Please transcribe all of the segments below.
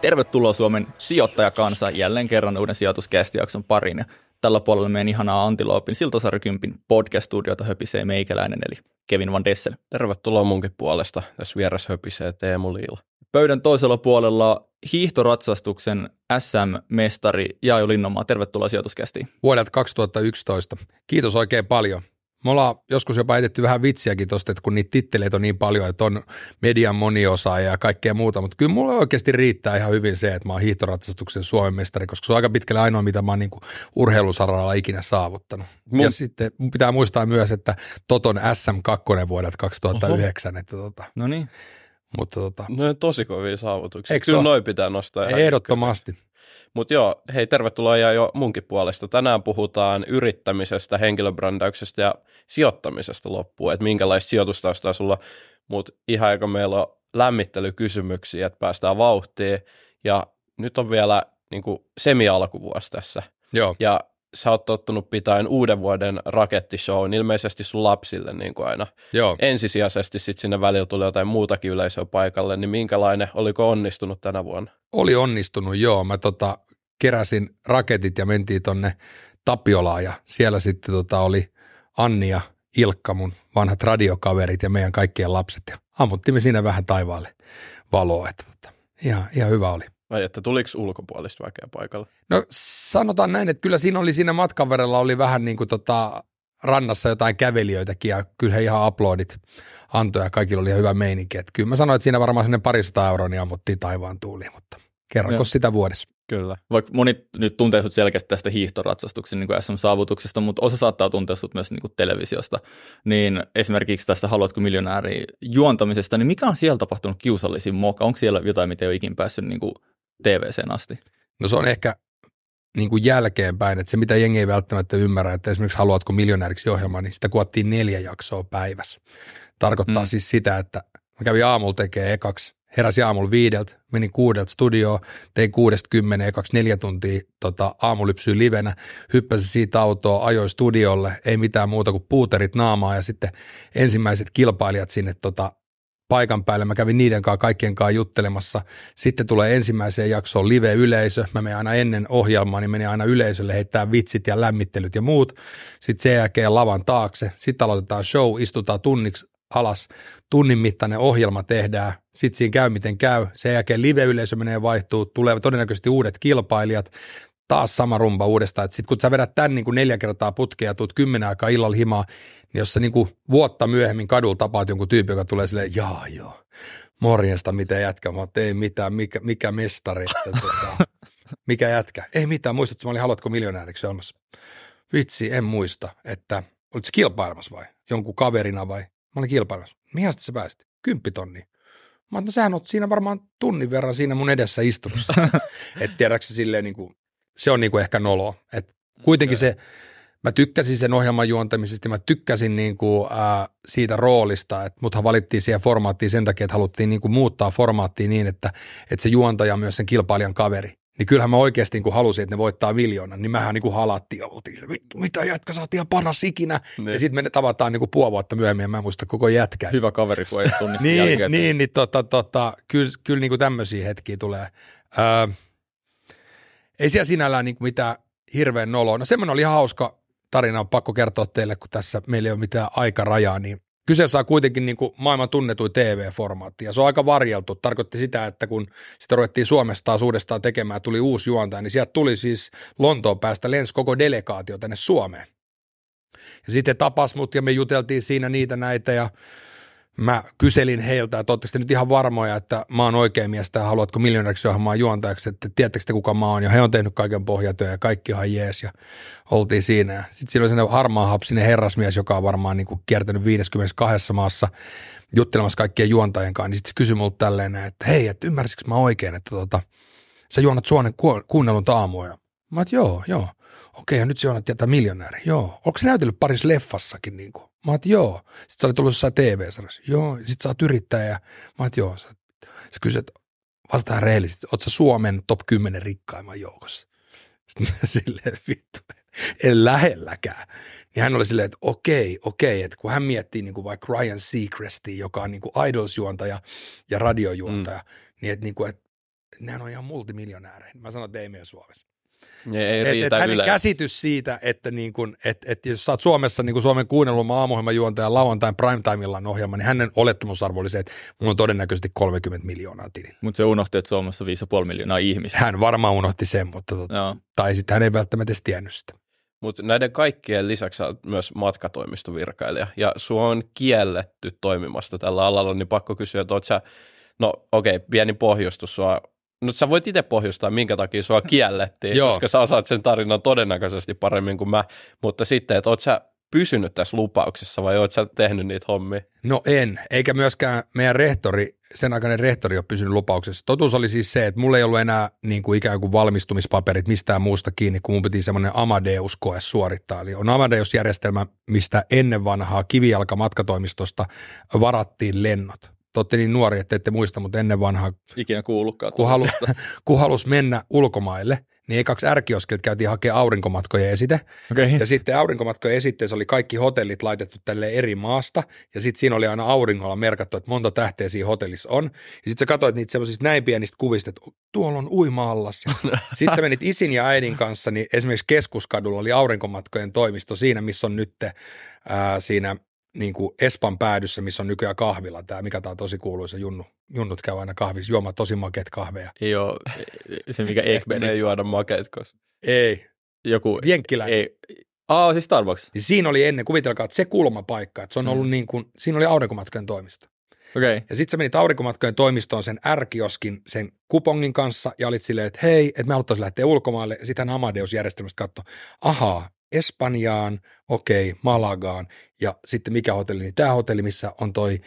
Tervetuloa Suomen sijoittajakansa jälleen kerran uuden sijoituskästijakson pariin. Ja tällä puolella meidän ihanaa Antiloopin Siltasari podcast-studiota höpisee meikäläinen, eli Kevin Van Dessel. Tervetuloa munkin puolesta. Tässä vieressä höpisee Teemu Liila. Pöydän toisella puolella hiihtoratsastuksen SM-mestari Jaajo Linnomaa. Tervetuloa sijoituskästiin. Vuodelta 2011. Kiitos oikein paljon. Me ollaan joskus jopa etetty vähän vitsiäkin tuosta, että kun niitä titteleitä on niin paljon, että on median moniosaaja ja kaikkea muuta, mutta kyllä mulle oikeasti riittää ihan hyvin se, että mä oon hiihtoratsastuksen Suomen mestari, koska se on aika pitkälle ainoa, mitä mä oon niin urheilusaralla ikinä saavuttanut. Mun... Ja sitten pitää muistaa myös, että Toton SM2 vuodet 2009, Oho. että tota, No niin. Mutta tota, no tosi kovia saavutuksia. Kyllä noin pitää nostaa. Ehdottomasti. Ykkösen. Mutta joo, hei tervetuloa ja jo munkin puolesta. Tänään puhutaan yrittämisestä, henkilöbrändäyksestä ja sijoittamisesta loppuun, että minkälaista sijoitustaustaa sulla, mutta ihan eikö meillä on lämmittelykysymyksiä, että päästään vauhtiin ja nyt on vielä niin semi-alkuvuosi tässä. Joo. Ja sä oot tottunut pitäen uuden vuoden rakettishown ilmeisesti sun lapsille niin kuin aina. Joo. Ensisijaisesti sitten sinne välillä tuli jotain muutakin yleisöä paikalle, niin minkälainen, oliko onnistunut tänä vuonna? Oli onnistunut, joo. Mä tota, keräsin raketit ja mentiin tonne Tapiolaan ja siellä sitten tota, oli Anni ja Ilkka, mun vanhat radiokaverit ja meidän kaikkien lapset ja ammuttiin me siinä vähän taivaalle valoa. Että tota, ihan, ihan hyvä oli. Vai että tuliko ulkopuolista väkeä paikalle? No sanotaan näin, että kyllä siinä oli siinä matkan verralla oli vähän niin kuin tota, rannassa jotain kävelijöitäkin ja kyllä he ihan uploadit antoi ja kaikilla oli ihan hyvä meininki. Että kyllä mä sanoin, että siinä varmaan sinne parisataa euroa niin ammuttiin taivaan tuuliin, mutta kerranko sitä vuodessa. Kyllä. Vaikka moni nyt tuntee sut selkeästi tästä hiihtoratsastuksen niin SM-saavutuksesta, mutta osa saattaa tuntea sut myös niin kuin televisiosta. Niin esimerkiksi tästä Haluatko miljonääri juontamisesta, niin mikä on siellä tapahtunut kiusallisin moka? Onko siellä jotain, mitä ei ole ikin päässyt niin kuin TVCen asti? No se on ehkä niin kuin jälkeenpäin, että se mitä jengi ei välttämättä ymmärrä, että esimerkiksi haluatko miljonääriksi ohjelma, niin sitä kuottiin neljä jaksoa päivässä. Tarkoittaa mm. siis sitä, että mä kävin aamulla tekee ekaksi, heräsin aamulla viideltä, menin kuudelta studioon, tein kuudesta kymmenen, ekaksi neljä tuntia tota, aamulypsyä livenä, hyppäsin siitä autoa, ajoi studiolle, ei mitään muuta kuin puuterit naamaa ja sitten ensimmäiset kilpailijat sinne tota, paikan päälle. Mä kävin niiden kanssa kaikkien kanssa juttelemassa. Sitten tulee ensimmäiseen jaksoon live-yleisö. Mä menen aina ennen ohjelmaa, niin menen aina yleisölle heittää vitsit ja lämmittelyt ja muut. Sitten sen jälkeen lavan taakse. Sitten aloitetaan show, istutaan tunniksi alas. Tunnin mittainen ohjelma tehdään. Sitten siinä käy miten käy. Sen jälkeen live-yleisö menee vaihtuu. Tulee todennäköisesti uudet kilpailijat taas sama rumba uudestaan. sit kun sä vedät tän niin neljä kertaa putkea ja tuut kymmenen aikaa illalla himaa, niin jos sä niin vuotta myöhemmin kadulla tapaat jonkun tyypin, joka tulee silleen, jaa joo, morjesta, mitä jätkä, mä ei mitään, mikä, mikä mestari, tota, mikä jätkä. Ei mitään, muistatko, mä olin Haluatko miljonääriksi olemassa? Vitsi, en muista, että se kilpailemassa vai? Jonkun kaverina vai? Mä olin kilpailemassa. Mihin sä pääsit? Kymppitonni. Mä no, sähän oot siinä varmaan tunnin verran siinä mun edessä istumassa. Et tiedäksä silleen niin kuin, se on niin kuin ehkä nolo. Et mm, kuitenkin okay. se, mä tykkäsin sen ohjelman juontamisesta, mä tykkäsin niin kuin, äh, siitä roolista, että muthan valittiin siihen formaattiin sen takia, että haluttiin niin kuin muuttaa formaattia niin, että, että se juontaja on myös sen kilpailijan kaveri niin kyllähän mä oikeasti niin kun halusin, että ne voittaa miljoonan, niin mähän niin kuin halattiin ja oltiin, vittu, mitä jätkä, sä ihan paras ikinä. Niin. Ne. Ja sitten me tavataan niin kuin puoli vuotta myöhemmin, ja mä en muista koko jätkä. Hyvä kaveri, kun ei tunnistu niin, jälkeen. Niin, niin, niin tota, tota, kyllä, kyllä niin kuin tämmöisiä hetkiä tulee. Äh, ei siellä sinällään niin mitään hirveän noloa. No semmoinen oli ihan hauska tarina, on pakko kertoa teille, kun tässä meillä ei ole mitään aikarajaa, niin kyseessä on kuitenkin niin kuin maailman tunnetuin TV-formaatti ja se on aika varjeltu. Tarkoitti sitä, että kun sitä ruvettiin Suomesta uudestaan tekemään, tuli uusi juontaja, niin sieltä tuli siis Lontoon päästä lens koko delegaatio tänne Suomeen. Ja sitten tapas mut ja me juteltiin siinä niitä näitä ja mä kyselin heiltä, että ootteko nyt ihan varmoja, että mä oon oikein mies tai haluatko miljoonaksi ohjelmaa juontajaksi, että tiedättekö te kuka mä oon ja he on tehnyt kaiken pohjatyön ja kaikki ihan jees ja oltiin siinä. Sitten siinä oli sellainen harmaa hapsinen herrasmies, joka on varmaan niin kuin kiertänyt 52 maassa juttelemassa kaikkien juontajien kanssa, niin sitten se kysyi multa tälleen, että hei, että ymmärsikö mä oikein, että tota, sä juonat Suonen ku- kuunnellun aamuja. Mä oot, joo, joo. Okei, ja nyt se on, tietää miljonääri. Joo. Onko se näytellyt parissa leffassakin niin kuin? Mä oot, joo. Sitten sä olit ollut jossain TV-sarjassa. Joo. Sitten sä oot yrittäjä. Mä oot, joo. Sä, sä kysyt, vastaan rehellisesti, oot sä Suomen top 10 rikkaimman joukossa? Sitten mä silleen, vittu, en lähelläkään. Niin hän oli silleen, että okei, okei, että kun hän miettii niin kuin vaikka Ryan Seacrestia, joka on niin kuin idolsjuontaja ja radiojuontaja, mm. niin että, niin kuin, että nehän on ihan multimiljonäärejä. Mä sanon, että ei meillä Suomessa. Ne ei et, riitä et hänen käsitys siitä, että niin kun, et, et jos sä oot Suomessa niin Suomen kuunnelluma juontaja lauantain primetimeilla on ohjelma, niin hänen olettamusarvo oli se, että mulla on todennäköisesti 30 miljoonaa tilillä. Mutta se unohti, että Suomessa 5,5 miljoonaa ihmistä. Hän varmaan unohti sen, mutta tot, no. tai sitten hän ei välttämättä edes tiennyt sitä. Mutta näiden kaikkien lisäksi myös matkatoimistovirkailija, ja sua on kielletty toimimasta tällä alalla, niin pakko kysyä, että sä, no okei, okay, pieni pohjustus, sua No sä voit itse pohjustaa, minkä takia sua kiellettiin, Joo. koska sä osaat sen tarinan todennäköisesti paremmin kuin mä, mutta sitten, että oot sä pysynyt tässä lupauksessa vai oot sä tehnyt niitä hommia? No en, eikä myöskään meidän rehtori, sen aikainen rehtori ole pysynyt lupauksessa. Totuus oli siis se, että mulla ei ollut enää niin kuin ikään kuin valmistumispaperit mistään muusta kiinni, kun mun piti semmoinen Amadeus-koe suorittaa. Eli on Amadeus-järjestelmä, mistä ennen vanhaa kivijalkamatkatoimistosta varattiin lennot te olette niin nuori, että ette muista, mutta ennen vanhaa. Ikinä kuullutkaan. Kun, halu, kun halusi mennä ulkomaille, niin ekaksi ärkioskelta käytiin hakea aurinkomatkoja esite. Okay. Ja sitten aurinkomatkojen esitteessä oli kaikki hotellit laitettu tälle eri maasta. Ja sitten siinä oli aina auringolla merkattu, että monta tähteä siinä hotellissa on. Ja sitten sä katsoit niitä semmoisista näin pienistä kuvista, että tuolla on uima sitten sä menit isin ja äidin kanssa, niin esimerkiksi keskuskadulla oli aurinkomatkojen toimisto siinä, missä on nyt ää, äh, siinä – niin kuin Espan päädyssä, missä on nykyään kahvila tämä, mikä tämä on tosi kuuluisa junnu. Junnut käy aina kahvissa, juomaan tosi makeet kahveja. Joo, se mikä ei ei juoda makeet, koska... Ei. Joku... Jenkkilä. Ei. Aa, siis Starbucks. Niin siinä oli ennen, kuvitelkaa, että se kulmapaikka, että se on mm. ollut niin kuin, siinä oli aurinkomatkojen toimisto. Okay. Ja sitten sä menit aurinkomatkojen toimistoon sen ärkioskin sen kupongin kanssa ja olit silleen, että hei, että me haluttaisiin lähteä ulkomaille. Sitten hän Amadeus-järjestelmästä katsoi, ahaa, Espanjaan, okei, okay, Malagaan ja sitten mikä hotelli, niin tämä hotelli, missä on toi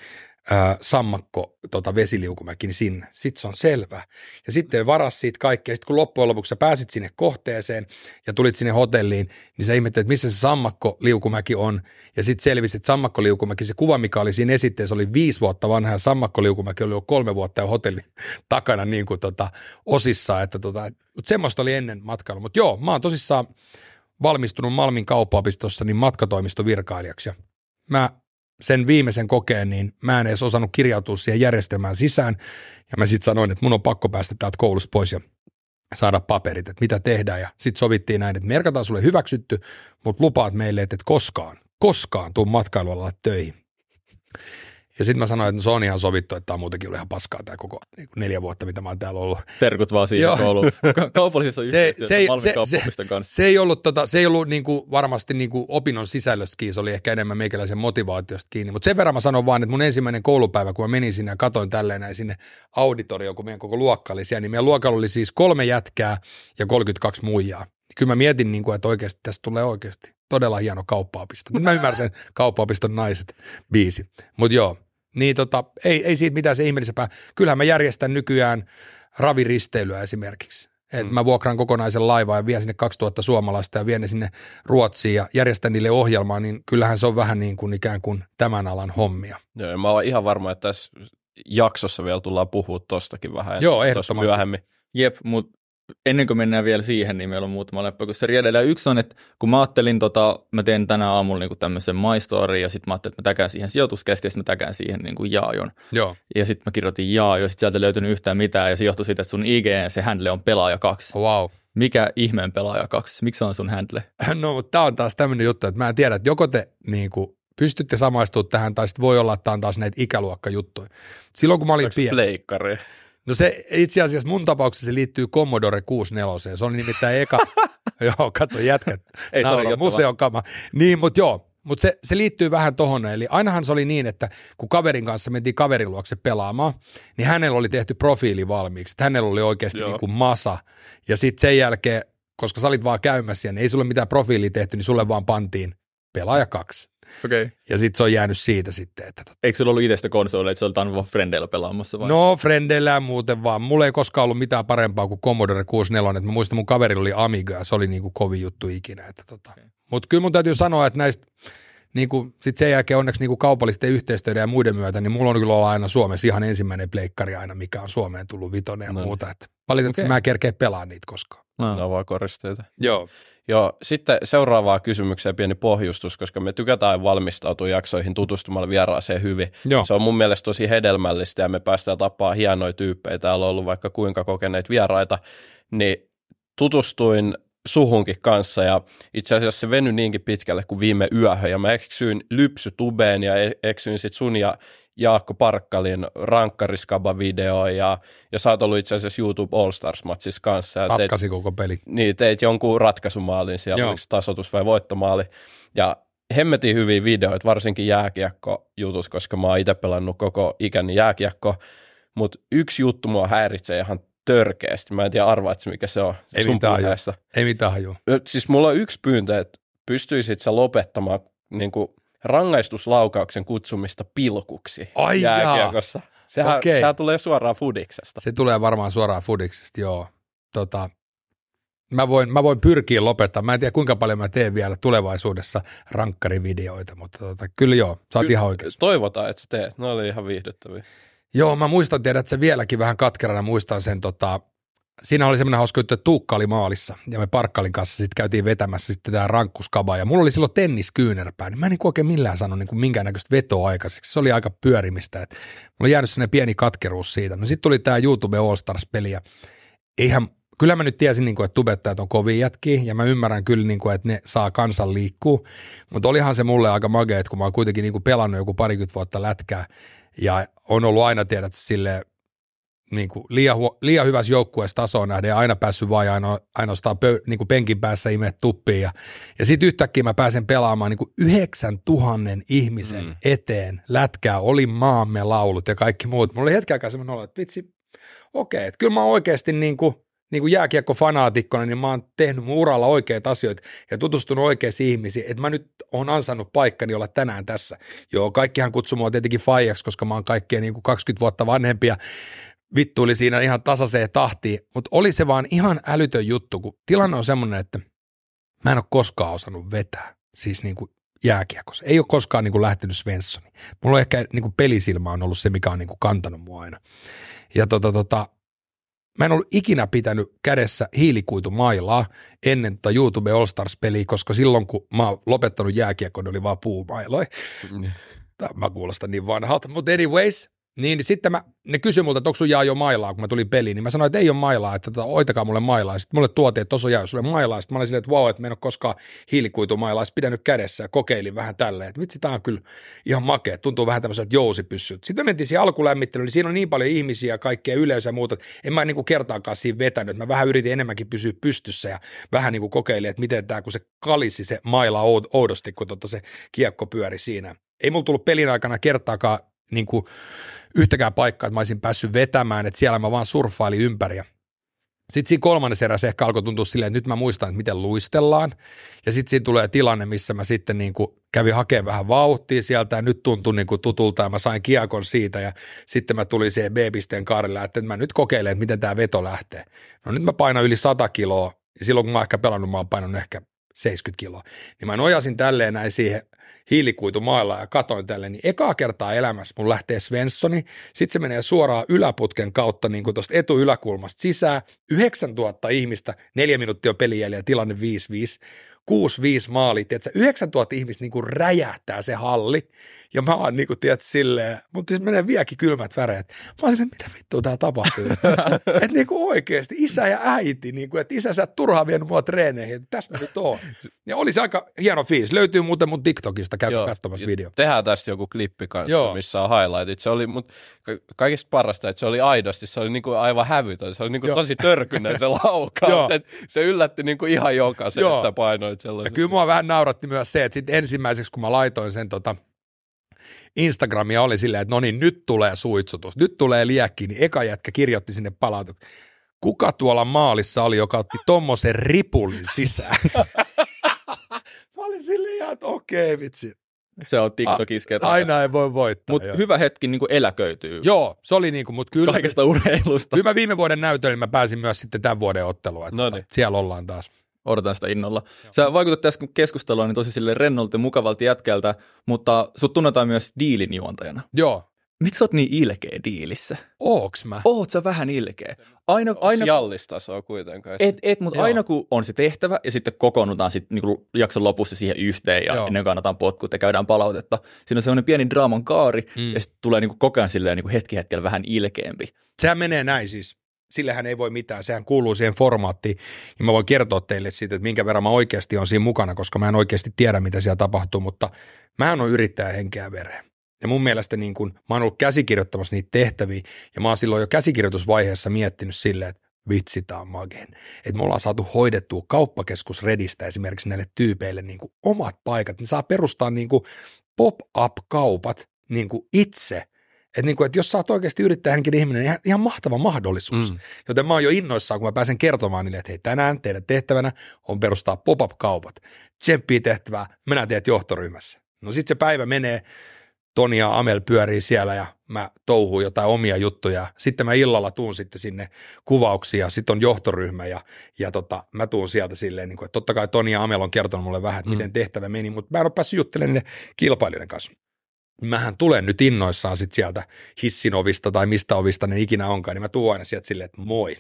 ää, sammakko tota vesiliukumäki, niin sinne. Sitten se on selvä. Ja sitten varas siitä kaikkea. Sitten kun loppujen lopuksi sä pääsit sinne kohteeseen ja tulit sinne hotelliin, niin sä ihmettelit, että missä se sammakko liukumäki on. Ja sitten selvisi, että sammakko liukumäki, se kuva, mikä oli siinä esitteessä, oli viisi vuotta vanha ja sammakko liukumäki oli ollut kolme vuotta ja hotellin takana niin kuin tota, osissa. Että tota, mutta semmoista oli ennen matkailu. Mutta joo, mä oon tosissaan valmistunut Malmin kauppaopistossa niin matkatoimistovirkailijaksi. mä sen viimeisen kokeen, niin mä en edes osannut kirjautua siihen järjestelmään sisään. Ja mä sitten sanoin, että mun on pakko päästä täältä koulusta pois ja saada paperit, että mitä tehdään. Ja sitten sovittiin näin, että merkataan sulle hyväksytty, mutta lupaat meille, että et koskaan, koskaan tuu matkailualalla töihin. Ja sitten mä sanoin, että no, se on ihan sovittu, että tämä on muutenkin ollut ihan paskaa tämä koko niin kuin neljä vuotta, mitä mä oon täällä ollut. Terkut vaan siihen Joo. ollut Kaupallisessa se, se, se, se, kanssa. Se ei ollut, tota, se ei ollut niin kuin, varmasti niin kuin opinnon sisällöstä kiinni, se oli ehkä enemmän meikäläisen motivaatiosta kiinni. Mutta sen verran mä sanon vaan, että mun ensimmäinen koulupäivä, kun mä menin sinne ja katoin tälleen näin sinne auditorioon, kun meidän koko luokka oli siellä, niin meidän luokalla oli siis kolme jätkää ja 32 muijaa. Niin kyllä mä mietin, niin kuin, että oikeasti tästä tulee oikeasti todella hieno kauppaopisto. Nyt mä ymmärrän sen kauppaopiston naiset biisi. Mutta joo, niin tota, ei, ei siitä mitään se ihmeellisempää. Kyllähän mä järjestän nykyään raviristeilyä esimerkiksi. Et mm. mä vuokran kokonaisen laivaa ja vien sinne 2000 suomalaista ja vien ne sinne Ruotsiin ja järjestän niille ohjelmaa, niin kyllähän se on vähän niin kuin ikään kuin tämän alan hommia. Joo, ja mä oon ihan varma, että tässä jaksossa vielä tullaan puhua tostakin vähän. Joo, ehdottomasti. Myöhemmin. Jep, mutta ennen kuin mennään vielä siihen, niin meillä on muutama läppäkyssäri edellä. Yksi on, että kun mä ajattelin, tota, mä teen tänä aamulla niin tämmöisen maistorin ja sitten mä ajattelin, että mä täkään siihen sijoituskästi ja sitten mä täkään siihen kuin niinku jaajon. Joo. Ja sitten mä kirjoitin ja sitten sieltä ei löytynyt yhtään mitään ja se johtui siitä, että sun IG, se handle on pelaaja kaksi. Wow. Mikä ihmeen pelaaja kaksi? Miksi on sun handle? No, mutta tämä on taas tämmöinen juttu, että mä en tiedä, että joko te niin kuin pystytte samaistumaan tähän, tai sitten voi olla, että tämä on taas näitä ikäluokkajuttuja. Silloin kun mä olin pieni. No se itse asiassa mun tapauksessa se liittyy Commodore 64. Se on nimittäin eka, joo, katso jätkät, Ei, on museokama. Niin, mutta joo, mutta se, se liittyy vähän tohon. Eli ainahan se oli niin, että kun kaverin kanssa mentiin kaverin luokse pelaamaan, niin hänellä oli tehty profiili valmiiksi. Hänellä oli oikeasti joo. niin kuin masa. Ja sitten sen jälkeen, koska sä olit vaan käymässä niin ei sulle mitään profiili tehty, niin sulle vaan pantiin pelaaja kaksi. Okay. Ja sitten se on jäänyt siitä sitten. Että totta. Eikö sulla ollut itsestä konsoli, että se oli vaan frendeillä pelaamassa? Vai? No frendeillä muuten vaan. Mulla ei koskaan ollut mitään parempaa kuin Commodore 64. Et mä muistan, mun kaveri oli Amiga ja se oli niinku kovin juttu ikinä. Että tota. okay. Mutta kyllä mun täytyy sanoa, että näistä niin kuin, sit sen jälkeen onneksi niin kuin kaupallisten yhteistyöiden ja muiden myötä, niin mulla on kyllä ollut aina Suomessa ihan ensimmäinen pleikkari aina, mikä on Suomeen tullut vitonen ja no. Niin. muuta. Että valitettavasti okay. mä en kerkeä pelaa niitä koskaan. No, no vaan koristeita. Joo. Joo, sitten seuraavaa kysymykseen pieni pohjustus, koska me tykätään valmistautua jaksoihin tutustumalla vieraaseen hyvin. Joo. Se on mun mielestä tosi hedelmällistä ja me päästään tapaa hienoja tyyppejä. Täällä on ollut vaikka kuinka kokeneet vieraita, niin tutustuin suhunkin kanssa ja itse asiassa se venyi niinkin pitkälle kuin viime yöhön ja mä eksyin lypsytubeen ja e-, eksyin sitten sun ja Jaakko Parkkalin rankkariskaba-video ja, ja sä oot ollut itse asiassa YouTube All Stars-matsissa kanssa. Ja teit, koko peli. Niin, teit jonkun ratkaisumaalin siellä, oliko tasotus vai voittomaali. Ja hemmetin hyviä videoita, varsinkin jääkiekko jutus, koska mä oon itse pelannut koko ikäni jääkiekko. Mutta yksi juttu mua häiritsee ihan törkeästi. Mä en tiedä arvaat, mikä se on Ei sun mitään Ei mitään hajua. Siis mulla on yksi pyyntö, että pystyisit sä lopettamaan niin kuin – rangaistuslaukauksen kutsumista pilkuksi Ai jääkiekossa. Sehän, okay. tämä tulee suoraan Fudiksesta. Se tulee varmaan suoraan Fudiksesta, joo. Tota, mä, voin, mä voin pyrkiä lopettaa. Mä en tiedä, kuinka paljon mä teen vielä tulevaisuudessa rankkarivideoita, mutta tota, kyllä joo, sä oot Ky- ihan oikeassa. Toivotaan, että sä teet. Ne oli ihan viihdyttäviä. Joo, mä muistan, tiedät, että se vieläkin vähän katkerana muistan sen tota, siinä oli semmoinen hauska juttu, että Tuukka oli maalissa ja me Parkkalin kanssa sitten käytiin vetämässä sitten tämä rankkuskaba ja mulla oli silloin tenniskyynärpää, niin mä en niin oikein millään sanonut niin minkäännäköistä vetoa aikaiseksi. Se oli aika pyörimistä, että mulla oli jäänyt semmoinen pieni katkeruus siitä. No sitten tuli tämä YouTube All Stars-peli ja eihän, kyllä mä nyt tiesin, niin kuin, että tubettajat on kovin jätkiä ja mä ymmärrän kyllä, niin kuin, että ne saa kansan liikkuu, mutta olihan se mulle aika magea, että kun mä oon kuitenkin niin kuin pelannut joku parikymmentä vuotta lätkää ja on ollut aina tiedät sille niin kuin liian, huo, liian hyvässä joukkueessa tasoon nähden ja aina päässyt vain aino, ainoastaan pö, niin kuin penkin päässä imeä tuppiin. Ja, ja sitten yhtäkkiä mä pääsen pelaamaan niin kuin 9000 ihmisen mm. eteen lätkää, oli maamme laulut ja kaikki muut. Mulla oli hetken aikaa semmoinen olo, että vitsi, okei, okay, että kyllä mä oikeasti niin kuin, niin kuin jääkiekko-fanaatikkona, niin mä oon tehnyt mun uralla oikeita asioita ja tutustunut oikeisiin ihmisiin, että mä nyt oon ansannut paikkani olla tänään tässä. Joo, kaikkihan kutsuu mua tietenkin faijaksi, koska mä oon kaikkea niin 20 vuotta vanhempia vittuili siinä ihan tasaiseen tahtiin, mutta oli se vaan ihan älytön juttu, kun tilanne on semmoinen, että mä en ole koskaan osannut vetää, siis niin kuin jääkiekossa. Ei ole koskaan niin kuin lähtenyt Svenssoni. Mulla on ehkä niin kuin pelisilmä on ollut se, mikä on niin kuin kantanut mua aina. Ja tota, tota, Mä en ollut ikinä pitänyt kädessä hiilikuitumailaa ennen tota YouTube All Stars-peliä, koska silloin kun mä oon lopettanut jääkiekon, oli vaan puumailoja. Mm. Tämä, mä kuulostan niin vanhalta, mutta anyways, niin, niin sitten mä, ne kysyi multa, että onko sun jaa jo mailaa, kun mä tulin peliin, niin mä sanoin, että ei ole mailaa, että tota, oitakaa mulle mailaa. Sitten mulle tuotiin, että tuossa on jaa sulle mailaa. Sitten mä olin silleen, että vau, wow, että mä en ole koskaan hiilikuitu mailaa, Sitten pitänyt kädessä ja kokeilin vähän tälleen, että vitsi, tää on kyllä ihan makea, tuntuu vähän tämmöiseltä jousipyssyt. Sitten me mentiin siihen alkulämmittelyyn, niin siinä on niin paljon ihmisiä, kaikkea yleisöä ja muuta, en mä niinku kertaakaan siinä vetänyt, mä vähän yritin enemmänkin pysyä pystyssä ja vähän niinku kokeilin, että miten tämä, kun se kalisi se maila oudosti, kun tota se kiekko pyöri siinä. Ei mulla tullut pelin aikana kertaakaan niin kuin yhtäkään paikkaa, että mä olisin päässyt vetämään, että siellä mä vaan surffailin ympäri. Sitten siinä kolmannessa erässä ehkä alkoi tuntua silleen, että nyt mä muistan, että miten luistellaan. Ja sitten siinä tulee tilanne, missä mä sitten niin kuin kävin hakemaan vähän vauhtia sieltä ja nyt tuntui niin kuin tutulta ja mä sain kiekon siitä ja sitten mä tulin siihen B-pisteen karille, että mä nyt kokeilen, että miten tämä veto lähtee. No nyt mä painan yli 100 kiloa ja silloin kun mä oon ehkä pelannut, mä oon painanut ehkä 70 kiloa. Niin mä nojasin tälleen näin siihen hiilikuitumailla ja katoin tälle, niin ekaa kertaa elämässä mun lähtee Svenssoni, sitten se menee suoraan yläputken kautta niin kuin tuosta etuyläkulmasta sisään, 9000 ihmistä, neljä minuuttia pelijäljellä, tilanne 5-5, 6-5 maali, että 9000 ihmistä niin kuin räjähtää se halli, ja mä oon niinku, tiedät, silleen, mutta siis menee vieläkin kylmät väreet. Mä oon mitä vittua tää tapahtuu? Et niinku oikeesti isä ja äiti, niinku, että isä sä et turhaan vienyt mua treeneihin, että tässä mä nyt oon. Ja oli se aika hieno fiis. Löytyy muuten mun TikTokista, käy katsomassa video. Tehdään tästä joku klippi kanssa, Joo. missä on highlightit. Se oli mut, kaikista parasta, että se oli aidosti, se oli niinku aivan hävytön. Se oli niinku Joo. tosi törkynen se laukaus. se, se yllätti niinku ihan jokaisen, että sä painoit sellaisen. Ja kyllä mua vähän nauratti myös se, että sit ensimmäiseksi kun mä laitoin sen tota, Instagramia oli silleen, että no niin, nyt tulee suitsutus, nyt tulee liekki, niin eka jätkä kirjoitti sinne palautuksen. Kuka tuolla maalissa oli, joka otti tommosen ripulin sisään? Mä olin silleen, että okei okay, vitsi, se on TikTok iskee Aina ei voi voittaa. Mutta hyvä hetki niin eläköityy. Joo, se oli niin kuin, mutta kyllä. Kaikesta urheilusta. Kyllä viime vuoden näytöllä niin mä pääsin myös sitten tämän vuoden otteluun. Että siellä ollaan taas odotan sitä innolla. Joo. Sä vaikutat tässä keskusteluun niin tosi sille rennolta ja mukavalta jätkältä, mutta sut tunnetaan myös diilin juontajana. Joo. Miksi sä oot niin ilkeä diilissä? Ooks mä? Oot sä vähän ilkeä. Aina, aina, jallistasoa kuitenkaan. Et, et mutta aina kun on se tehtävä ja sitten kokoonnutaan sit, niinku, jakson lopussa siihen yhteen ja Joo. ennen kannataan potkut ja käydään palautetta. Siinä on sellainen pieni draaman kaari mm. ja sitten tulee niinku, koko ajan silleen, niinku, hetki hetkellä vähän ilkeämpi. Sehän menee näin siis sillähän ei voi mitään, sehän kuuluu siihen formaattiin, ja mä voin kertoa teille siitä, että minkä verran mä oikeasti on siinä mukana, koska mä en oikeasti tiedä, mitä siellä tapahtuu, mutta mä en ole yrittäjä henkeä vereen. Ja mun mielestä niin kun, mä oon ollut käsikirjoittamassa niitä tehtäviä, ja mä oon silloin jo käsikirjoitusvaiheessa miettinyt silleen, että vitsi, tää on magen. Että me ollaan saatu hoidettua kauppakeskusredistä esimerkiksi näille tyypeille niin omat paikat. Ne saa perustaa niin pop-up-kaupat niin itse että, niin kuin, että jos sä oot oikeasti yrittäjänkin ihminen, niin ihan, ihan mahtava mahdollisuus. Mm. Joten mä oon jo innoissaan, kun mä pääsen kertomaan niille, että hei tänään teidän tehtävänä on perustaa pop-up-kaupat. Tsemppii tehtävää, mennään teet johtoryhmässä. No sit se päivä menee, Toni ja Amel pyörii siellä ja mä touhuun jotain omia juttuja. Sitten mä illalla tuun sitten sinne kuvauksia. ja sitten on johtoryhmä ja, ja tota, mä tuun sieltä silleen, niin kuin, että totta kai Toni ja Amel on kertonut mulle vähän, että mm. miten tehtävä meni, mutta mä en ole päässyt juttelemaan kilpailijoiden kanssa. Niin mähän tulen nyt innoissaan sit sieltä hissin ovista tai mistä ovista ne ikinä onkaan, niin mä tuon aina sieltä silleen, että moi.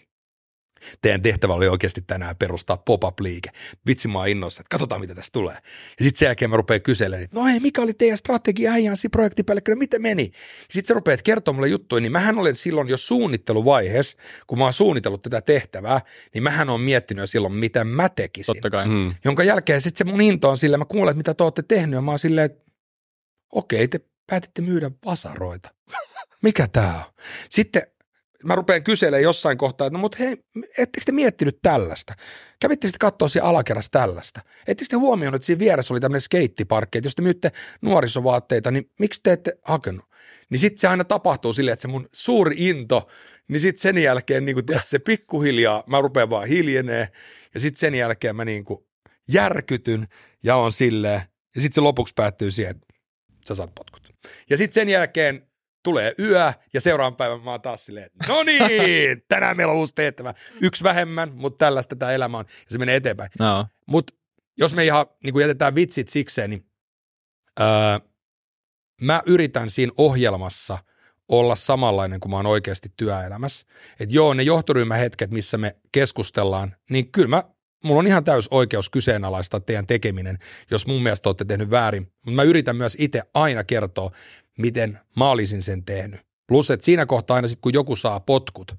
Teidän tehtävä oli oikeasti tänään perustaa pop-up-liike. Vitsi mä oon innossa, että katsotaan mitä tästä tulee. Ja sitten sen jälkeen mä rupean kyselemään, että no hei, mikä oli teidän strategia äijän siinä projektipäällikkönä, miten meni? Ja sitten sä rupeat kertomaan mulle juttuja, niin mähän olen silloin jo suunnitteluvaiheessa, kun mä oon suunnitellut tätä tehtävää, niin mähän on miettinyt jo silloin, mitä mä tekisin. Totta kai. Mm. Jonka jälkeen sitten se mun into on silleen, mä kuulen, että mitä te olette tehnyt, ja mä oon silleen, että okei, te päätitte myydä vasaroita. Mikä tämä on? Sitten mä rupean kyselemään jossain kohtaa, että no mutta hei, ettekö te miettinyt tällaista? Kävitte sitten katsoa siellä alakerrassa tällaista. Ettekö te huomioon, että siinä vieressä oli tämmöinen skeittiparkki, että jos te myytte nuorisovaatteita, niin miksi te ette hakenut? Niin sitten se aina tapahtuu silleen, että se mun suuri into, niin sitten sen jälkeen niin kun, tiedät, se pikkuhiljaa, mä rupean vaan hiljenee ja sitten sen jälkeen mä niin kun, järkytyn ja on silleen, ja sitten se lopuksi päättyy siihen, että sä saat potkut. Ja sitten sen jälkeen tulee yö ja seuraavan päivän mä oon taas silleen, no niin, tänään meillä on uusi tehtävä. Yksi vähemmän, mutta tällaista tämä elämä on ja se menee eteenpäin. No. Mutta jos me ihan niin jätetään vitsit sikseen, niin öö, mä yritän siinä ohjelmassa olla samanlainen kuin mä oon oikeasti työelämässä. että joo, ne johtoryhmähetket, missä me keskustellaan, niin kyllä mä mulla on ihan täys oikeus kyseenalaistaa teidän tekeminen, jos mun mielestä olette tehnyt väärin. Mutta mä yritän myös itse aina kertoa, miten mä olisin sen tehnyt. Plus, että siinä kohtaa aina sitten, kun joku saa potkut,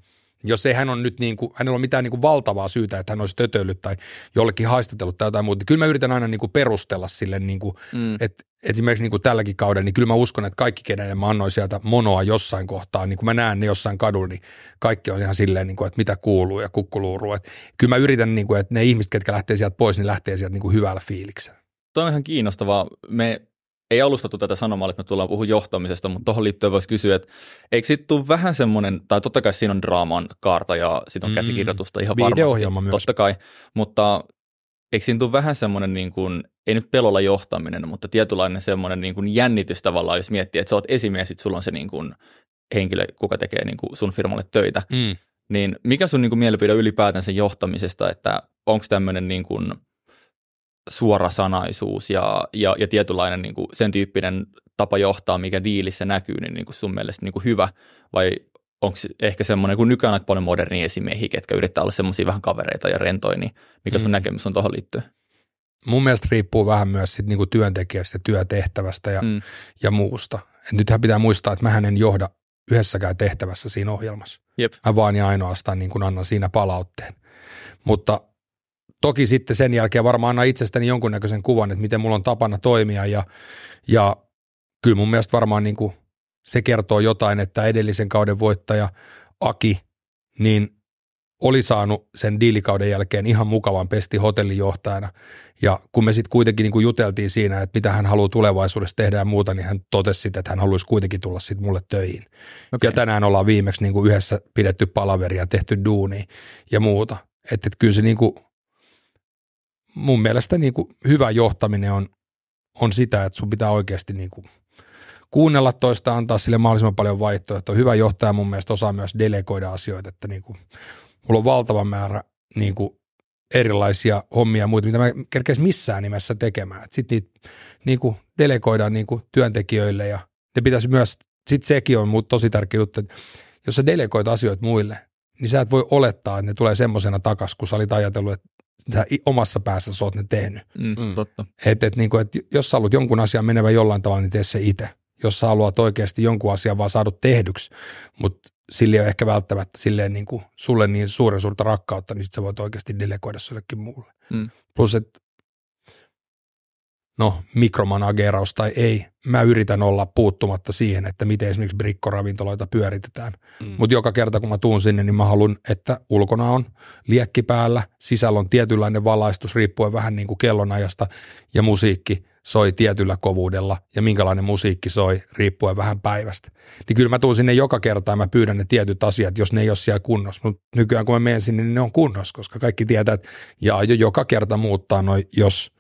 jos ei hän on nyt niin kuin, hänellä on mitään niin kuin valtavaa syytä, että hän olisi tötöllyt tai jollekin haistatellut tai jotain muuta, niin kyllä mä yritän aina niin kuin perustella sille, niin kuin, mm. että esimerkiksi niin kuin tälläkin kaudella, niin kyllä mä uskon, että kaikki, kenelle mä annoin sieltä monoa jossain kohtaa, niin kun mä näen ne jossain kadulla, niin kaikki on ihan silleen, niin kuin, että mitä kuuluu ja kukkuluuruu. Että kyllä mä yritän, niin kuin, että ne ihmiset, ketkä lähtee sieltä pois, niin lähtee sieltä niin kuin hyvällä fiiliksellä. Tuo on ihan kiinnostavaa. Me ei alustattu tätä sanomalla, että me tullaan puhumaan johtamisesta, mutta tuohon liittyen voisi kysyä, että eikö sitten tule vähän semmoinen, tai totta kai siinä on draaman kaarta ja sitten on mm, käsikirjoitusta ihan varmasti. myös. Totta kai, mutta eikö siinä tule vähän semmoinen niin kuin ei nyt pelolla johtaminen, mutta tietynlainen semmoinen niin kuin jännitys tavallaan, jos miettii, että sä oot esimies, sit sulla on se niin kuin henkilö, kuka tekee niin kuin sun firmalle töitä, mm. niin mikä sun niin kuin mielipide ylipäätänsä johtamisesta, että onko tämmöinen niin kuin suorasanaisuus ja, ja, ja tietynlainen niin kuin sen tyyppinen tapa johtaa, mikä diilissä näkyy, niin, niin kuin sun mielestä niin kuin hyvä vai onko ehkä semmoinen, kun nykyään on paljon moderni esimiehiä, ketkä yrittää olla semmoisia vähän kavereita ja rentoja, niin mikä sun mm. näkemys on tuohon liittyen? mun mielestä riippuu vähän myös sit niinku työntekijästä, työtehtävästä ja, mm. ja muusta. Et nythän pitää muistaa, että mä en johda yhdessäkään tehtävässä siinä ohjelmassa. Jep. Mä vaan ja ainoastaan niin kun annan siinä palautteen. Mutta toki sitten sen jälkeen varmaan annan itsestäni jonkunnäköisen kuvan, että miten mulla on tapana toimia ja, ja kyllä mun mielestä varmaan niin kuin se kertoo jotain, että edellisen kauden voittaja Aki, niin oli saanut sen diilikauden jälkeen ihan mukavan pesti hotellijohtajana. Ja kun me sitten kuitenkin niin kuin juteltiin siinä, että mitä hän haluaa tulevaisuudessa tehdä ja muuta, niin hän totesi sitten, että hän haluaisi kuitenkin tulla sitten mulle töihin. Okay. Ja tänään ollaan viimeksi niin kuin yhdessä pidetty palaveria, tehty duuni ja muuta. Että et kyllä se niin kuin, mun mielestä niin kuin hyvä johtaminen on, on sitä, että sun pitää oikeasti niin kuin – kuunnella toista, antaa sille mahdollisimman paljon vaihtoehtoja. Hyvä johtaja mun mielestä osaa myös delegoida asioita, että niin kuin mulla on valtava määrä niin kuin erilaisia hommia ja muita, mitä mä kerkeis missään nimessä tekemään. Sitten niitä niin kuin delegoidaan niin kuin työntekijöille ja ne pitäisi myös, sitten sekin on mut tosi tärkeä juttu, että jos sä delegoit asioita muille, niin sä et voi olettaa, että ne tulee semmoisena takas, kun sä olit ajatellut, että sä omassa päässä sä oot ne tehnyt. Mm, mm, totta. Et, et, niin kuin, et, jos sä haluat jonkun asian menevän jollain tavalla, niin tee se itse. Jos sä haluat oikeasti jonkun asian vaan saadut tehdyksi, mutta sille ei ole ehkä välttämättä silleen niin kuin sulle niin suuren suurta rakkautta, niin sitten sä voit oikeasti delegoida sullekin muulle. Mm. Plus, että no mikromanageraus tai ei, mä yritän olla puuttumatta siihen, että miten esimerkiksi brikkoravintoloita pyöritetään. Mm. Mutta joka kerta kun mä tuun sinne, niin mä haluan, että ulkona on liekki päällä, sisällä on tietynlainen valaistus riippuen vähän niin kuin kellonajasta ja musiikki soi tietyllä kovuudella ja minkälainen musiikki soi riippuen vähän päivästä. Niin kyllä mä tuun sinne joka kerta ja mä pyydän ne tietyt asiat, jos ne ei ole siellä kunnossa. Mutta nykyään kun mä menen sinne, niin ne on kunnossa, koska kaikki tietää, että ja jo joka kerta muuttaa noin, jos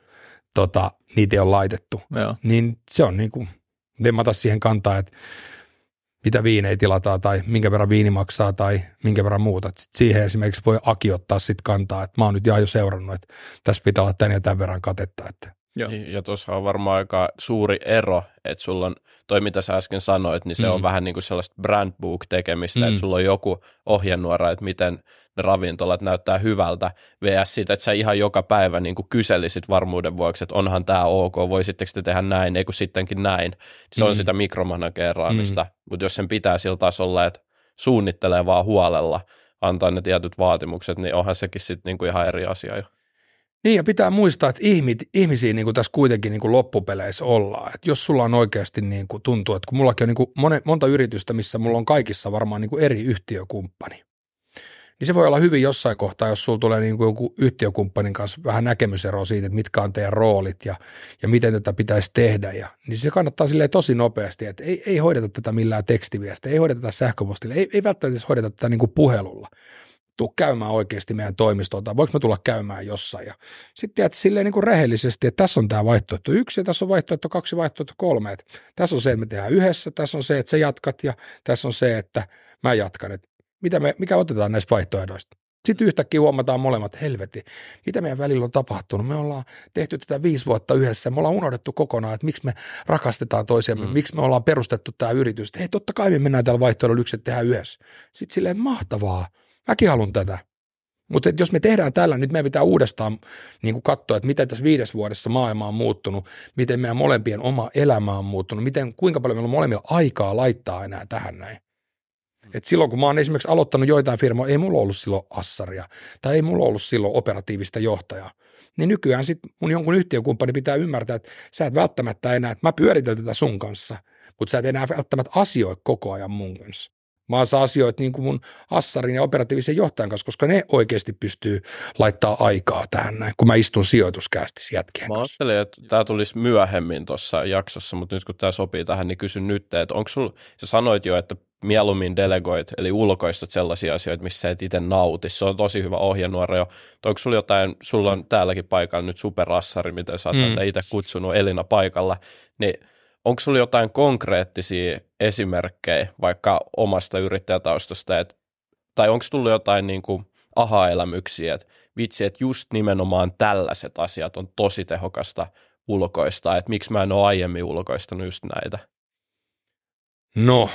tota, niitä ei ole laitettu. Joo. Niin se on niin kuin, en mä siihen kantaa, että mitä viinejä tilataan tai minkä verran viini maksaa tai minkä verran muuta. Sitten siihen esimerkiksi voi Aki ottaa sit kantaa, että mä oon nyt jo seurannut, että tässä pitää olla tän ja tämän verran katetta. Että. Joo. Niin, ja tuossa on varmaan aika suuri ero, että sulla on, toi mitä sä äsken sanoit, niin se mm. on vähän niin kuin sellaista brandbook tekemistä, mm. että sulla on joku ohjenuora, että miten – ne ravintolat näyttää hyvältä, vs. siitä, että sä ihan joka päivä niin kuin kyselisit varmuuden vuoksi, että onhan tämä ok, voisitteko te tehdä näin, ei kun sittenkin näin. Se on mm. sitä mikromanageeraamista, mm. mutta jos sen pitää sillä tasolla, että suunnittelee vaan huolella, antaa ne tietyt vaatimukset, niin onhan sekin sitten niin kuin ihan eri asia jo. Niin ja pitää muistaa, että ihmit, ihmisiä niin kuin tässä kuitenkin niin kuin loppupeleissä ollaan. Et jos sulla on oikeasti niin kuin tuntuu, että kun mullakin on niin kuin monta yritystä, missä mulla on kaikissa varmaan niin kuin eri yhtiökumppani, niin se voi olla hyvin jossain kohtaa, jos sulla tulee niin kuin joku yhtiökumppanin kanssa vähän näkemysero siitä, että mitkä on teidän roolit ja, ja miten tätä pitäisi tehdä. Ja, niin se kannattaa silleen tosi nopeasti, että ei, ei hoideta tätä millään tekstiviestiä, ei hoideta tätä sähköpostilla, ei, ei välttämättä edes hoideta tätä niin kuin puhelulla. Tuu käymään oikeasti meidän toimistoon tai voiko me tulla käymään jossain. Ja sitten tiedät silleen niin kuin rehellisesti, että tässä on tämä vaihtoehto yksi ja tässä on vaihtoehto kaksi, vaihtoehto kolme. Että tässä on se, että me tehdään yhdessä, tässä on se, että sä jatkat ja tässä on se, että mä jatkan. Että mitä me, mikä otetaan näistä vaihtoehdoista. Sitten yhtäkkiä huomataan molemmat, helveti, mitä meidän välillä on tapahtunut. Me ollaan tehty tätä viisi vuotta yhdessä, me ollaan unohdettu kokonaan, että miksi me rakastetaan toisiamme, mm. miksi me ollaan perustettu tämä yritys. Hei, totta kai me mennään tällä vaihtoehdolla yksi, että tehdään yhdessä. Sitten silleen, mahtavaa, mäkin haluan tätä. Mutta jos me tehdään tällä, nyt meidän pitää uudestaan niin kuin katsoa, että miten tässä viides vuodessa maailma on muuttunut, miten meidän molempien oma elämä on muuttunut, miten, kuinka paljon meillä on molemmilla aikaa laittaa enää tähän näin. Mm. Et silloin kun mä oon esimerkiksi aloittanut joitain firmoja, ei mulla ollut silloin assaria tai ei mulla ollut silloin operatiivista johtajaa. Niin nykyään sit mun jonkun yhtiökumppani pitää ymmärtää, että sä et välttämättä enää, että mä pyöritän tätä sun kanssa, mutta sä et enää välttämättä asioi koko ajan mun kanssa. Mä oon asioita niin kuin mun assarin ja operatiivisen johtajan kanssa, koska ne oikeasti pystyy laittaa aikaa tähän näin, kun mä istun sijoituskästis jätkien Mä ajattelin, että tämä tulisi myöhemmin tuossa jaksossa, mutta nyt kun tämä sopii tähän, niin kysyn nyt, että onko sulla, sä sanoit jo, että mieluummin delegoit, eli ulkoistat sellaisia asioita, missä et itse nauti. Se on tosi hyvä ohjenuora jo. Onko sulla jotain, sulla on täälläkin paikalla nyt superassari, mitä sä mm. itse kutsunut Elina paikalla, niin onko sulla jotain konkreettisia esimerkkejä vaikka omasta yrittäjätaustasta, et, tai onko tullut jotain niin kuin aha-elämyksiä, että vitsi, että just nimenomaan tällaiset asiat on tosi tehokasta ulkoista, että miksi mä en ole aiemmin ulkoistanut just näitä? No,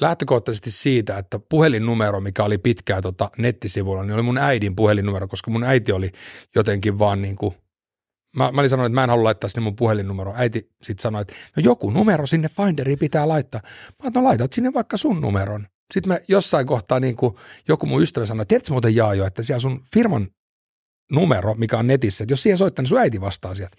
lähtökohtaisesti siitä, että puhelinnumero, mikä oli pitkään tota nettisivulla, niin oli mun äidin puhelinnumero, koska mun äiti oli jotenkin vaan niin kuin, mä, mä olin sanonut, että mä en halua laittaa sinne mun puhelinnumero. Äiti sitten sanoi, että no joku numero sinne Finderiin pitää laittaa. Mä no laitat sinne vaikka sun numeron. Sitten mä jossain kohtaa niin kuin joku mun ystävä sanoi, että tiedätkö muuten Jaajo, että siellä sun firman numero, mikä on netissä, että jos siihen soittaa, niin sun äiti vastaa sieltä.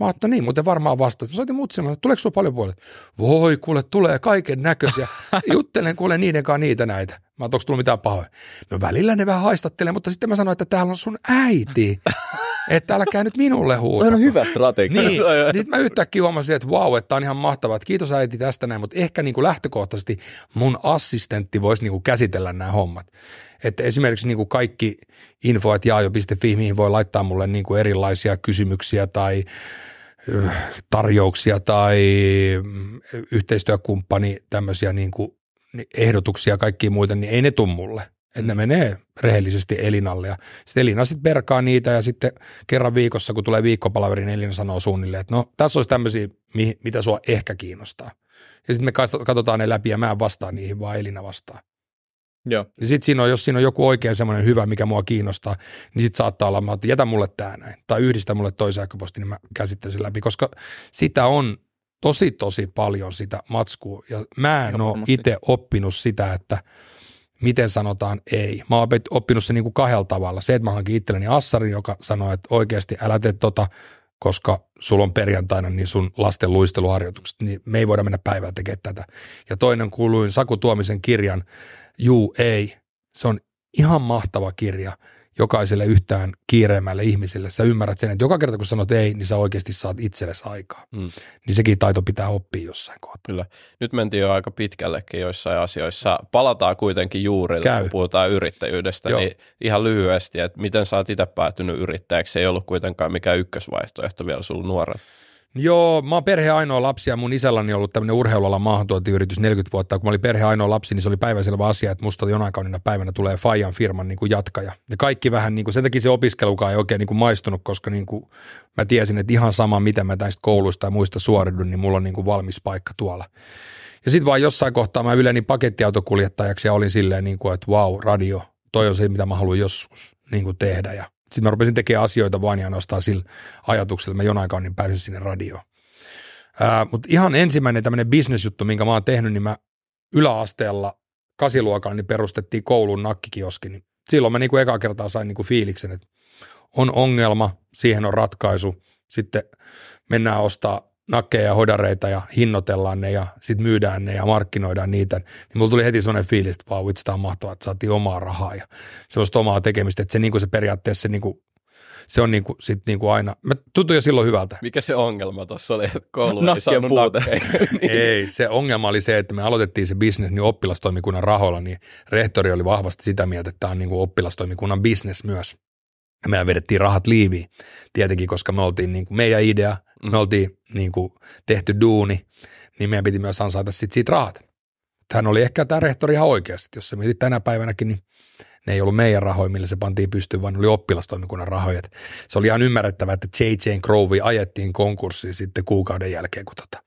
Mä ajattelin, niin muuten varmaan vastasi. Mä soitin mutsimaan, että tuleeko sulla paljon puolet? Voi kuule, tulee kaiken näköisiä. Juttelen kuule niiden kanssa niitä näitä. Mä onko tullut mitään pahoja? No välillä ne vähän haistattelee, mutta sitten mä sanoin, että täällä on sun äiti. että älkää nyt minulle huuta. On hyvä strategia. Niin, niin mä yhtäkkiä huomasin, että vau, wow, että on ihan mahtavaa, että kiitos äiti tästä näin, mutta ehkä niin kuin lähtökohtaisesti mun assistentti voisi niin kuin käsitellä nämä hommat. Että esimerkiksi niin kuin kaikki että jaajo.fi, mihin voi laittaa mulle niin kuin erilaisia kysymyksiä tai tarjouksia tai mm, yhteistyökumppani tämmöisiä niinku, niin kuin ehdotuksia ja kaikkia muita, niin ei ne tule mulle. Että ne menee rehellisesti Elinalle ja sitten Elina sitten perkaa niitä ja sitten kerran viikossa, kun tulee viikkopalaveri, niin Elina sanoo suunnilleen, että no tässä olisi tämmöisiä, mitä sua ehkä kiinnostaa. Ja sitten me katsotaan ne läpi ja mä en vastaa niihin, vaan Elina vastaa. Joo. Ja niin sitten siinä on, jos siinä on joku oikein semmoinen hyvä, mikä mua kiinnostaa, niin sitten saattaa olla, että jätä mulle tämä näin, tai yhdistä mulle toisen sähköposti, niin mä käsittelen sen läpi, koska sitä on tosi, tosi paljon sitä matskua, ja mä en ole itse oppinut sitä, että – miten sanotaan ei. Mä oon oppinut se niin kuin kahdella tavalla. Se, että mä hankin itselleni assarin, joka sanoo, että oikeasti älä tee tota, koska sulla on perjantaina niin sun lasten luisteluharjoitukset, niin me ei voida mennä päivää tekemään tätä. Ja toinen kuuluin Saku Tuomisen kirjan Juu, ei. Se on ihan mahtava kirja jokaiselle yhtään kiireemmälle ihmiselle. Sä ymmärrät sen, että joka kerta kun sanot ei, niin sä oikeasti saat itsellesi aikaa. Mm. Niin sekin taito pitää oppia jossain kohtaa. Kyllä. Nyt mentiin jo aika pitkällekin joissain asioissa. Palataan kuitenkin juurille, Käy. kun puhutaan yrittäjyydestä. Joo. Niin ihan lyhyesti, että miten sä oot itse päätynyt yrittäjäksi? Se ei ollut kuitenkaan mikään ykkösvaihtoehto vielä sulla nuoret. Joo, mä oon perhe ainoa lapsi ja mun isälläni on ollut tämmöinen urheilualan maahantuontiyritys 40 vuotta. Kun mä olin perhe ainoa lapsi, niin se oli päiväselvä asia, että musta jonain kaunina päivänä tulee Fajan firman niin kuin jatkaja. Ja kaikki vähän, niin kuin, sen takia se opiskelukaan ei oikein niin kuin maistunut, koska niin kuin, mä tiesin, että ihan sama mitä mä tästä koulusta ja muista suoridun, niin mulla on niin kuin valmis paikka tuolla. Ja sitten vaan jossain kohtaa mä yleni pakettiautokuljettajaksi ja olin silleen, niin kuin, että wow, radio, toi on se mitä mä haluan joskus niin kuin tehdä ja sitten mä rupesin tekemään asioita vain ja nostaa sillä ajatuksella, että mä jonain kauan niin sinne radioon. Mutta ihan ensimmäinen tämmöinen bisnesjuttu, minkä mä oon tehnyt, niin mä yläasteella kasiluokalla niin perustettiin koulun nakkikioski. Niin silloin mä niinku ekaa kertaa sain niinku fiiliksen, että on ongelma, siihen on ratkaisu. Sitten mennään ostaa nakkeja ja hodareita ja hinnoitellaan ne ja sitten myydään ne ja markkinoidaan niitä, niin mulla tuli heti semmoinen fiilis, että vau, tämä on mahtavaa, että saatiin omaa rahaa ja sellaista omaa tekemistä, että se, niin kuin se periaatteessa se, niin kuin, se on niin kuin, sit niin kuin aina, mä tuntui jo silloin hyvältä. Mikä se ongelma tuossa oli, että koulu ei saanut niin. Ei, se ongelma oli se, että me aloitettiin se bisnes niin oppilastoimikunnan rahoilla, niin rehtori oli vahvasti sitä mieltä, että tämä on niin kuin oppilastoimikunnan bisnes myös. Ja mehän vedettiin rahat liiviin tietenkin, koska me oltiin niin kuin meidän idea – me oltiin niin kuin, tehty duuni, niin meidän piti myös ansaita sit siitä rahat. Hän oli ehkä tämä rehtori ihan oikeasti, jos se mietit tänä päivänäkin, niin ne ei ollut meidän rahoja, millä se pantiin pystyyn, vaan ne oli oppilastoimikunnan rahoja. Et se oli ihan ymmärrettävää, että J.J. Grove ajettiin konkurssiin sitten kuukauden jälkeen, kun tota,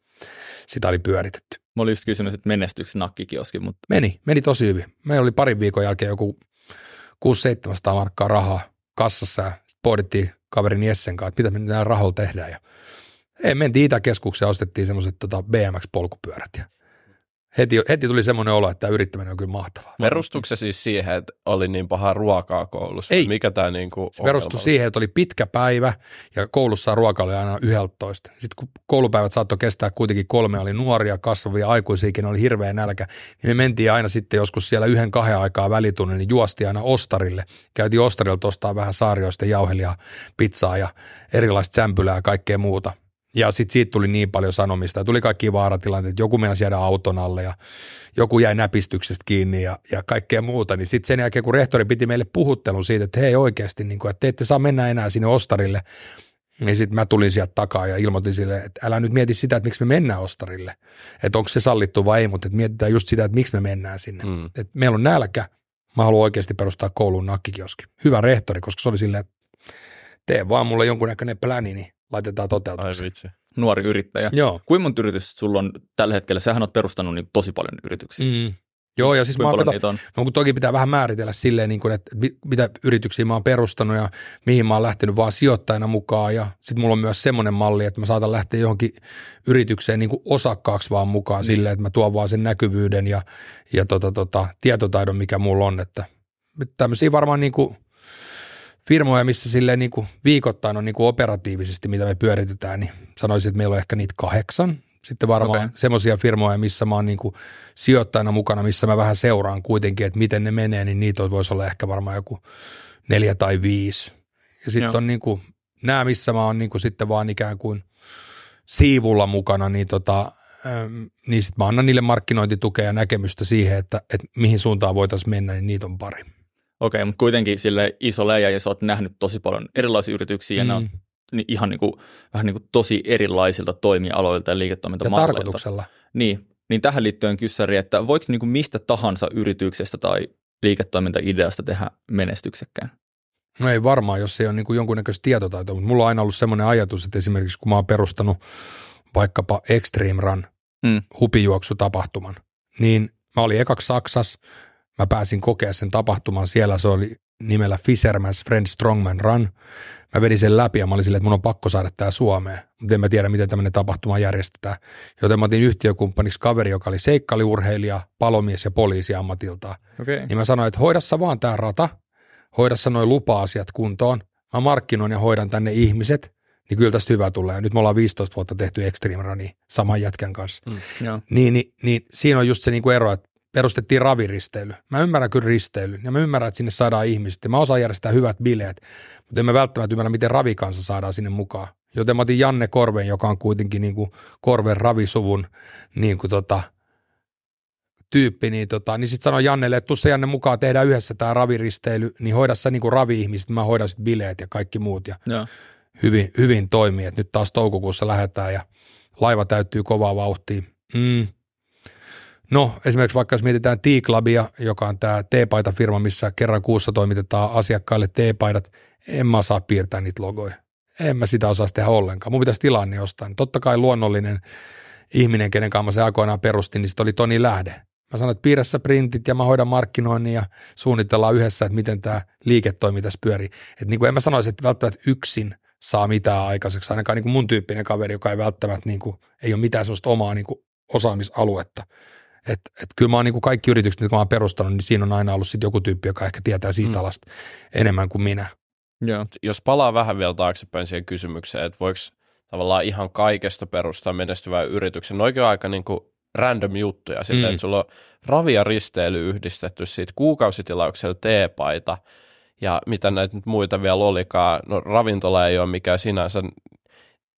sitä oli pyöritetty. Mä olin just kysynyt, että menestyksen nakkikioski, mutta... Meni, meni tosi hyvin. Meillä oli parin viikon jälkeen joku 6-700 markkaa rahaa kassassa ja sitten pohdittiin kaverin Jessen kanssa, että mitä me nyt näillä rahoilla tehdään. Ja ei, mentiin Itäkeskukseen ja ostettiin semmoiset tota, BMX-polkupyörät ja heti, heti tuli semmoinen olo, että tämä yrittäminen on kyllä mahtavaa. Perustuiko se siis siihen, että oli niin pahaa ruokaa koulussa? Ei. Mikä tämä niin kuin se perustui siihen, että oli pitkä päivä ja koulussa ruoka oli aina 11. Sitten kun koulupäivät saattoi kestää kuitenkin kolme, oli nuoria, kasvavia, aikuisiakin, oli hirveä nälkä, niin me mentiin aina sitten joskus siellä yhden kahden aikaa välitunnin, niin juosti aina ostarille. Käytiin ostarilta ostaa vähän saarioista jauhelia, pizzaa ja erilaista sämpylää ja kaikkea muuta – ja sitten siitä tuli niin paljon sanomista. Ja tuli kaikki vaaratilanteet. Joku meni jäädä auton alle ja joku jäi näpistyksestä kiinni ja, ja kaikkea muuta. Niin sitten sen jälkeen, kun rehtori piti meille puhuttelun siitä, että hei oikeasti, niin kun, että te ette saa mennä enää sinne ostarille, niin sitten mä tulin sieltä takaa ja ilmoitin sille, että älä nyt mieti sitä, että miksi me mennään ostarille. Että onko se sallittu vai ei, mutta että mietitään just sitä, että miksi me mennään sinne. Mm. Että meillä on nälkä, mä haluan oikeasti perustaa kouluun nakkikioski. Hyvä rehtori, koska se oli silleen, tee vaan mulle jonkunnäköinen pläni, niin laitetaan toteutukseen. Ai vitsi. Nuori yrittäjä. Joo. Kuinka monta yritystä sulla on tällä hetkellä? Sähän on perustanut niin tosi paljon yrityksiä. Mm. Joo, ja siis mä kato, on? No, kun toki pitää vähän määritellä silleen, niin kuin, että mitä yrityksiä mä oon perustanut ja mihin mä oon lähtenyt vaan sijoittajana mukaan. Ja sitten mulla on myös semmoinen malli, että mä saatan lähteä johonkin yritykseen niin kuin osakkaaksi vaan mukaan mm. silleen, että mä tuon vaan sen näkyvyyden ja, ja tota, tota, tietotaidon, mikä mulla on. Että, tämmöisiä varmaan niin kuin – firmoja, missä silleen niin viikoittain on niin kuin operatiivisesti, mitä me pyöritetään, niin sanoisin, että meillä on ehkä niitä kahdeksan. Sitten varmaan okay. semmoisia firmoja, missä mä oon niin kuin sijoittajana mukana, missä mä vähän seuraan kuitenkin, että miten ne menee, niin niitä voisi olla ehkä varmaan joku neljä tai viisi. Ja sitten on niin kuin, nämä, missä mä oon niin kuin sitten vaan ikään kuin siivulla mukana, niin tota, ähm, niin sitten mä annan niille markkinointitukea ja näkemystä siihen, että, että mihin suuntaan voitaisiin mennä, niin niitä on pari. Okei, okay, mutta kuitenkin sille iso läjä ja sä oot nähnyt tosi paljon erilaisia yrityksiä mm. ja ne on mm. ihan niin kuin, vähän niin kuin tosi erilaisilta toimialoilta ja liiketoimintamalleilta. Ja tarkoituksella. Niin, niin tähän liittyen kyssäri, että voiko niin kuin mistä tahansa yrityksestä tai liiketoimintaideasta tehdä menestyksekkään? No ei varmaan, jos ei ole niin kuin jonkunnäköistä tietotaitoa, mutta mulla on aina ollut semmoinen ajatus, että esimerkiksi kun mä oon perustanut vaikkapa Extreme Run mm. hupijuoksutapahtuman, niin mä olin ekaksi Saksassa, Mä pääsin kokea sen tapahtuman siellä, se oli nimellä Fisherman's Friend Strongman Run. Mä vedin sen läpi ja mä olin silleen, että mun on pakko saada tämä Suomeen, mutta en mä tiedä, miten tämmöinen tapahtuma järjestetään. Joten mä otin yhtiökumppaniksi kaveri, joka oli seikkailiurheilija, palomies ja poliisi ammatilta. Okay. Niin mä sanoin, että hoidassa vaan tämä rata, hoidassa noin lupa-asiat kuntoon, mä markkinoin ja hoidan tänne ihmiset, niin kyllä tästä hyvä tulee. Nyt me ollaan 15 vuotta tehty Extreme Runi saman jätkän kanssa. Mm, niin, niin, niin, siinä on just se niinku ero, että perustettiin raviristeily. Mä ymmärrän kyllä risteilyn ja mä ymmärrän, että sinne saadaan ihmiset ja mä osaan järjestää hyvät bileet, mutta en mä välttämättä ymmärrä, miten ravikansa saadaan sinne mukaan. Joten mä otin Janne Korven, joka on kuitenkin niin kuin Korven ravisuvun niin kuin tota, tyyppi, niin, tota, niin sitten sanoin Jannelle, että tuossa Janne mukaan tehdään yhdessä tämä raviristeily, niin hoida sä niin kuin ravi-ihmiset, mä hoidan sitten bileet ja kaikki muut. Ja, ja. Hyvin, hyvin toimii, että nyt taas toukokuussa lähdetään ja laiva täyttyy kovaa vauhtia. Mm. No esimerkiksi vaikka jos mietitään T-Clubia, joka on tämä T-paita-firma, missä kerran kuussa toimitetaan asiakkaille T-paidat, en mä saa piirtää niitä logoja. En mä sitä osaa tehdä ollenkaan. Mun pitäisi tilanne ostaa. Totta kai luonnollinen ihminen, kenen kanssa mä se aikoinaan perustin, niin oli Toni Lähde. Mä sanoin, että piirrässä printit ja mä hoidan markkinoinnin ja suunnitellaan yhdessä, että miten tämä liiketoiminta tässä pyörii. Että niin kuin en mä sanoisi, että välttämättä yksin saa mitään aikaiseksi, ainakaan niin kuin mun tyyppinen kaveri, joka ei välttämättä niin kuin, ei ole mitään sellaista omaa niin kuin osaamisaluetta. Et, et kyllä mä oon niin kuin kaikki yritykset, mitä mä oon perustanut, niin siinä on aina ollut sit joku tyyppi, joka ehkä tietää siitä mm. alasta enemmän kuin minä. Joo. Jos palaa vähän vielä taaksepäin siihen kysymykseen, että voiko tavallaan ihan kaikesta perustaa menestyvää yrityksen, oikein aika niin kuin random juttuja, mm. että sulla on ravia risteily yhdistetty siitä kuukausitilauksella T-paita ja mitä näitä nyt muita vielä olikaan. No ravintola ei ole mikään sinänsä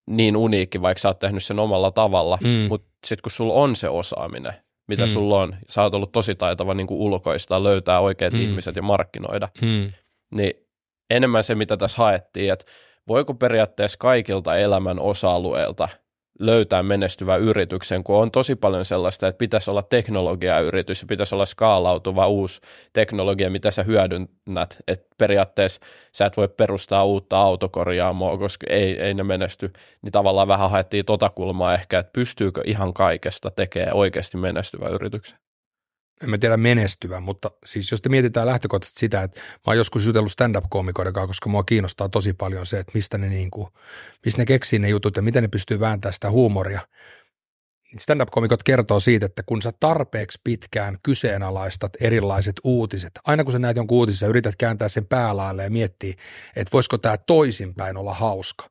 niin uniikki, vaikka sä oot tehnyt sen omalla tavalla, mm. mutta sitten kun sulla on se osaaminen, mitä mm. sulla on. Sä oot ollut tosi taitava niin kuin ulkoista löytää oikeat mm. ihmiset ja markkinoida. Mm. Niin enemmän se, mitä tässä haettiin, että voiko periaatteessa kaikilta elämän osa-alueilta löytää menestyvä yrityksen, kun on tosi paljon sellaista, että pitäisi olla teknologiayritys ja pitäisi olla skaalautuva uusi teknologia, mitä sä hyödynnät. Että periaatteessa sä et voi perustaa uutta autokorjaamoa, koska ei, ei ne menesty. Niin tavallaan vähän haettiin tota kulmaa ehkä, että pystyykö ihan kaikesta tekemään oikeasti menestyvä yrityksen en mä tiedä menestyvä, mutta siis jos te mietitään lähtökohtaisesti sitä, että mä oon joskus jutellut stand-up-koomikoiden kanssa, koska mua kiinnostaa tosi paljon se, että mistä ne, niin kuin, mistä ne keksii ne jutut ja miten ne pystyy vääntämään sitä huumoria. Stand-up-komikot kertoo siitä, että kun sä tarpeeksi pitkään kyseenalaistat erilaiset uutiset, aina kun sä näet jonkun uutisen, sä yrität kääntää sen päälaille ja miettiä, että voisiko tämä toisinpäin olla hauska,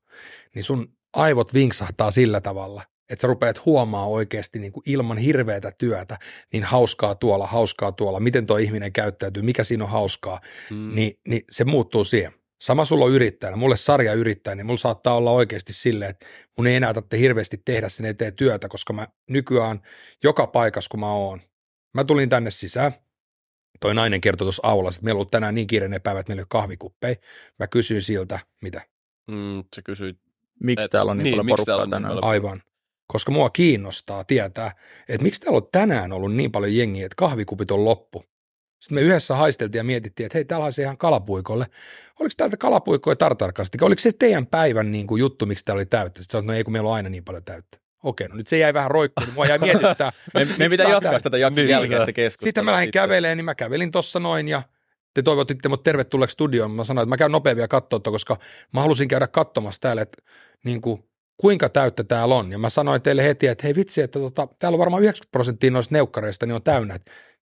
niin sun aivot vinksahtaa sillä tavalla, että sä rupeat huomaa oikeasti niin kuin ilman hirveätä työtä, niin hauskaa tuolla, hauskaa tuolla, miten tuo ihminen käyttäytyy, mikä siinä on hauskaa, mm. niin, niin se muuttuu siihen. Sama sulla on yrittäjänä, mulle sarja yrittäjä, niin mulla saattaa olla oikeasti silleen, että mun ei enää tarvitse hirveästi tehdä sen eteen työtä, koska mä nykyään joka paikassa, kun mä oon, mä tulin tänne sisään, toi nainen kertoi tuossa aulassa, että meillä on ollut tänään niin kiireinen päivä, että meillä on kahvikuppei. Mä kysyin siltä, mitä? Mm, se kysyit. Miksi täällä on niin, niin paljon porukkaa niin tänään? Aivan koska mua kiinnostaa tietää, että miksi täällä on tänään ollut niin paljon jengiä, että kahvikupit on loppu. Sitten me yhdessä haisteltiin ja mietittiin, että hei, täällä se ihan kalapuikolle. Oliko täältä kalapuikkoja tartarkasti? Oliko se teidän päivän niin kuin juttu, miksi täällä oli täyttä? Sitten sanoit, no ei, kun meillä on aina niin paljon täyttä. Okei, no nyt se jäi vähän roikkuun, niin mua jäi mietittää. me, me pitää jatkaa tätä jakson niin, keskustelua. Sitten mä lähdin käveleen, niin mä kävelin tuossa noin ja te toivotitte mut tervetulleeksi studioon. Mä sanoin, että mä käyn nopeavia katsoa, tuota, koska mä halusin käydä katsomassa täällä, että niin kuin, kuinka täyttä täällä on. Ja mä sanoin teille heti, että hei vitsi, että tota, täällä on varmaan 90 prosenttia noista neukkareista niin on täynnä.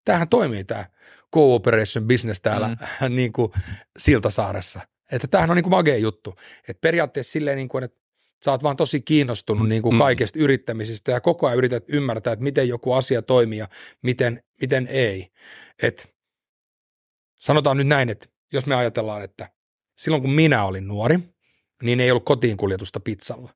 tämähän toimii tämä cooperation business täällä mm. niin kuin Siltasaaressa. Että tämähän on niin kuin magea juttu. Että periaatteessa silleen, niin kuin, että sä oot vaan tosi kiinnostunut niin kuin mm. kaikesta mm. yrittämisestä ja koko ajan yrität ymmärtää, että miten joku asia toimii ja miten, miten ei. Et sanotaan nyt näin, että jos me ajatellaan, että silloin kun minä olin nuori, niin ei ollut kotiin kuljetusta pizzalla.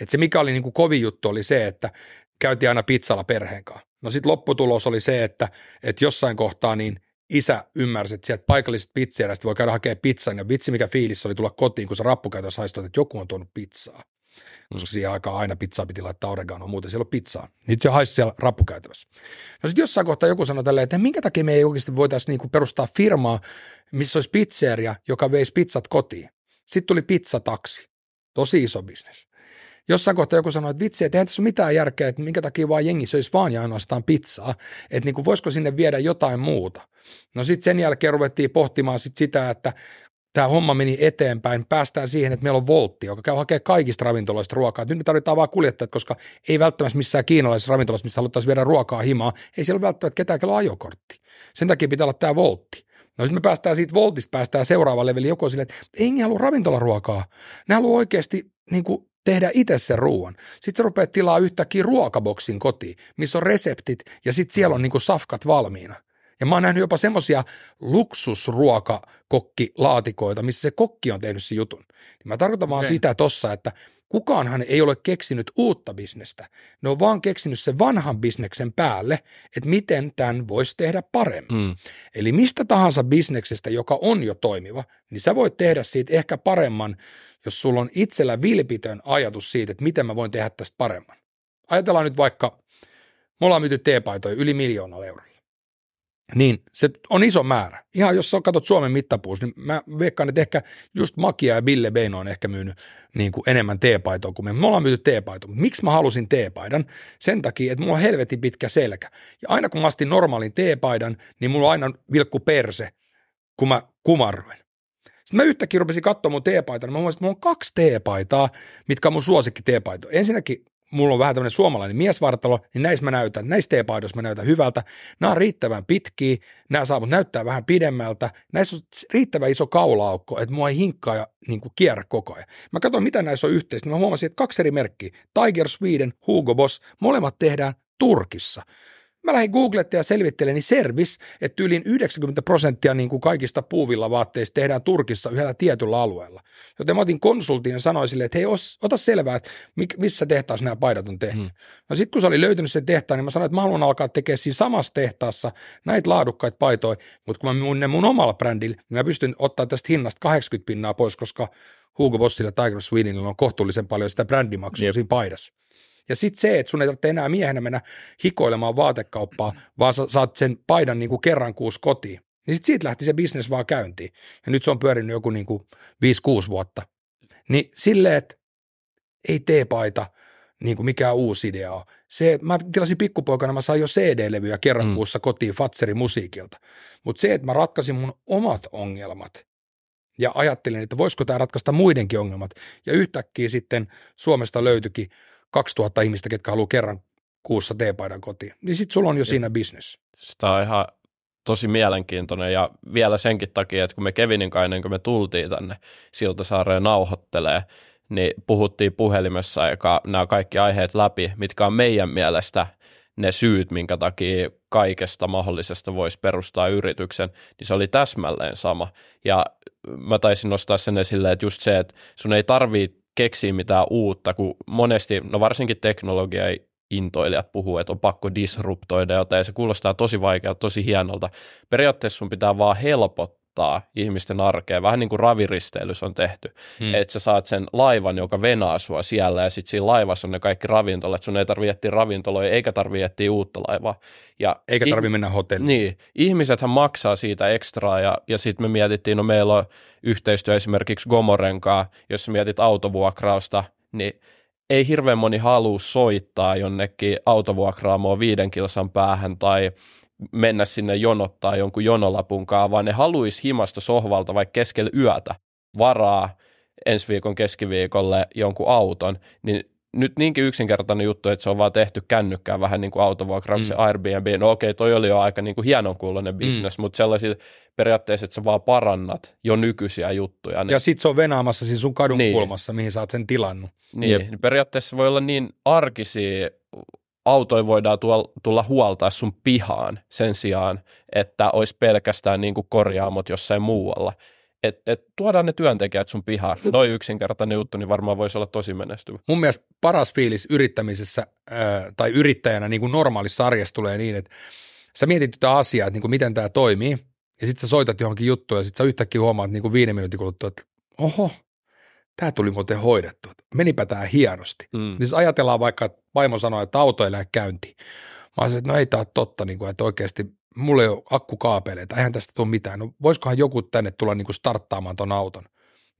Et se mikä oli niin kuin kovin juttu oli se, että käytiin aina pizzalla perheen kanssa. No sitten lopputulos oli se, että, että jossain kohtaa niin isä ymmärsi, että sieltä paikallisesta pizzeriasta voi käydä hakemaan pizzan ja vitsi mikä fiilis oli tulla kotiin, kun se rappukäytössä haistoi, että joku on tuonut pizzaa. Mm. Koska siihen aikaan aina pizzaa piti laittaa oreganoa, muuten siellä on pizzaa. Niin se haisi siellä rappukäytävässä. No sitten jossain kohtaa joku sanoi tälleen, että minkä takia me ei oikeasti voitaisiin niinku perustaa firmaa, missä olisi pizzeria, joka veisi pizzat kotiin. Sitten tuli pizzataksi. Tosi iso bisnes jossain kohtaa joku sanoi, että vitsi, että eihän tässä ole mitään järkeä, että minkä takia vaan jengi söisi vaan ja ainoastaan pizzaa, että niin kuin, voisiko sinne viedä jotain muuta. No sitten sen jälkeen ruvettiin pohtimaan sit sitä, että tämä homma meni eteenpäin, päästään siihen, että meillä on voltti, joka käy hakemaan kaikista ravintoloista ruokaa. nyt me tarvitaan vain kuljettajat, koska ei välttämättä missään kiinalaisessa ravintolassa, missä haluttaisiin viedä ruokaa himaa, ei siellä välttämättä ketään, kello ajokortti. Sen takia pitää olla tämä voltti. No sitten me päästään siitä voltista, päästään seuraavaan leveliin joko sille, että ei halua ravintolaruokaa. Ne haluaa oikeasti niin kuin tehdä itse sen ruoan. Sitten sä rupeat tilaa yhtäkkiä ruokaboksin kotiin, missä on reseptit ja sitten siellä on niinku safkat valmiina. Ja mä oon nähnyt jopa semmosia luksusruokakokkilaatikoita, missä se kokki on tehnyt sen jutun. Mä tarkoitan vaan okay. sitä tossa, että – Kukaanhan ei ole keksinyt uutta bisnestä. Ne on vaan keksinyt sen vanhan bisneksen päälle, että miten tämän voisi tehdä paremmin. Mm. Eli mistä tahansa bisneksestä, joka on jo toimiva, niin sä voit tehdä siitä ehkä paremman, jos sulla on itsellä vilpitön ajatus siitä, että miten mä voin tehdä tästä paremman. Ajatellaan nyt vaikka, me ollaan myyty teepaitoja yli miljoonalla eurolla niin se on iso määrä. Ihan jos katsot Suomen mittapuus, niin mä veikkaan, että ehkä just Makia ja Ville Beino on ehkä myynyt niin kuin enemmän teepaitoa kuin me. Me ollaan myyty teepaitoa, mutta miksi mä halusin teepaidan? Sen takia, että mulla on helvetin pitkä selkä. Ja aina kun mä astin normaalin teepaidan, niin mulla on aina vilkku perse, kun mä kumarruin. Sitten mä yhtäkkiä rupesin katsomaan mun teepaitaa, niin mä huomasin, että mulla on kaksi teepaitaa, mitkä on mun suosikki teepaito. Ensinnäkin mulla on vähän tämmöinen suomalainen miesvartalo, niin näissä mä näytän, näissä teepaidoissa mä näytän hyvältä. Nämä on riittävän pitkiä, nämä saa mut näyttää vähän pidemmältä. Näissä on riittävän iso kaulaukko, että mua ei hinkkaa ja niin kuin kierrä koko ajan. Mä katson, mitä näissä on yhteistä, niin mä huomasin, että kaksi eri merkkiä, Tiger Sweden, Hugo Boss, molemmat tehdään Turkissa. Mä lähdin googletta ja selvittelen, niin servis, että yli 90 prosenttia niin kuin kaikista puuvilla vaatteista tehdään Turkissa yhdellä tietyllä alueella. Joten mä otin konsultin ja sanoin sille, että hei, ota selvää, että missä tehtaassa nämä paidat on tehty. Hmm. No sitten kun se oli löytynyt se tehtaan, niin mä sanoin, että mä haluan alkaa tekemään siinä samassa tehtaassa näitä laadukkaita paitoja, mutta kun mä mun ne mun omalla brändillä, niin mä pystyn ottaa tästä hinnasta 80 pinnaa pois, koska Hugo Bossilla ja Tiger Sweenillä on kohtuullisen paljon sitä brändimaksua yep. siinä paidassa. Ja sitten se, että sun ei tarvitse enää miehenä mennä hikoilemaan vaatekauppaa, vaan sä saat sen paidan niin kuin kerran kuusi kotiin. Niin sitten siitä lähti se bisnes vaan käyntiin. Ja nyt se on pyörinyt joku niin kuin 5-6 vuotta. Niin silleen, että ei tee paita niin kuin mikään uusi idea on. Se, mä tilasin pikkupoikana, mä sain jo CD-levyjä kerran mm. kuussa kotiin Fatserin musiikilta. Mutta se, että mä ratkaisin mun omat ongelmat ja ajattelin, että voisiko tämä ratkaista muidenkin ongelmat. Ja yhtäkkiä sitten Suomesta löytyikin 2000 ihmistä, ketkä haluaa kerran kuussa teepaidan kotiin, niin sitten sulla on jo siinä bisnes. Sitä siis on ihan tosi mielenkiintoinen ja vielä senkin takia, että kun me Kevinin kanssa ennen kuin me tultiin tänne Siltasaareen nauhoittelee, niin puhuttiin puhelimessa aika nämä kaikki aiheet läpi, mitkä on meidän mielestä ne syyt, minkä takia kaikesta mahdollisesta voisi perustaa yrityksen, niin se oli täsmälleen sama. Ja mä taisin nostaa sen esille, että just se, että sun ei tarvitse keksiä mitään uutta, kun monesti, no varsinkin teknologia ei intoilijat puhuu, että on pakko disruptoida jotain, ja se kuulostaa tosi vaikealta, tosi hienolta. Periaatteessa sun pitää vaan helpottaa helpottaa ihmisten arkea, vähän niin kuin raviristeilys on tehty, hmm. että sä saat sen laivan, joka venaa sua siellä ja sitten siinä laivassa on ne kaikki ravintolat, sun ei tarvitse etsiä ravintoloja eikä tarvitse etsiä uutta laivaa. Ja eikä tarvitse mennä hotelliin. Niin, ihmisethän maksaa siitä ekstraa ja, ja sitten me mietittiin, no meillä on yhteistyö esimerkiksi Gomorenkaa, jos mietit autovuokrausta, niin ei hirveän moni halua soittaa jonnekin autovuokraamoon viiden kilsan päähän tai mennä sinne jonottaa jonkun jonolapunkaan, vaan ne haluaisi himasta sohvalta vaikka keskellä yötä varaa ensi viikon keskiviikolle jonkun auton, niin nyt niinkin yksinkertainen juttu, että se on vaan tehty kännykkään vähän niin kuin autovuokrauksen mm. Airbnb. No okei, okay, toi oli jo aika niin kuin hienon bisnes, mm. mutta sellaisia periaatteessa, että sä vaan parannat jo nykyisiä juttuja. Niin... Ja sit se on venaamassa siis sun kadun niin. kulmassa, mihin sä oot sen tilannut. Niin, Jep. niin periaatteessa voi olla niin arkisia autoja voidaan tuol, tulla huoltaa sun pihaan sen sijaan, että olisi pelkästään niin kuin korjaamot jossain muualla. Et, et, tuodaan ne työntekijät sun pihaan. Noin yksinkertainen juttu, niin varmaan voisi olla tosi menestyvä. Mun mielestä paras fiilis yrittämisessä tai yrittäjänä niin kuin normaalissa arjessa tulee niin, että sä mietit tätä asiaa, että niin kuin miten tämä toimii, ja sitten sä soitat johonkin juttuun, ja sitten sä yhtäkkiä huomaat niin kuin viiden minuutin kuluttua, että oho, tämä tuli muuten hoidettu, menipä tämä hienosti. Mm. Niin siis ajatellaan vaikka, että vaimo sanoi, että auto ei lähde käyntiin. Mä sanoin, että no ei tämä ole totta, niin kuin, että oikeasti mulla ei ole akkukaapeleita, eihän tästä tule mitään. No voisikohan joku tänne tulla niin kuin starttaamaan ton auton.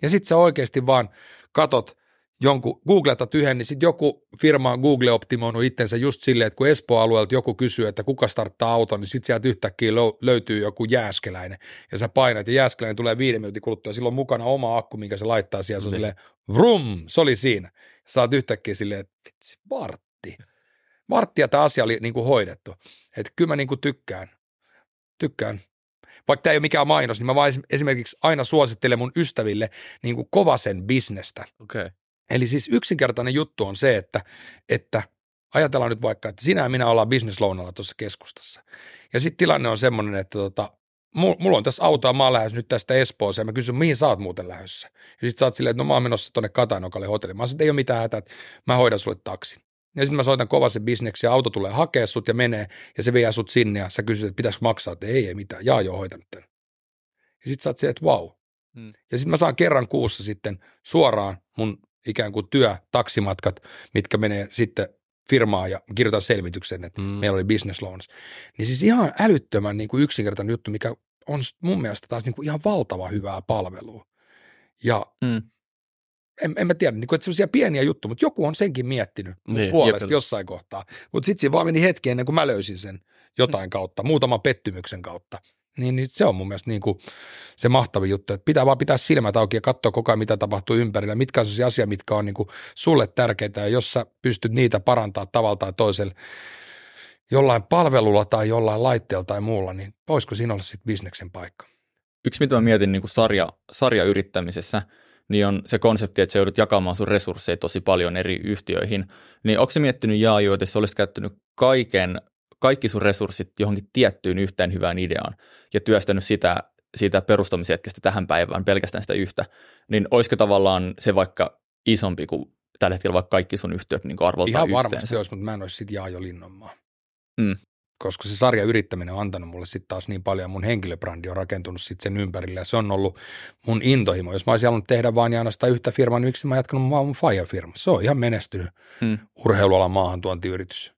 Ja sitten sä oikeasti vaan katot – jonkun Googleta tyhjen, niin sitten joku firma on Google optimoinut itsensä just silleen, että kun Espoon alueelta joku kysyy, että kuka starttaa auton, niin sitten sieltä yhtäkkiä löytyy joku jääskeläinen ja sä painat ja jääskeläinen tulee viiden minuutin kuluttua ja silloin mukana oma akku, minkä se laittaa siihen, se on niin. silleen vrum, se oli siinä. Sä oot yhtäkkiä silleen, että vitsi, Martti. Martti ja tämä asia oli niin kuin hoidettu. Että kyllä mä niin kuin tykkään, tykkään vaikka tämä ei ole mikään mainos, niin mä vaan esimerkiksi aina suosittelen mun ystäville niin kuin kovasen bisnestä. Okay. Eli siis yksinkertainen juttu on se, että, että ajatellaan nyt vaikka, että sinä ja minä ollaan bisneslounalla tuossa keskustassa. Ja sitten tilanne on semmoinen, että tota, mulla on tässä autoa, mä oon lähes nyt tästä Espooseen. Mä kysyn, mihin sä oot muuten lähdössä? Ja sitten sä oot silleen, että no mä oon menossa tuonne Katainokalle hotelliin. Mä sanoin, ei ole mitään hätää, että mä hoidan sulle taksin. Ja sitten mä soitan kovasti bisneksi ja auto tulee hakea sut ja menee ja se vie sut sinne ja sä kysyt, että pitäisikö maksaa, että ei, ei mitään, jaa joo, hoitanut tämän. Ja sitten sä oot silleen, että vau. Wow. Hmm. Ja sitten mä saan kerran kuussa sitten suoraan mun ikään kuin työtaksimatkat, mitkä menee sitten firmaa ja kirjoitan selvityksen, että mm. meillä oli business loans. Niin siis ihan älyttömän niin kuin yksinkertainen juttu, mikä on mun mielestä taas niin kuin ihan valtava hyvää palvelua. Ja mm. en, en mä tiedä, niin kuin, että sellaisia pieniä juttuja, mutta joku on senkin miettinyt mun niin, puolesta jepil. jossain kohtaa. Mutta sitten siinä vaan meni hetki ennen kuin mä löysin sen jotain mm. kautta, muutaman pettymyksen kautta. Niin, niin se on mun mielestä niin kuin se mahtava juttu, että pitää vaan pitää silmät auki ja katsoa koko ajan, mitä tapahtuu ympärillä, mitkä on sellaisia asia, mitkä on niin kuin sulle tärkeitä ja jos sä pystyt niitä parantaa tavalla tai toisella jollain palvelulla tai jollain laitteella tai muulla, niin voisiko siinä olla sitten bisneksen paikka? Yksi, mitä mä mietin niin kuin sarja, sarjayrittämisessä, niin on se konsepti, että sä joudut jakamaan sun resursseja tosi paljon eri yhtiöihin. Niin onko se miettinyt jaa, että sä olisit käyttänyt kaiken kaikki sun resurssit johonkin tiettyyn yhteen hyvään ideaan ja työstänyt sitä sitä perustamishetkestä tähän päivään pelkästään sitä yhtä, niin olisiko tavallaan se vaikka isompi kuin tällä hetkellä vaikka kaikki sun yhtiöt niin arvoltaan Ihan yhteensä? varmasti olisi, mutta mä en olisi sitten Jaajo Linnanmaa. Mm. Koska se sarja yrittäminen on antanut mulle sitten taas niin paljon, mun henkilöbrändi on rakentunut sitten sen ympärille ja se on ollut mun intohimo. Jos mä olisin halunnut tehdä vain ja ainoastaan yhtä firmaa, niin yksi mä jatkanut vaan mun Fire-firma? Se on ihan menestynyt mm. urheilualan maahantuontiyritys.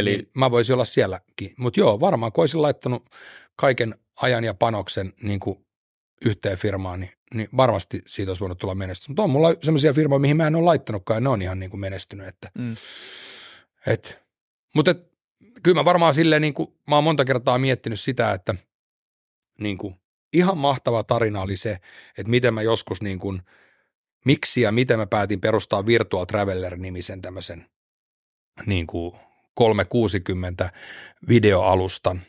Eli niin. mä voisin olla sielläkin. Mutta joo, varmaan kun olisin laittanut kaiken ajan ja panoksen niin kuin yhteen firmaan, niin, niin varmasti siitä olisi voinut tulla menestys. Mutta on mulla sellaisia firmoja, mihin mä en ole laittanutkaan, ja ne on ihan niin kuin menestynyt. Että, mm. et, mutta et, kyllä mä varmaan silleen, niin kuin, mä oon monta kertaa miettinyt sitä, että niin kuin, ihan mahtava tarina oli se, että miten mä joskus niin kuin, miksi ja miten mä päätin perustaa Virtual Traveler-nimisen tämmöisen niin kuin, 360 videoalustan,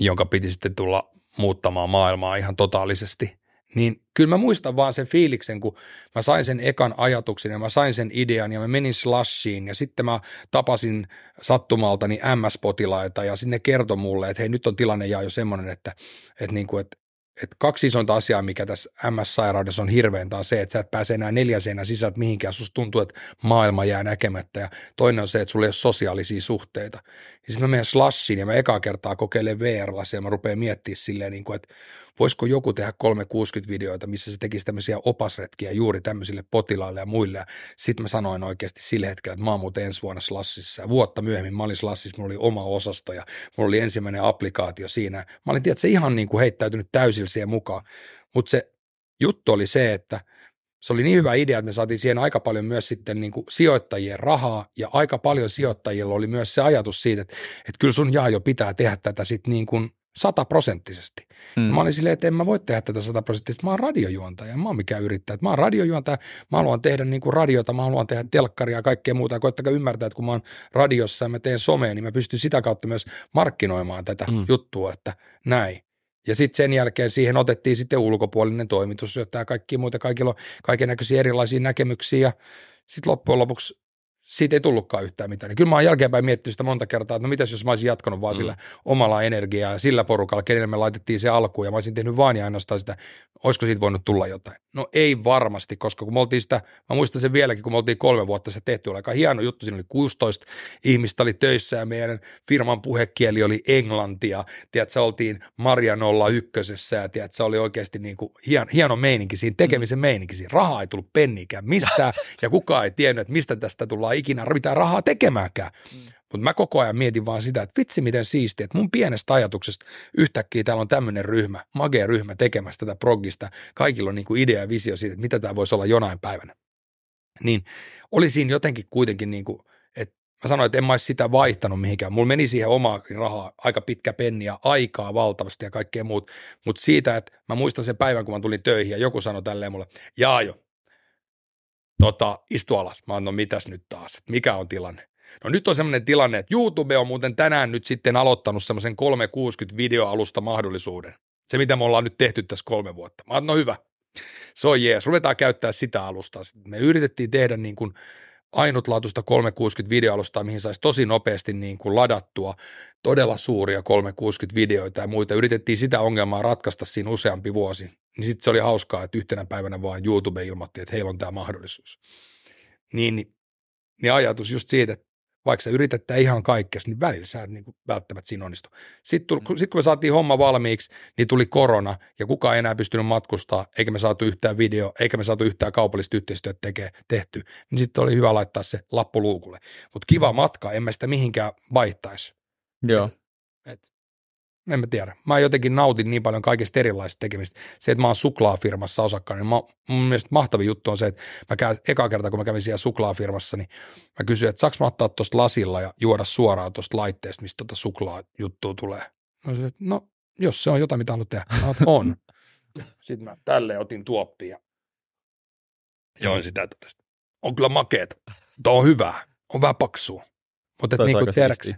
jonka piti sitten tulla muuttamaan maailmaa ihan totaalisesti. Niin kyllä mä muistan vaan sen fiiliksen, kun mä sain sen ekan ajatuksen ja mä sain sen idean ja mä menin slashiin ja sitten mä tapasin sattumaltani MS-potilaita ja sinne kertoi mulle, että hei nyt on tilanne ja jo semmoinen, että, että, niin kuin, että et kaksi isointa asiaa, mikä tässä MS-sairaudessa on hirveintä, on se, että sä et pääse enää neljä seinän sisältä mihinkään, susta tuntuu, että maailma jää näkemättä, ja toinen on se, että sulla ei ole sosiaalisia suhteita. Ja sitten mä menen slassiin ja mä ekaa kertaa kokeilen VR-lasia, ja mä rupean miettimään silleen, niin kuin, että voisiko joku tehdä 360-videoita, missä se tekisi tämmöisiä opasretkiä juuri tämmöisille potilaille ja muille. Sitten mä sanoin oikeasti sillä hetkellä, että mä oon muuten ensi vuonna Slassissa. Ja vuotta myöhemmin mä olin Slassissa, mulla oli oma osasto ja mulla oli ensimmäinen applikaatio siinä. Mä olin tietysti ihan niin kuin heittäytynyt täysillä siihen mukaan, mutta se juttu oli se, että – se oli niin hyvä idea, että me saatiin siihen aika paljon myös sitten niin kuin sijoittajien rahaa ja aika paljon sijoittajilla oli myös se ajatus siitä, että, että kyllä sun jo pitää tehdä tätä sitten niin kuin sataprosenttisesti. Mm. Mä olin silleen, että en mä voi tehdä tätä sataprosenttisesti. Mä oon radiojuontaja, mä oon mikä yrittäjä. Mä oon radiojuontaja, mä haluan tehdä niin kuin radiota, mä haluan tehdä telkkaria ja kaikkea muuta. koittakaa ymmärtää, että kun mä oon radiossa ja mä teen somea, niin mä pystyn sitä kautta myös markkinoimaan tätä mm. juttua, että näin. Ja sitten sen jälkeen siihen otettiin sitten ulkopuolinen toimitus, jotta kaikki muuta, kaikilla on kaiken näköisiä erilaisia näkemyksiä. sitten loppujen lopuksi siitä ei tullutkaan yhtään mitään. Niin kyllä mä oon jälkeenpäin miettinyt sitä monta kertaa, että no mitäs jos mä olisin jatkanut vaan mm. sillä omalla energiaa ja sillä porukalla, kenelle me laitettiin se alkuun ja mä olisin tehnyt vaan ja ainoastaan sitä, olisiko siitä voinut tulla jotain. No ei varmasti, koska kun me oltiin sitä, mä muistan sen vieläkin, kun me oltiin kolme vuotta se tehty, oli aika hieno juttu, siinä oli 16 ihmistä oli töissä ja meidän firman puhekieli oli englantia, tiedät sä oltiin Maria 01 ja tiedät sä oli oikeasti niin kuin hieno, hieno meininki siinä, mm. tekemisen meininki siinä, rahaa ei tullut penniikään mistään ja kukaan ei tiennyt, että mistä tästä tullaan ikinä mitään rahaa tekemäänkään. Mm. Mutta mä koko ajan mietin vaan sitä, että vitsi miten siistiä, että mun pienestä ajatuksesta yhtäkkiä täällä on tämmöinen ryhmä, magea ryhmä tekemässä tätä proggista. Kaikilla on niin kuin idea ja visio siitä, että mitä tämä voisi olla jonain päivänä. Niin oli siinä jotenkin kuitenkin niin kuin, että mä sanoin, että en mä olisi sitä vaihtanut mihinkään. Mulla meni siihen omaa rahaa, aika pitkä penni ja aikaa valtavasti ja kaikkea muut. Mutta siitä, että mä muistan sen päivän, kun mä tulin töihin ja joku sanoi tälleen mulle, jaa jo, tota, istu alas. Mä no mitäs nyt taas, että mikä on tilanne? No nyt on semmoinen tilanne, että YouTube on muuten tänään nyt sitten aloittanut semmoisen 360 videoalusta mahdollisuuden. Se, mitä me ollaan nyt tehty tässä kolme vuotta. Mä no hyvä. Se on jees, ruvetaan käyttää sitä alustaa. Sitten me yritettiin tehdä niin kuin ainutlaatuista 360 videoalustaa, mihin saisi tosi nopeasti niin kuin ladattua todella suuria 360 videoita ja muita. Yritettiin sitä ongelmaa ratkaista siinä useampi vuosi niin sitten se oli hauskaa, että yhtenä päivänä vaan YouTube ilmoitti, että heillä on tämä mahdollisuus. Niin, niin, niin ajatus just siitä, että vaikka sä yrität tää ihan kaikkea, niin välillä sä et niin kuin välttämättä siinä onnistu. Sitten tuli, mm. sit kun me saatiin homma valmiiksi, niin tuli korona ja kukaan ei enää pystynyt matkustaa, eikä me saatu yhtään video, eikä me saatu yhtään kaupallista yhteistyötä teke, tehty, niin sitten oli hyvä laittaa se lappu luukulle. Mutta kiva mm. matka, en mä sitä mihinkään vaihtaisi. Joo. Et, et en mä tiedä. Mä jotenkin nautin niin paljon kaikista erilaisista tekemistä. Se, että mä oon suklaafirmassa osakkaan, niin mä, mun mielestä mahtavin juttu on se, että mä käyn, eka kerta kun mä kävin siellä suklaafirmassa, niin mä kysyin, että saaks mä ottaa tuosta lasilla ja juoda suoraan tuosta laitteesta, mistä tuota suklaajuttua tulee. No, sanoin, että no jos se on jotain, mitä haluat tehdä, mä oot, on. Sitten mä tälleen otin tuoppia ja join sitä tästä. On kyllä makeet. Tämä on hyvää. On vähän paksua. Mutta niin kuin tiedätkö,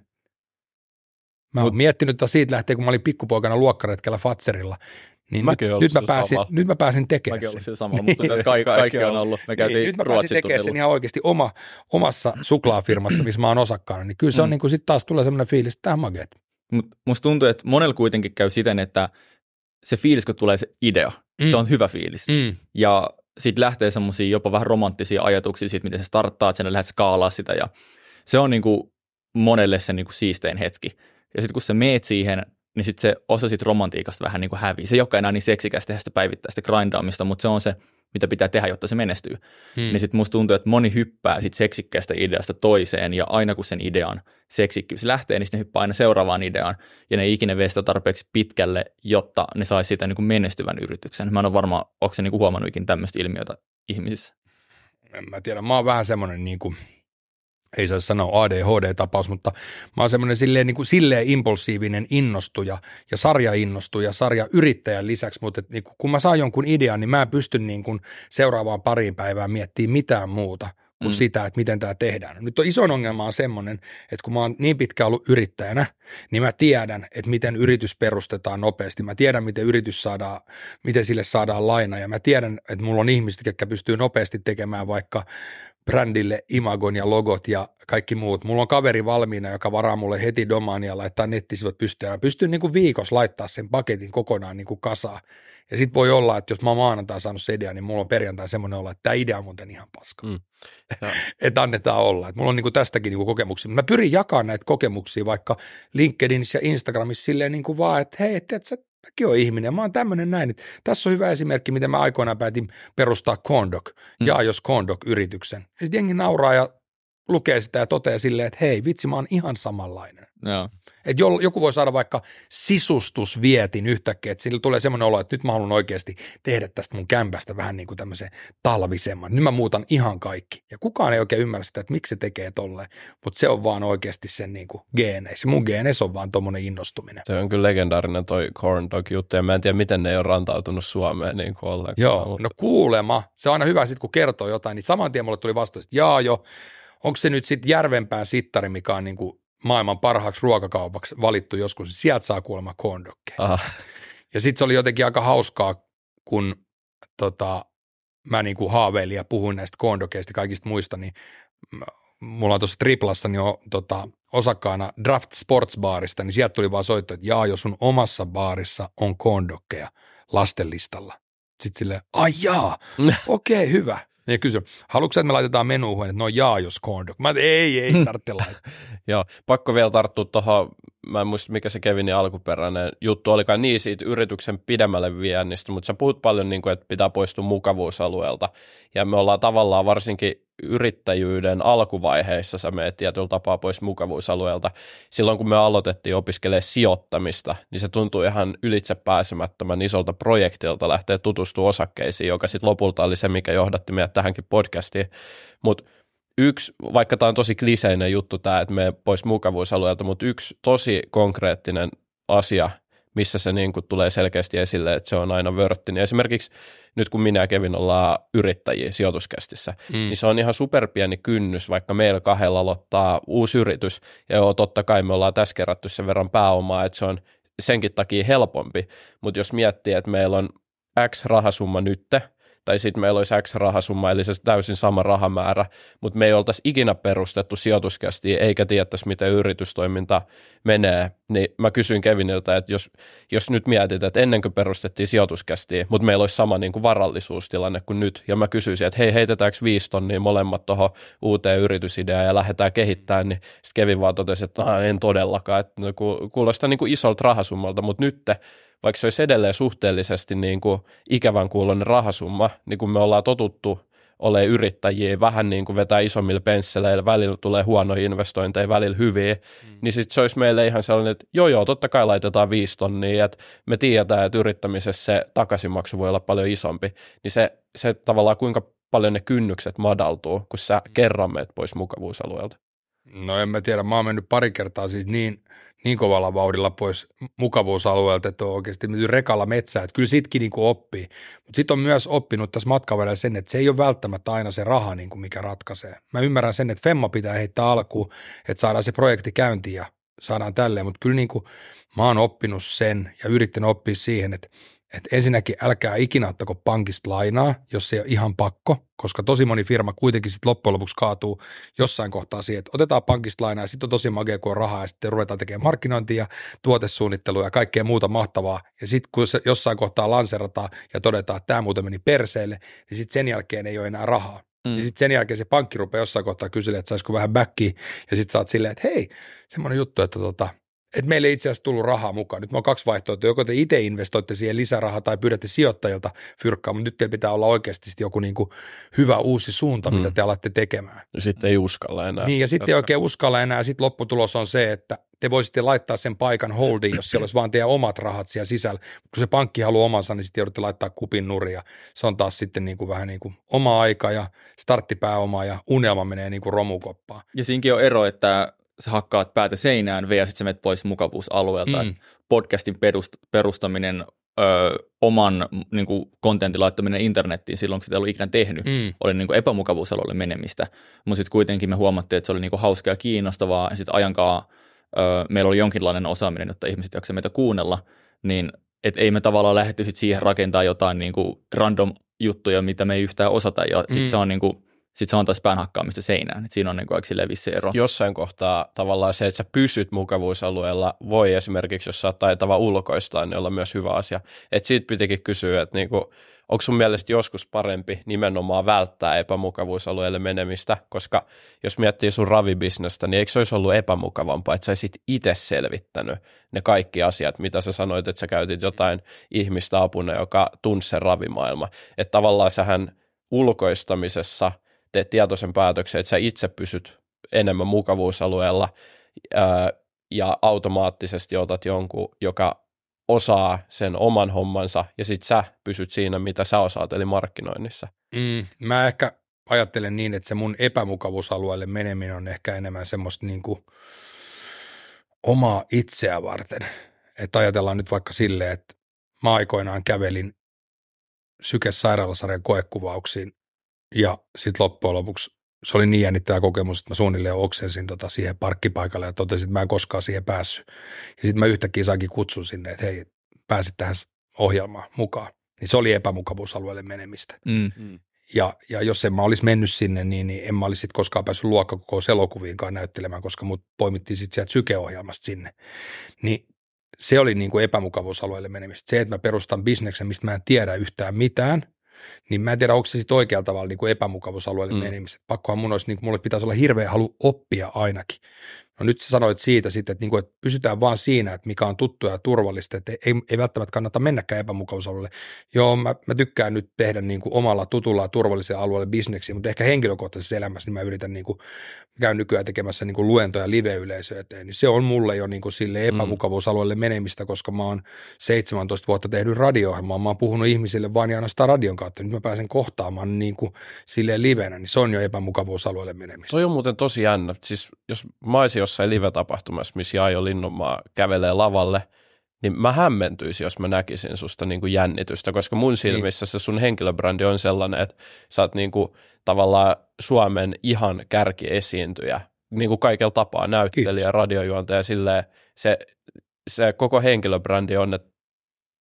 Mä oon Mut, miettinyt siitä lähtien, kun mä olin pikkupoikana luokkaretkellä Fatserilla, niin Mäkin nyt, nyt, mä pääsin, sama. nyt mä pääsin tekemään Mäkin sen. sama, mutta niin. kaikki, kaikki on ollut. Me niin, käytiin niin, nyt mä pääsin tekemään sen ihan oikeasti oma, omassa suklaafirmassa, missä mä oon osakkaana. Niin kyllä se on mm. niin sitten taas tulee semmoinen fiilis, että tämä on Mut musta tuntuu, että monella kuitenkin käy siten, että se fiilis, kun tulee se idea, mm. se on hyvä fiilis. Mm. Ja sitten lähtee semmoisia jopa vähän romanttisia ajatuksia siitä, miten se starttaa, että sen lähdet skaalaa sitä. Ja se on niin kuin monelle se niin kuin siistein hetki. Ja sitten kun sä meet siihen, niin sitten se osa siitä romantiikasta vähän niin kuin hävii. Se ei olekaan enää niin seksikäs tehdä sitä päivittäistä grindaamista, mutta se on se, mitä pitää tehdä, jotta se menestyy. Hmm. Niin sitten musta tuntuu, että moni hyppää sit seksikkäästä ideasta toiseen ja aina kun sen idean seksikkyys lähtee, niin sitten hyppää aina seuraavaan ideaan ja ne ei ikinä vie sitä tarpeeksi pitkälle, jotta ne saisi siitä niin kuin menestyvän yrityksen. Mä en ole varma, onko se niin kuin huomannut ikinä tämmöistä ilmiötä ihmisissä. En mä tiedä, mä oon vähän semmoinen niin kuin – ei saisi sanoa ADHD-tapaus, mutta mä oon semmoinen silleen, niin kuin, silleen impulsiivinen innostuja ja sarjainnostuja, sarjayrittäjän lisäksi, mutta et, niin kuin, kun mä saan jonkun idean, niin mä en pysty niin kuin, seuraavaan pariin päivään miettimään mitään muuta kuin mm. sitä, että miten tämä tehdään. Nyt on iso ongelma on semmoinen, että kun mä oon niin pitkään ollut yrittäjänä, niin mä tiedän, että miten yritys perustetaan nopeasti. Mä tiedän, miten yritys saadaan, miten sille saadaan laina ja mä tiedän, että mulla on ihmiset, jotka pystyy nopeasti tekemään vaikka brändille imagon ja logot ja kaikki muut. Mulla on kaveri valmiina, joka varaa mulle heti domaan ja laittaa nettisivut pystyyn. Mä pystyn niin kuin viikossa laittaa sen paketin kokonaan niin kuin kasaan. Ja sit voi olla, että jos mä oon maanantaina saanut sen idean, niin mulla on perjantai semmoinen olla, että tämä idea on muuten ihan paska. Mm. että annetaan olla. Et mulla on niinku tästäkin niinku kokemuksia. Mä pyrin jakamaan näitä kokemuksia vaikka LinkedInissä ja Instagramissa silleen niinku vaan, että hei, et, et, et, mäkin olen ihminen, mä oon tämmöinen näin. Että tässä on hyvä esimerkki, miten mä aikoinaan päätin perustaa Kondok, mm. ja jos Kondok-yrityksen. Ja sitten jengi nauraa ja lukee sitä ja toteaa silleen, että hei, vitsi, mä oon ihan samanlainen. Joo. Et joku voi saada vaikka sisustusvietin yhtäkkiä, että sillä tulee semmoinen olo, että nyt mä haluan oikeasti tehdä tästä mun kämpästä vähän niin kuin tämmöisen talvisemman. Nyt mä muutan ihan kaikki. Ja kukaan ei oikein ymmärrä sitä, että miksi se tekee tolle, mutta se on vaan oikeasti sen niin kuin geeneissä. Mun geeneissä on vaan tommonen innostuminen. Se on kyllä legendaarinen toi corn dog juttu, ja mä en tiedä, miten ne ei ole rantautunut Suomeen niin kuin ollenkaan. Joo, mutta... no kuulema. Se on aina hyvä sitten, kun kertoo jotain, niin saman tien mulle tuli vastaus, että jaa jo, onko se nyt sitten Järvenpää sittari, mikä on niin kuin maailman parhaaksi ruokakaupaksi valittu joskus, sieltä saa kuulemma kondokkeja. Ja sitten se oli jotenkin aika hauskaa, kun tota, mä niin kuin haaveilin ja puhuin näistä kondokeista kaikista muista, niin mulla on tuossa triplassa niin on, tota, osakkaana Draft Sports Barista, niin sieltä tuli vaan soitto, että jaa, jos sun omassa baarissa on kondokkeja lastenlistalla. Sitten silleen, ai jaa, okei, okay, hyvä ne niin, kysyi, haluatko että me laitetaan menuun, että no jaa, jos corn dog. Mä ei, ei hmm. tarvitse laittaa. Joo, pakko vielä tarttua tuohon mä en muista mikä se Kevinin alkuperäinen juttu olikaan, niin siitä yrityksen pidemmälle viennistä, mutta sä puhut paljon, niin kuin, että pitää poistua mukavuusalueelta, ja me ollaan tavallaan varsinkin yrittäjyyden alkuvaiheissa sä menet tietyllä tapaa pois mukavuusalueelta. Silloin kun me aloitettiin opiskelemaan sijoittamista, niin se tuntui ihan ylitse pääsemättömän isolta projektilta lähteä tutustumaan osakkeisiin, joka sitten lopulta oli se, mikä johdatti meidät tähänkin podcastiin. Mutta yksi, vaikka tämä on tosi kliseinen juttu tämä, että me pois mukavuusalueelta, mutta yksi tosi konkreettinen asia, missä se niin kuin tulee selkeästi esille, että se on aina vörtti. Niin esimerkiksi nyt kun minä ja Kevin ollaan yrittäjiä sijoituskästissä, mm. niin se on ihan superpieni kynnys, vaikka meillä kahdella aloittaa uusi yritys, ja joo, totta kai me ollaan tässä kerätty sen verran pääomaa, että se on senkin takia helpompi, mutta jos miettii, että meillä on X rahasumma nytte, tai sitten meillä olisi X rahasumma, eli se täysin sama rahamäärä, mutta me ei oltaisi ikinä perustettu sijoituskästi, eikä tietäisi, miten yritystoiminta menee. Niin mä kysyin Keviniltä, että jos, jos nyt mietit, että ennen kuin perustettiin sijoituskästi, mutta meillä olisi sama niin kuin varallisuustilanne kuin nyt, ja mä kysyisin, että hei, heitetäänkö viisi tonnia molemmat tuohon uuteen yritysideaan ja lähdetään kehittämään, niin sitten Kevin vaan totesi, että en todellakaan, että no kuulostaa niin kuin isolta rahasummalta, mutta nyt vaikka se olisi edelleen suhteellisesti niin kuin ikävän kuulon rahasumma, niin kuin me ollaan totuttu ole yrittäjiä, vähän niin kuin vetää isommilla pensseleillä, välillä tulee huonoja investointeja, välillä hyviä, mm. niin sitten se olisi meille ihan sellainen, että joo joo, totta kai laitetaan viisi tonnia, että me tiedetään, että yrittämisessä se takaisinmaksu voi olla paljon isompi, niin se, se tavallaan kuinka paljon ne kynnykset madaltuu, kun sä mm. kerran meet pois mukavuusalueelta. No en mä tiedä, mä oon mennyt pari kertaa siis niin niin kovalla vauhdilla pois mukavuusalueelta, että on oikeasti mennyt rekalla metsää, että kyllä sitkin niin kuin oppii. Mutta sitten on myös oppinut tässä matkan sen, että se ei ole välttämättä aina se raha, niin kuin mikä ratkaisee. Mä ymmärrän sen, että Femma pitää heittää alkuun, että saadaan se projekti käyntiin ja saadaan tälleen, mutta kyllä niin kuin mä oon oppinut sen ja yrittänyt oppia siihen, että että ensinnäkin älkää ikinä ottako pankista lainaa, jos se ei ole ihan pakko, koska tosi moni firma kuitenkin sitten loppujen lopuksi kaatuu jossain kohtaa siihen, että otetaan pankista lainaa ja sitten on tosi magia, kun on rahaa ja sitten ruvetaan tekemään markkinointia tuotesuunnittelua ja kaikkea muuta mahtavaa. Ja sitten kun se jossain kohtaa lanserataan ja todetaan, että tämä muuten meni perseelle, niin sitten sen jälkeen ei ole enää rahaa. Mm. Ja sitten sen jälkeen se pankki rupeaa jossain kohtaa kysyä, että saisiko vähän backia, ja sitten saat silleen, että hei, semmoinen juttu, että tota, että meille itse asiassa tullut rahaa mukaan. Nyt on kaksi vaihtoehtoa. Joko te itse investoitte siihen lisärahaa tai pyydätte sijoittajilta fyrkkaa, mutta nyt teillä pitää olla oikeasti joku niin kuin hyvä uusi suunta, mm. mitä te alatte tekemään. Ja sitten ei uskalla enää. Niin, ja sitten ei oikein uskalla enää. Sitten lopputulos on se, että te voisitte laittaa sen paikan holdiin, jos siellä olisi vain teidän omat rahat siellä sisällä. Kun se pankki haluaa omansa, niin sitten joudutte laittaa kupin nuria. Se on taas sitten niin kuin vähän niin kuin oma aika ja starttipääoma ja unelma menee niin kuin romukoppaan. Ja siinäkin on ero, että sä hakkaat päätä seinään ja sitten sä menet pois mukavuusalueelta. Mm. Podcastin perust- perustaminen, ö, oman niin kontentin laittaminen internettiin silloin, kun sitä ei ollut ikinä tehnyt, mm. oli niin kuin, epämukavuusalueelle menemistä. Mutta sitten kuitenkin me huomattiin, että se oli niin kuin, hauskaa ja kiinnostavaa ja sitten ajankaa ö, meillä oli jonkinlainen osaaminen, jotta ihmiset jaksaa meitä kuunnella, niin et ei me tavallaan lähdetty sit siihen rakentaa jotain niin kuin, random juttuja, mitä me ei yhtään osata ja sitten mm. se on niin kuin, sitten se on taas pään hakkaamista seinään. Et siinä on niin aika vissi ero. Jossain kohtaa tavallaan se, että sä pysyt mukavuusalueella, voi esimerkiksi, jos sä oot taitava ulkoistaa, niin olla myös hyvä asia. Et siitä pitikin kysyä, että niin onko sun mielestä joskus parempi nimenomaan välttää epämukavuusalueelle menemistä, koska jos miettii sun ravibisnestä, niin eikö se olisi ollut epämukavampaa, että sä olisit itse selvittänyt ne kaikki asiat, mitä sä sanoit, että sä käytit jotain ihmistä apuna, joka tunsi sen ravimaailma. Että tavallaan sähän ulkoistamisessa – teet tietoisen päätöksen, että sä itse pysyt enemmän mukavuusalueella ää, ja automaattisesti otat jonkun, joka osaa sen oman hommansa ja sit sä pysyt siinä, mitä sä osaat, eli markkinoinnissa. Mm, mä ehkä ajattelen niin, että se mun epämukavuusalueelle meneminen on ehkä enemmän semmoista niin kuin omaa itseä varten. Että ajatellaan nyt vaikka silleen, että mä aikoinaan kävelin sykesairaalasarjan koekuvauksiin ja sitten loppujen lopuksi se oli niin jännittävä kokemus, että mä suunnilleen oksensin tota siihen parkkipaikalle ja totesin, että mä en koskaan siihen päässyt. Ja sitten mä yhtäkkiä saankin kutsun sinne, että hei, pääsit tähän ohjelmaan mukaan. Niin se oli epämukavuusalueelle menemistä. Mm. mm. Ja, ja jos en mä olisi mennyt sinne, niin, niin en mä olisi sitten koskaan päässyt luokkakokous elokuviinkaan näyttelemään, koska mut poimittiin sitten sieltä sykeohjelmasta sinne. Niin se oli niin kuin epämukavuusalueelle menemistä. Se, että mä perustan bisneksen, mistä mä en tiedä yhtään mitään – niin mä en tiedä, onko se sitten oikealla tavalla niin kuin epämukavuusalueelle mm. menemistä. Pakkohan mun olisi, niin kuin mulle pitäisi olla hirveä halu oppia ainakin. No nyt sä sanoit siitä sitten, että, niin kuin, että pysytään vaan siinä, että mikä on tuttua ja turvallista, että ei, ei välttämättä kannata mennäkään epämukausalueelle. Joo, mä, mä tykkään nyt tehdä niin kuin omalla tutulla ja turvallisella alueella bisneksiä, mutta ehkä henkilökohtaisessa elämässä niin mä yritän, niin kuin, mä käyn nykyään tekemässä niin kuin luentoja live-yleisöä eteen, niin se on mulle jo niin kuin sille mm. epämukavuusalueelle menemistä, koska mä oon 17 vuotta tehnyt radio mä oon puhunut ihmisille vain ja ainoastaan radion kautta, nyt mä pääsen kohtaamaan niin kuin silleen livenä, niin se on jo epämukavuusalueelle menemistä. Toi on muuten tosi jännä, siis jos mä jossain live-tapahtumassa, missä Jaajo Linnunmaa kävelee lavalle, niin mä hämmentyisin, jos mä näkisin susta niin kuin jännitystä, koska mun niin. silmissä niin. se sun henkilöbrändi on sellainen, että sä oot niin kuin tavallaan Suomen ihan kärkiesiintyjä, niin kuin kaikella tapaa, näyttelijä, Kiitos. radiojuontaja, silleen se, se koko henkilöbrändi on, että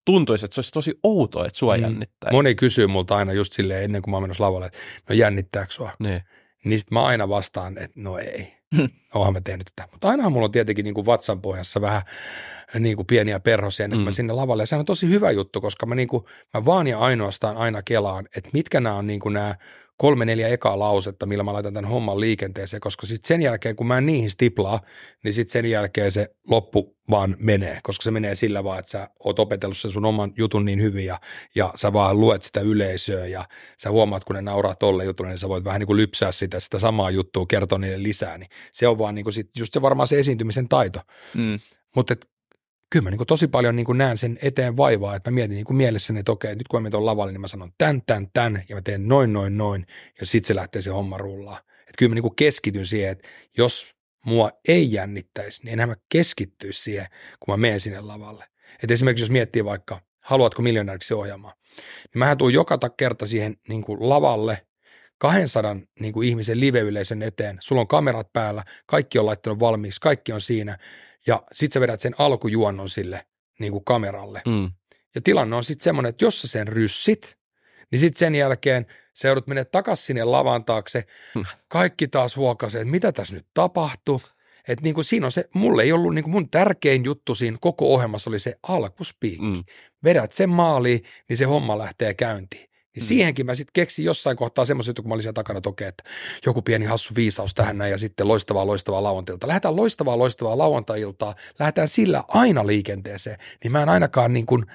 tuntuisi, että se olisi tosi outoa, että sua mm. jännittää. Moni kysyy multa aina just silleen ennen kuin mä menen lavalle, että no jännittääkö sua? Niin. Niin sit mä aina vastaan, että no ei. Hmm. Oonhan mä tehnyt tätä. Mutta ainahan mulla on tietenkin niin kuin vatsan pohjassa vähän äh, niin kuin pieniä perhosia, hmm. mä mm. sinne lavalle. Ja sehän on tosi hyvä juttu, koska mä, niin kuin, mä vaan ja ainoastaan aina kelaan, että mitkä nämä on niin kuin nämä kolme neljä ekaa lausetta, millä mä laitan tämän homman liikenteeseen, koska sitten sen jälkeen, kun mä en niihin stiplaa, niin sitten sen jälkeen se loppu vaan menee, koska se menee sillä vaan, että sä oot opetellut sen sun oman jutun niin hyvin ja, ja sä vaan luet sitä yleisöä ja sä huomaat, kun ne nauraa tolle jutulle, niin sä voit vähän niin kuin lypsää sitä, sitä samaa juttua, kertoa niille lisää, niin se on vaan niin kuin sit, just se varmaan se esiintymisen taito. Mm. Mutta kyllä mä niin kuin tosi paljon niin kuin näen sen eteen vaivaa, että mä mietin niin kuin mielessäni, että okei, nyt kun mä tuon lavalle, niin mä sanon tän, tän, tän, ja mä teen noin, noin, noin, ja sitten se lähtee se homma rullaan. Että kyllä mä niin kuin keskityn siihen, että jos mua ei jännittäisi, niin enhän mä keskittyisi siihen, kun mä menen sinne lavalle. Et esimerkiksi jos miettii vaikka, haluatko miljonääriksi ohjelmaa, niin mähän tuun joka kerta siihen niin kuin lavalle 200 niin kuin ihmisen live-yleisön eteen. Sulla on kamerat päällä, kaikki on laittanut valmiiksi, kaikki on siinä ja sit sä vedät sen alkujuonnon sille niin kuin kameralle. Mm. Ja tilanne on sitten semmoinen, että jos sä sen ryssit, niin sitten sen jälkeen sä joudut menemään takaisin sinne lavan taakse. Hm. Kaikki taas huokasee, että mitä tässä nyt tapahtuu. että niin kuin siinä on se, mulle ei ollut, niin kuin mun tärkein juttu siinä koko ohjelmassa oli se alkuspiikki. Mm. Vedät sen maaliin, niin se homma lähtee käyntiin. Ja niin mm. siihenkin mä sitten keksin jossain kohtaa semmoisen jutun, kun mä olin siellä takana, että että joku pieni hassu viisaus tähän näin ja sitten loistavaa, loistavaa lauantailta. Lähdetään loistavaa, loistavaa lauantailtaa, lähdetään sillä aina liikenteeseen, niin mä en ainakaan niin kuin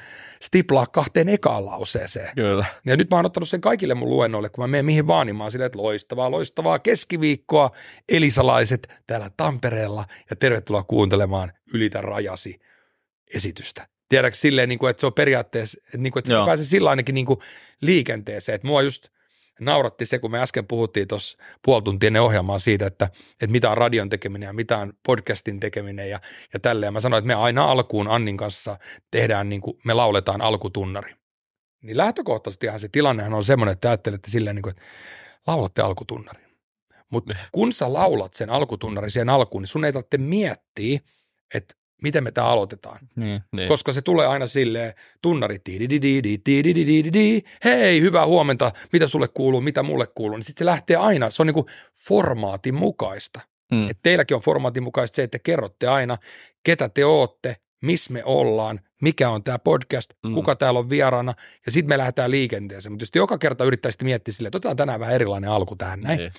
stiplaa kahteen ekaan lauseeseen. Kyllä. Ja nyt mä oon ottanut sen kaikille mun luennoille, kun mä menen mihin vaan, niin mä oon silleen, että loistavaa, loistavaa keskiviikkoa, elisalaiset täällä Tampereella ja tervetuloa kuuntelemaan Ylitä rajasi esitystä. Tiedätkö silleen, niin kuin, että se on periaatteessa, niin kuin, että se pääsee sillä ainakin niin kuin liikenteeseen. Että mua just nauratti se, kun me äsken puhuttiin tuossa puoli tuntia ennen ohjelmaa siitä, että, että mitä on radion tekeminen ja mitä on podcastin tekeminen ja, ja tälleen. Mä sanoin, että me aina alkuun Annin kanssa tehdään niin kuin me lauletaan alkutunnari. Niin lähtökohtaisestihan se tilannehan on semmoinen, että ajattelette silleen, niin kuin, että laulatte alkutunnari. Mutta kun sä laulat sen alkutunnari siihen alkuun, niin sun ei tarvitse miettiä, että miten me tämä aloitetaan. Niin, niin. Koska se tulee aina silleen, tunnari, hei, hyvää huomenta, mitä sulle kuuluu, mitä mulle kuuluu. Niin sitten se lähtee aina, se on niinku formaatin mukaista. Mm. Että teilläkin on formaatin mukaista se, että te kerrotte aina, ketä te ootte, missä me ollaan, mikä on tämä podcast, mm. kuka täällä on vieraana, ja sitten me lähdetään liikenteeseen. Mutta jos joka kerta yrittäisitte miettiä silleen, että otetaan tänään vähän erilainen alku tähän näin, niin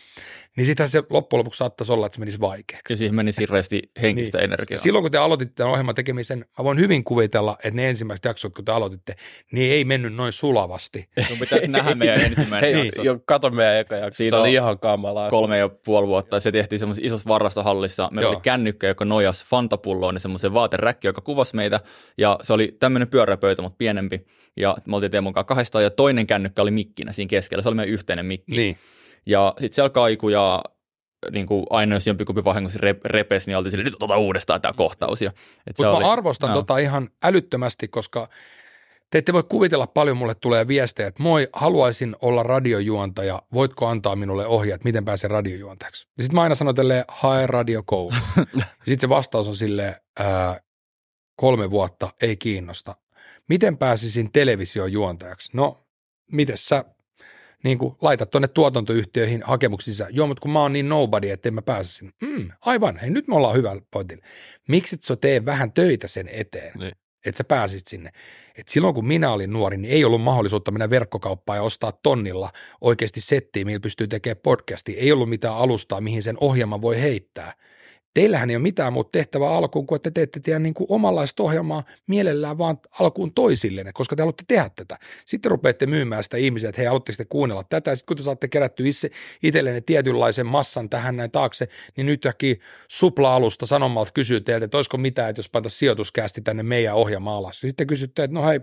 niin sittenhän se loppujen lopuksi saattaisi olla, että se menisi vaikeaksi. Ja siihen menisi hirveästi henkistä niin. energiaa. Silloin kun te aloititte tämän ohjelman tekemisen, mä voin hyvin kuvitella, että ne ensimmäiset jaksot, kun te aloititte, niin ei mennyt noin sulavasti. Sinun pitäisi nähdä meidän niin. ensimmäinen Ei, jakso. Jo, kato meidän eka jakso, Siinä se oli ihan kamalaa. Kolme ja puoli vuotta, ja se tehtiin semmoisessa isossa varastohallissa. Meillä Joo. oli kännykkä, joka nojasi fantapulloon ja niin semmoisen vaateräkki, joka kuvasi meitä. Ja se oli tämmöinen pyöräpöytä, mutta pienempi. Ja me oltiin Teemun kahdestaan, ja toinen kännykkä oli mikkinä siinä keskellä. Se oli meidän yhteinen mikki. Niin. Ja sitten siellä kaiku ja niin kuin aina jos jompikumpi vahingossa repes, niin oltiin sille, nyt otetaan uudestaan tämä kohtaus. Mutta mä oli, arvostan no. tota ihan älyttömästi, koska te ette voi kuvitella paljon mulle tulee viestejä, että moi, haluaisin olla radiojuontaja, voitko antaa minulle ohjeet, miten pääsen radiojuontajaksi? Ja sitten mä aina sanon tälleen, hae radiokoulu. sitten se vastaus on silleen, kolme vuotta, ei kiinnosta. Miten pääsisin televisiojuontajaksi? No, miten sä niin kuin, laita tuonne tuotantoyhtiöihin hakemuksissa. Joo, mutta kun mä oon niin nobody, että mä pääse sinne. Mm, aivan, hei nyt me ollaan hyvällä pointilla. Miksi et sä tee vähän töitä sen eteen? Niin että sä pääsit sinne. Et silloin kun minä olin nuori, niin ei ollut mahdollisuutta mennä verkkokauppaan ja ostaa tonnilla oikeasti settiä, millä pystyy tekemään podcastia. Ei ollut mitään alustaa, mihin sen ohjelman voi heittää. Teillähän ei ole mitään muuta tehtävää alkuun, kun että te teette teidän niin kuin omanlaista ohjelmaa mielellään vaan alkuun toisillenne, koska te haluatte tehdä tätä. Sitten rupeatte myymään sitä ihmisiä, että hei, haluatteko te kuunnella tätä, ja sitten kun te saatte kerättyä itse, itsellenne tietynlaisen massan tähän näin taakse, niin nyt jokin supla-alusta sanomalta kysyy teiltä, että olisiko mitään, että jos pantaa sijoituskäästi tänne meidän ohjelma alas. sitten kysytte, että no hei,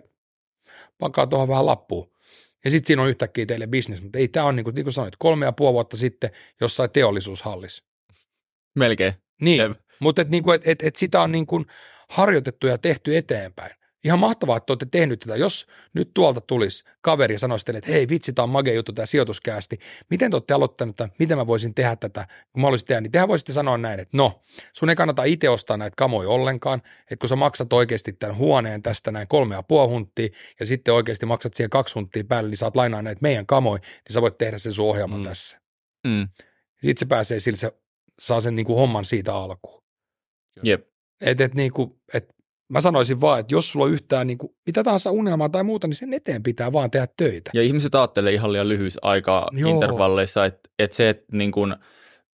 pankaa tuohon vähän lappuun. Ja sitten siinä on yhtäkkiä teille bisnes, mutta ei tämä on niin kuin, niin kuin sanoit, kolme ja puoli vuotta sitten jossain teollisuushallissa. Melkein. Niin, Jep. mutta et, niinku, et, et, et sitä on niinku harjoitettu ja tehty eteenpäin. Ihan mahtavaa, että olette tehnyt tätä. Jos nyt tuolta tulisi kaveri ja sanoisi teille, että hei vitsi, tämä on mage juttu, tämä sijoituskäästi. Miten te olette aloittaneet, että miten mä voisin tehdä tätä, kun mä olisin tehdä, niin tehän voisitte sanoa näin, että no, sun ei kannata itse ostaa näitä kamoja ollenkaan, että kun sä maksat oikeasti tämän huoneen tästä näin kolme ja puoli hunttia, ja sitten oikeasti maksat siihen kaksi hunttia päälle, niin saat lainaa näitä meidän kamoja, niin sä voit tehdä sen sun ohjelman mm. tässä. Mm. Sitten se pääsee sille se saa sen niin kuin homman siitä alkuun. Jep. Et, et, niin kuin, et, mä sanoisin vaan, että jos sulla on yhtään niin kuin, mitä tahansa unelmaa tai muuta, niin sen eteen pitää vaan tehdä töitä. Ja ihmiset ajattelee ihan liian lyhyissä aikaa Joo. intervalleissa, että et se, että niin kuin,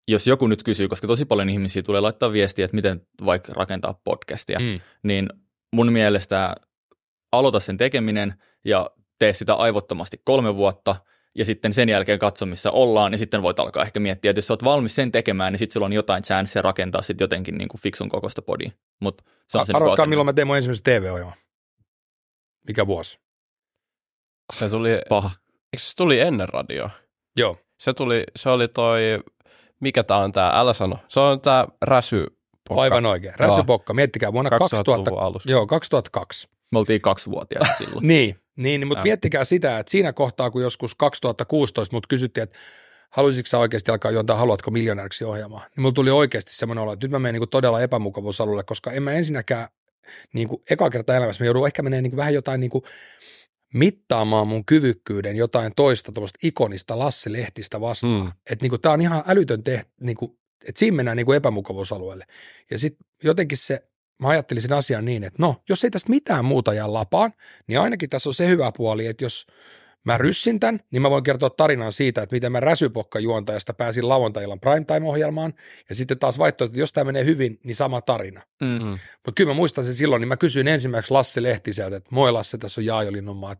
jos joku nyt kysyy, koska tosi paljon ihmisiä tulee laittaa viestiä, että miten vaikka rakentaa podcastia, mm. niin mun mielestä aloita sen tekeminen ja tee sitä aivottomasti kolme vuotta – ja sitten sen jälkeen katso, missä ollaan, niin sitten voit alkaa ehkä miettiä, että jos sä oot valmis sen tekemään, niin sitten sulla on jotain chanssia rakentaa sitten jotenkin niin kuin fiksun kokoista podia. Mut se on se milloin mä tein mun ensimmäisen TV-ohjelman. Mikä vuosi? Se tuli... Paha. Eikö se tuli ennen radio? Joo. Se tuli, se oli toi, mikä tää on tää, älä sano, se on tää räsy Aivan oikein. räsypokka. miettikää vuonna 2000, alussa. Joo, 2002. Me oltiin kaksivuotiaita silloin. niin, niin, niin mutta miettikää sitä, että siinä kohtaa, kun joskus 2016 mut kysyttiin, että haluaisitko sä oikeasti alkaa juontaa Haluatko miljonääriksi ohjelmaa, niin mulla tuli oikeasti semmoinen olo, että nyt mä menen niin todella epämukavuusalueelle, koska en mä ensinnäkään niin kuin eka kerta elämässä, mä joudun ehkä menemään niin vähän jotain niin kuin mittaamaan mun kyvykkyyden jotain toista tuosta ikonista Lasse Lehtistä vastaan. Mm. Että niin tämä on ihan älytön tehtävä, niin että siinä mennään niin kuin epämukavuusalueelle. Ja sitten jotenkin se mä ajattelisin asian niin, että no, jos ei tästä mitään muuta jää lapaan, niin ainakin tässä on se hyvä puoli, että jos mä ryssin tämän, niin mä voin kertoa tarinan siitä, että miten mä räsypokka juontajasta pääsin lauantajilla illan primetime-ohjelmaan, ja sitten taas vaihtoehto, että jos tämä menee hyvin, niin sama tarina. Mm-hmm. Mutta kyllä mä muistan sen silloin, niin mä kysyin ensimmäiseksi Lasse Lehtiseltä, että moi Lasse, tässä on Jaajolinnomaa,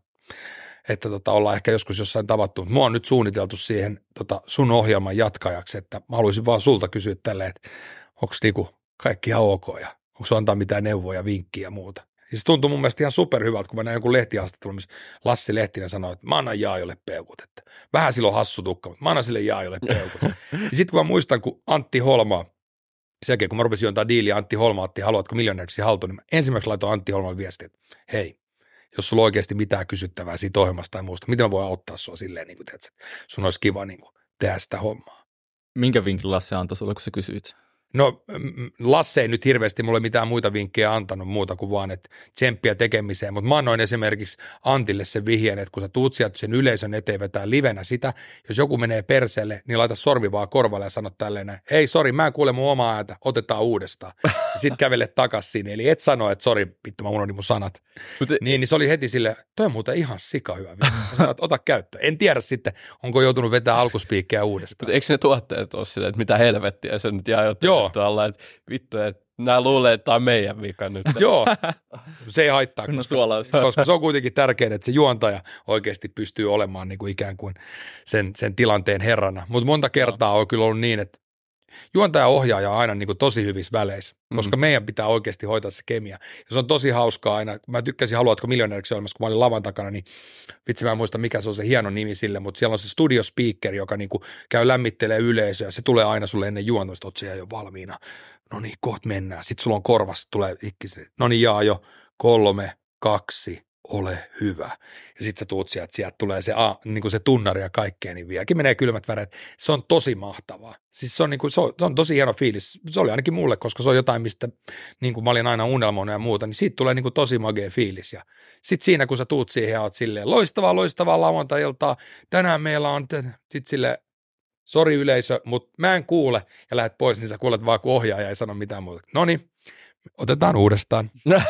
että tota, ollaan ehkä joskus jossain tavattu, mutta mua on nyt suunniteltu siihen tota, sun ohjelman jatkajaksi, että mä haluaisin vaan sulta kysyä tälleen, että onko niinku kaikki ihan ok, ja onko se antaa mitään neuvoja, vinkkiä ja muuta. Ja se tuntuu mun mielestä ihan superhyvältä, kun mä näin jonkun lehtihaastattelun, missä Lassi Lehtinen sanoi, että mä annan Jaajolle peukut. Että vähän silloin hassu tukka, mutta mä annan sille Jaajolle peukut. ja sitten kun mä muistan, kun Antti Holma, sen jälkeen kun mä rupesin jontaa diiliä Antti Holma, Antti, haluatko miljonääriksi haltuun, niin mä ensimmäiseksi laitoin Antti Holman viestiä, että hei, jos sulla on oikeasti mitään kysyttävää siitä ohjelmasta tai muusta, miten mä voin auttaa sua silleen, niin kuin, että sun olisi kiva niin kuin, tehdä sitä hommaa. Minkä vinkin Lassi antoi sulle, kun sä kysyit? No mm, mm, Lasse ei nyt hirveästi mulle mitään muita vinkkejä antanut muuta kuin vaan, että tsemppiä tekemiseen, mutta mä annoin esimerkiksi Antille sen vihjeen, että kun sä tuut sieltä sen yleisön eteen vetää livenä sitä, jos joku menee perseelle, niin laita sormi vaan korvalle ja sano tälleen, näin, hei sori, mä en kuule mun omaa ääntä, otetaan uudestaan. Sitten kävele takaisin, eli et sano, että sori, vittu mä unohdin mun sanat. Mutta... E- niin, niin se oli heti sille, toi on muuten ihan sika hyvä. sanat ota käyttö. En tiedä sitten, onko joutunut vetää alkuspiikkejä uudestaan. Mutta eikö ne tuotteet ole silleen, että mitä helvettiä se nyt jää jotain? Joo, vittu alla, että vittu, että nämä luulee, että tämä on meidän vika nyt. Joo, se ei haittaa, koska, no koska se on kuitenkin tärkeää, että se juontaja oikeasti pystyy olemaan niin kuin ikään kuin sen, sen tilanteen herrana. Mutta monta kertaa on kyllä ollut niin, että juontaja ohjaaja on aina niin kuin tosi hyvissä väleissä, koska mm. meidän pitää oikeasti hoitaa se kemia. Ja se on tosi hauskaa aina. Mä tykkäsin Haluatko miljonääriksi olemassa, kun mä olin lavan takana, niin vitsi mä en muista mikä se on se hieno nimi sille, mutta siellä on se studio speaker, joka niin kuin käy lämmittelee yleisöä. Se tulee aina sulle ennen juontoista, oot jo valmiina. No niin, koht mennään. Sitten sulla on korvassa, tulee ikkis. No niin, jaa jo. Kolme, kaksi, ole hyvä. Ja sitten sä tuut sieltä, sieltä tulee se, a, niin kuin se tunnari ja kaikkea, niin vieläkin menee kylmät väreet. Se on tosi mahtavaa. Siis se on, niin kuin, se on, se on tosi hieno fiilis. Se oli ainakin mulle, koska se on jotain, mistä niin kuin mä olin aina unelmoinut ja muuta, niin siitä tulee niin kuin tosi magea fiilis. Ja sitten siinä, kun sä tuut siihen ja oot silleen, loistavaa, loistavaa lauantai tänään meillä on, sitten silleen, sori yleisö, mutta mä en kuule, ja lähdet pois, niin sä kuulet vaan, kun ohjaaja ei sano mitään muuta. No niin, otetaan uudestaan.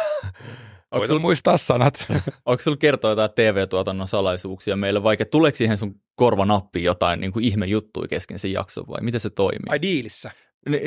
Voit sul, muistaa sanat. Onko sulla kertoa jotain TV-tuotannon salaisuuksia meille, vaikka tuleeko siihen sun korvanappi jotain niin kuin ihme juttuja kesken sen jakson vai miten se toimii? Ai diilissä.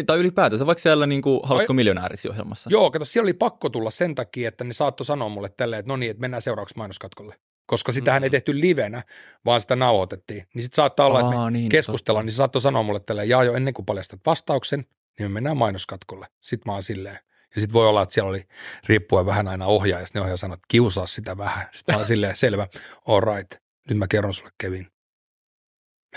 Tai ylipäätänsä, vaikka siellä niin kuin, haluatko Ai, miljonääriksi ohjelmassa? Joo, kato, siellä oli pakko tulla sen takia, että ne saattoi sanoa mulle tälleen, että no niin, että mennään seuraavaksi mainoskatkolle. Koska sitähän mm. ei tehty livenä, vaan sitä nauhoitettiin. Niin sitten saattaa olla, Aa, että me niin, keskustellaan, totta. niin se saattoi sanoa mulle tälleen, jaa jo ennen kuin paljastat vastauksen, niin me mennään mainoskatkolle. Sitten mä oon silleen, ja sitten voi olla, että siellä oli riippuen vähän aina ohjaaja, ne niin ohjaaja sanoi, että kiusaa sitä vähän. Sitten mä silleen, selvä, all right, nyt mä kerron sulle Kevin.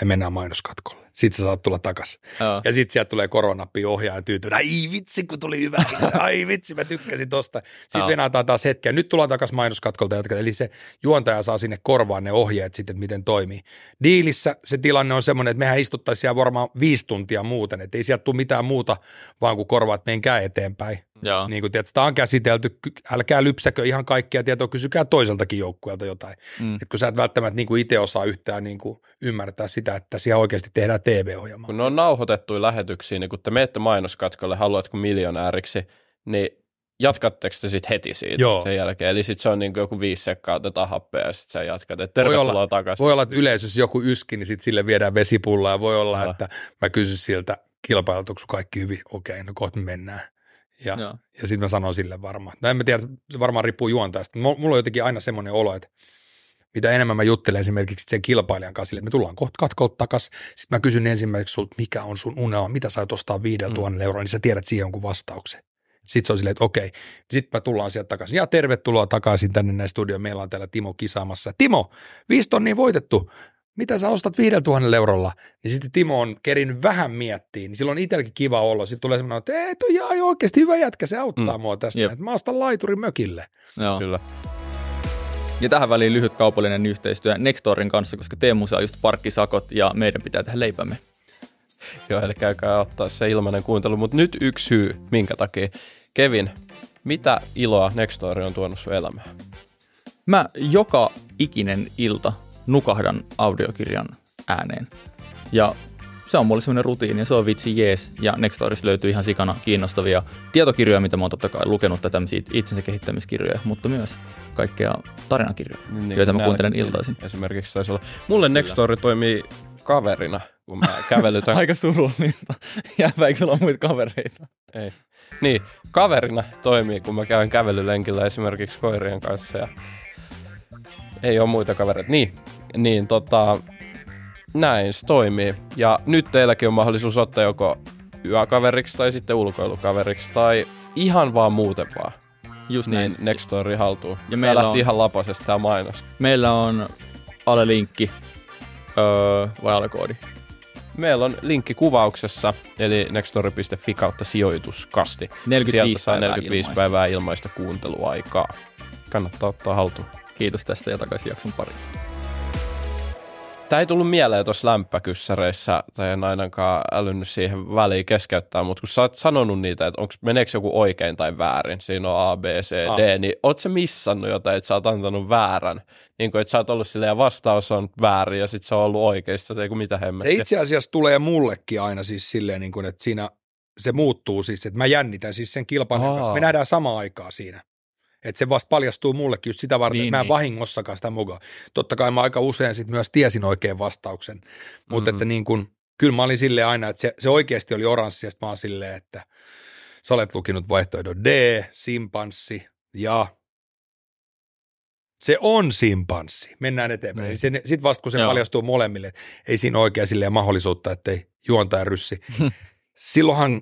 Me mennään mainoskatkolle. Sitten sä saat tulla takas. Oh. Ja sitten sieltä tulee koronappi ohjaaja tyytyy. Ai vitsi, kun tuli hyvä. Ai vitsi, mä tykkäsin tosta. Sitten venataan taas hetkeä. Nyt tullaan takas mainoskatkolta. Eli se juontaja saa sinne korvaan ne ohjeet sitten, että miten toimii. Diilissä se tilanne on semmoinen, että mehän istuttaisiin siellä varmaan viisi tuntia muuten. Että ei sieltä tule mitään muuta, vaan kun korvaat menkää eteenpäin Joo. Niin kuin, tiedät, sitä on käsitelty, älkää lypsäkö ihan kaikkea tietoa, kysykää toiseltakin joukkueelta jotain. Mm. Et kun sä et välttämättä niin kuin itse osaa yhtään niin kuin ymmärtää sitä, että siellä oikeasti tehdään TV-ohjelmaa. Kun ne on nauhoitettuja lähetyksiä, niin kun te menette mainoskatkolle, haluatko miljonääriksi, niin jatkatteko te sitten heti siitä Joo. sen jälkeen? Eli sitten se on niin kuin joku viisi sekkaa, otetaan happea ja sitten sä jatkat, että tervetuloa voi olla, takaisin. Voi olla, että yleisössä joku yski, niin sitten sille viedään vesipullaa ja voi olla, no. että mä kysyn siltä kilpailutuksu kaikki hyvin, okei, okay, no kohta mennään. Ja, Joo. ja sitten mä sanon sille varmaan. No en mä tiedä, se varmaan riippuu juontajasta. Mulla on jotenkin aina semmoinen olo, että mitä enemmän mä juttelen esimerkiksi sen kilpailijan kanssa, että me tullaan kohta katkolta takas, sitten mä kysyn ensimmäiseksi sulta, mikä on sun unelma, mitä sä ostaa viidellä mm. tuhannella euroa, niin sä tiedät siihen jonkun vastauksen. Sitten se on silleen, että okei, sitten mä tullaan sieltä takaisin. Ja tervetuloa takaisin tänne näin studioon. Meillä on täällä Timo kisaamassa. Timo, viisi tonnia voitettu mitä sä ostat 5000 eurolla, niin sitten Timo on kerin vähän miettiä, niin silloin itselläkin kiva olla. Sitten tulee semmoinen, että ei, toi jaa, oikeasti hyvä jätkä, se auttaa mm. mua tässä. Yep. Mä ostan laiturin mökille. Joo. Kyllä. Ja tähän väliin lyhyt kaupallinen yhteistyö Nextorin kanssa, koska Teemu saa just parkkisakot ja meidän pitää tehdä leipämme. Joo, eli käykää ottaa se ilmainen kuuntelu. Mutta nyt yksi syy, minkä takia. Kevin, mitä iloa Nextori on tuonut sun elämään? Mä joka ikinen ilta nukahdan audiokirjan ääneen. Ja se on mulle semmoinen rutiini ja se on vitsi jees. Ja Nextorissa löytyy ihan sikana kiinnostavia tietokirjoja, mitä mä oon totta kai lukenut, tai tämmöisiä itsensä kehittämiskirjoja, mutta myös kaikkea tarinakirjoja, niin, niin joita mä kuuntelen iltaisin. Esimerkiksi taisi olla. Mulle Nextori toimii kaverina, kun mä kävelytän. Aika surullista. Jääpä, eikö sulla muita kavereita? Ei. Niin, kaverina toimii, kun mä käyn kävelylenkillä esimerkiksi koirien kanssa ja ei ole muita kavereita. Niin, niin tota, näin se toimii. Ja nyt teilläkin on mahdollisuus ottaa joko yökaveriksi tai sitten ulkoilukaveriksi tai ihan vaan muuten vaan. Just niin, näin. Story haltuun. Ja Tää meillä on, ihan lapasesta tämä mainos. Meillä on alle linkki öö, vai koodi? Meillä on linkki kuvauksessa, eli nextory.fi kautta sijoituskasti. 45 Sieltä saa 45 päivää ilmaista. päivää ilmaista kuunteluaikaa. Kannattaa ottaa haltuun. Kiitos tästä ja takaisin jakson pariin. Tämä ei tullut mieleen tuossa lämpökyssäreissä, tai en ainakaan älynnyt siihen väliin keskeyttää, mutta kun sä oot sanonut niitä, että onks, meneekö joku oikein tai väärin, siinä on A, B, C, A. D, ah. niin oot se missannut jotain, että sä oot antanut väärän, niin kuin, että sä oot ollut silleen, vastaus on väärin ja sit se on ollut oikeista, tai mitä hemmettiä. Se itse asiassa tulee mullekin aina siis silleen, niin kuin, että siinä se muuttuu siis, että mä jännitän siis sen kilpailun kanssa. Me nähdään samaan aikaa siinä. Että se vasta paljastuu mullekin just sitä varten, niin, että mä en niin. vahingossakaan sitä mukaan. Totta kai mä aika usein sitten myös tiesin oikein vastauksen, mutta mm. että mm-hmm. niin kun kyllä mä olin silleen aina, että se, se oikeasti oli oranssi, ja mä oon silleen, että sä olet lukinut vaihtoehdon D, simpanssi ja se on simpanssi. Mennään eteenpäin. Niin. Sitten vasta kun se Joo. paljastuu molemmille, ei siinä oikein silleen mahdollisuutta, ei juontaa ryssi. Silloinhan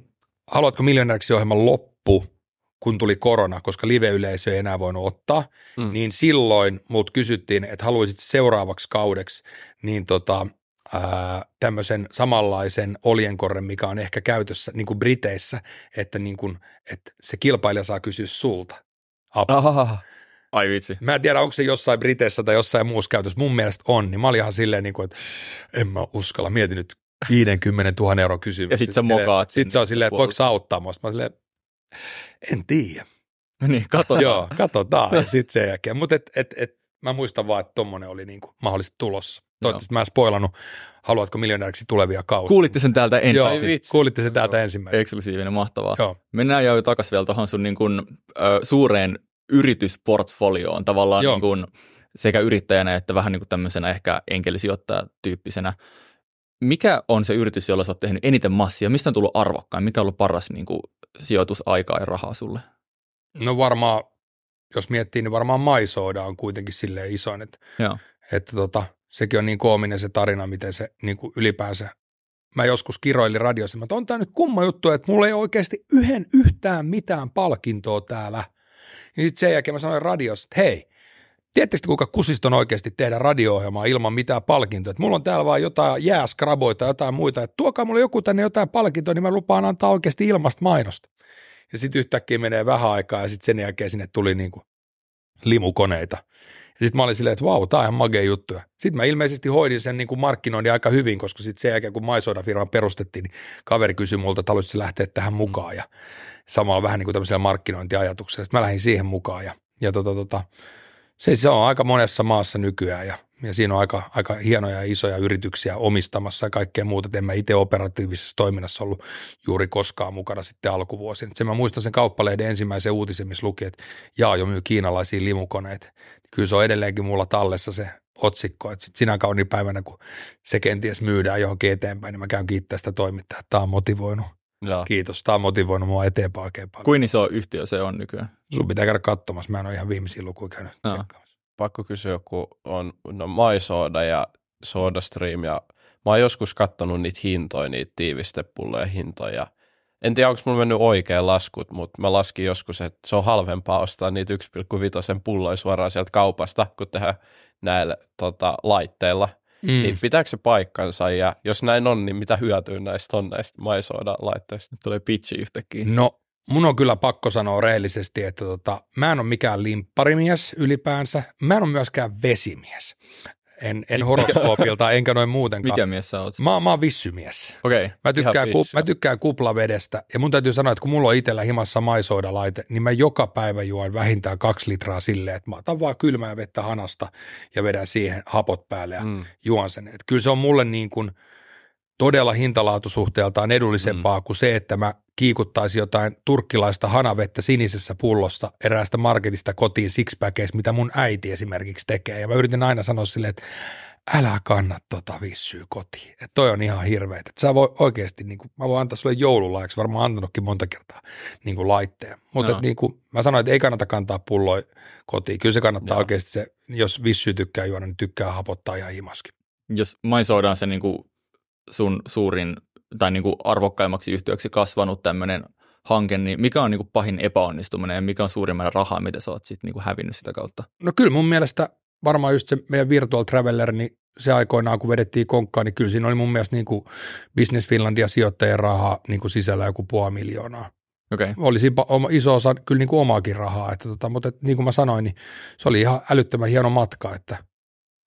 Haluatko miljonääriksi ohjelman loppu kun tuli korona, koska live-yleisö ei enää voinut ottaa, mm. niin silloin mut kysyttiin, että haluaisit seuraavaksi kaudeksi niin tota, ää, tämmöisen samanlaisen oljenkorren, mikä on ehkä käytössä niin kuin Briteissä, että, niin kuin, että se kilpailija saa kysyä sulta. Ai vitsi. Mä en tiedä, onko se jossain Briteissä tai jossain muussa käytössä. Mun mielestä on, niin mä olin ihan silleen, niin kuin, että en mä uskalla. Mietin nyt 50 000 euron kysymys. Ja sit sä mokaat. Sit se on silleen, että voiko sä auttaa mua? Mä silleen, en tiedä. No niin, katsotaan. Joo, katsotaan ja sitten sen jälkeen. Mutta et, et, et, mä muistan vaan, että tuommoinen oli niinku mahdollisesti tulossa. Toivottavasti mä en spoilannut, haluatko miljonääriksi tulevia kausia. Kuulitte sen täältä ensimmäisenä. Joo, siis kuulitte sen täältä ensimmäisenä. Eksklusiivinen, mahtavaa. Joo. Mennään jo takaisin vielä tuohon sun niin kun, ö, suureen yritysportfolioon tavallaan Joo. niin kun, sekä yrittäjänä että vähän niin kuin tämmöisenä ehkä enkelisijoittajatyyppisenä. Mikä on se yritys, jolla sä oot tehnyt eniten massia? Mistä on tullut arvokkain? Mikä on ollut paras niin kuin sijoitus aikaa ja rahaa sulle? No varmaan, jos miettii, niin varmaan maisooda on kuitenkin sille isoin, että, Joo. että tota, sekin on niin koominen se tarina, miten se niin kuin ylipäänsä mä joskus kiroilin radiossa, että on tämä nyt kumma juttu, että mulla ei oikeasti yhden yhtään mitään palkintoa täällä. Niin sitten sen jälkeen mä sanoin radiossa, että hei, Tiedättekö kuinka kusiston oikeasti tehdä radio-ohjelmaa ilman mitään palkintoa? Et mulla on täällä vaan jotain jääskraboita, jotain muita. Et tuokaa mulle joku tänne jotain palkintoa, niin mä lupaan antaa oikeasti ilmasta mainosta. Ja sitten yhtäkkiä menee vähän aikaa ja sitten sen jälkeen sinne tuli niinku limukoneita. Ja sitten mä olin silleen, että vau, tämä on ihan magea juttu. Sitten mä ilmeisesti hoidin sen niin kuin markkinoinnin aika hyvin, koska sitten sen jälkeen, kun firma perustettiin, niin kaveri kysyi multa, että haluaisitko lähteä tähän mukaan. Ja samalla vähän niin kuin tämmöisellä markkinointiajatuksella. Sitten mä lähdin siihen mukaan ja, ja tota, tota, se, se on aika monessa maassa nykyään ja, ja siinä on aika, aika hienoja ja isoja yrityksiä omistamassa ja kaikkea muuta. en mä itse operatiivisessa toiminnassa ollut juuri koskaan mukana sitten alkuvuosina. Sen mä muistan sen kauppalehden ensimmäisen uutisen, missä luki, että jo myy kiinalaisia limukoneita. Niin kyllä se on edelleenkin mulla tallessa se otsikko, että sitten sinä kauniin päivänä, kun se kenties myydään johonkin eteenpäin, niin mä käyn kiittää sitä toimittajaa, että tämä on motivoinut Joo. Kiitos, tämä on motivoinut mua eteenpäin oikein paljon. Kuin iso yhtiö se on nykyään? Sun pitää käydä katsomassa, mä en ole ihan viimeisiä lukuja käynyt no. Pakko kysyä, kun on no, MySoda ja SodaStream ja mä oon joskus katsonut niitä hintoja, niitä tiivistepullojen hintoja. En tiedä, onko mulla mennyt oikein laskut, mutta mä laskin joskus, että se on halvempaa ostaa niitä 1,5 pulloja suoraan sieltä kaupasta, kun tehdään näillä tota, laitteilla – Mm. Niin pitääkö se paikkansa ja jos näin on, niin mitä hyötyä näistä on näistä maisoida-laitteista? Tulee pitchi yhtäkkiä. No mun on kyllä pakko sanoa rehellisesti, että tota, mä en ole mikään limpparimies ylipäänsä. Mä en ole myöskään vesimies. En, en horoskoopilta, enkä noin muutenkaan. Mikä mies sä oot? Mä, mä oon vissymies. Okei. Okay, mä, tykkään ku, mä tykkään kuplavedestä. Ja mun täytyy sanoa, että kun mulla on itsellä himassa maisoidalaite, niin mä joka päivä juon vähintään kaksi litraa silleen, että mä otan vaan kylmää vettä hanasta ja vedän siihen hapot päälle ja mm. juon sen. Et kyllä se on mulle niin kuin – todella hintalaatusuhteeltaan edullisempaa mm. kuin se, että mä kiikuttaisin jotain turkkilaista hanavettä sinisessä pullossa eräästä marketista kotiin sixpackeissa, mitä mun äiti esimerkiksi tekee. Ja mä yritin aina sanoa sille, että älä kanna tota vissyä kotiin. Että toi on ihan hirveet. Että sä voi oikeasti, niin kuin, mä voin antaa sulle joululaiksi, varmaan antanutkin monta kertaa niin kuin laitteen. Mutta no. niin kuin, mä sanoin, että ei kannata kantaa pulloi kotiin. Kyllä se kannattaa Joo. oikeasti se, jos vissyä tykkää juoda, niin tykkää hapottaa ihan imaskin. Jos maisoidaan se niin kuin sun suurin tai niin kuin arvokkaimmaksi yhtiöksi kasvanut tämmöinen hanke, niin mikä on niin kuin pahin epäonnistuminen ja mikä on suurin määrä rahaa, mitä sä oot sitten niin kuin hävinnyt sitä kautta? No kyllä mun mielestä varmaan just se meidän Virtual Traveler, niin se aikoinaan, kun vedettiin konkkaan, niin kyllä siinä oli mun mielestä niin kuin Business Finlandia sijoittajien rahaa niin kuin sisällä joku puoli miljoonaa. Okay. Oli siinä iso osa kyllä niin kuin omaakin rahaa, että tota, mutta niin kuin mä sanoin, niin se oli ihan älyttömän hieno matka, että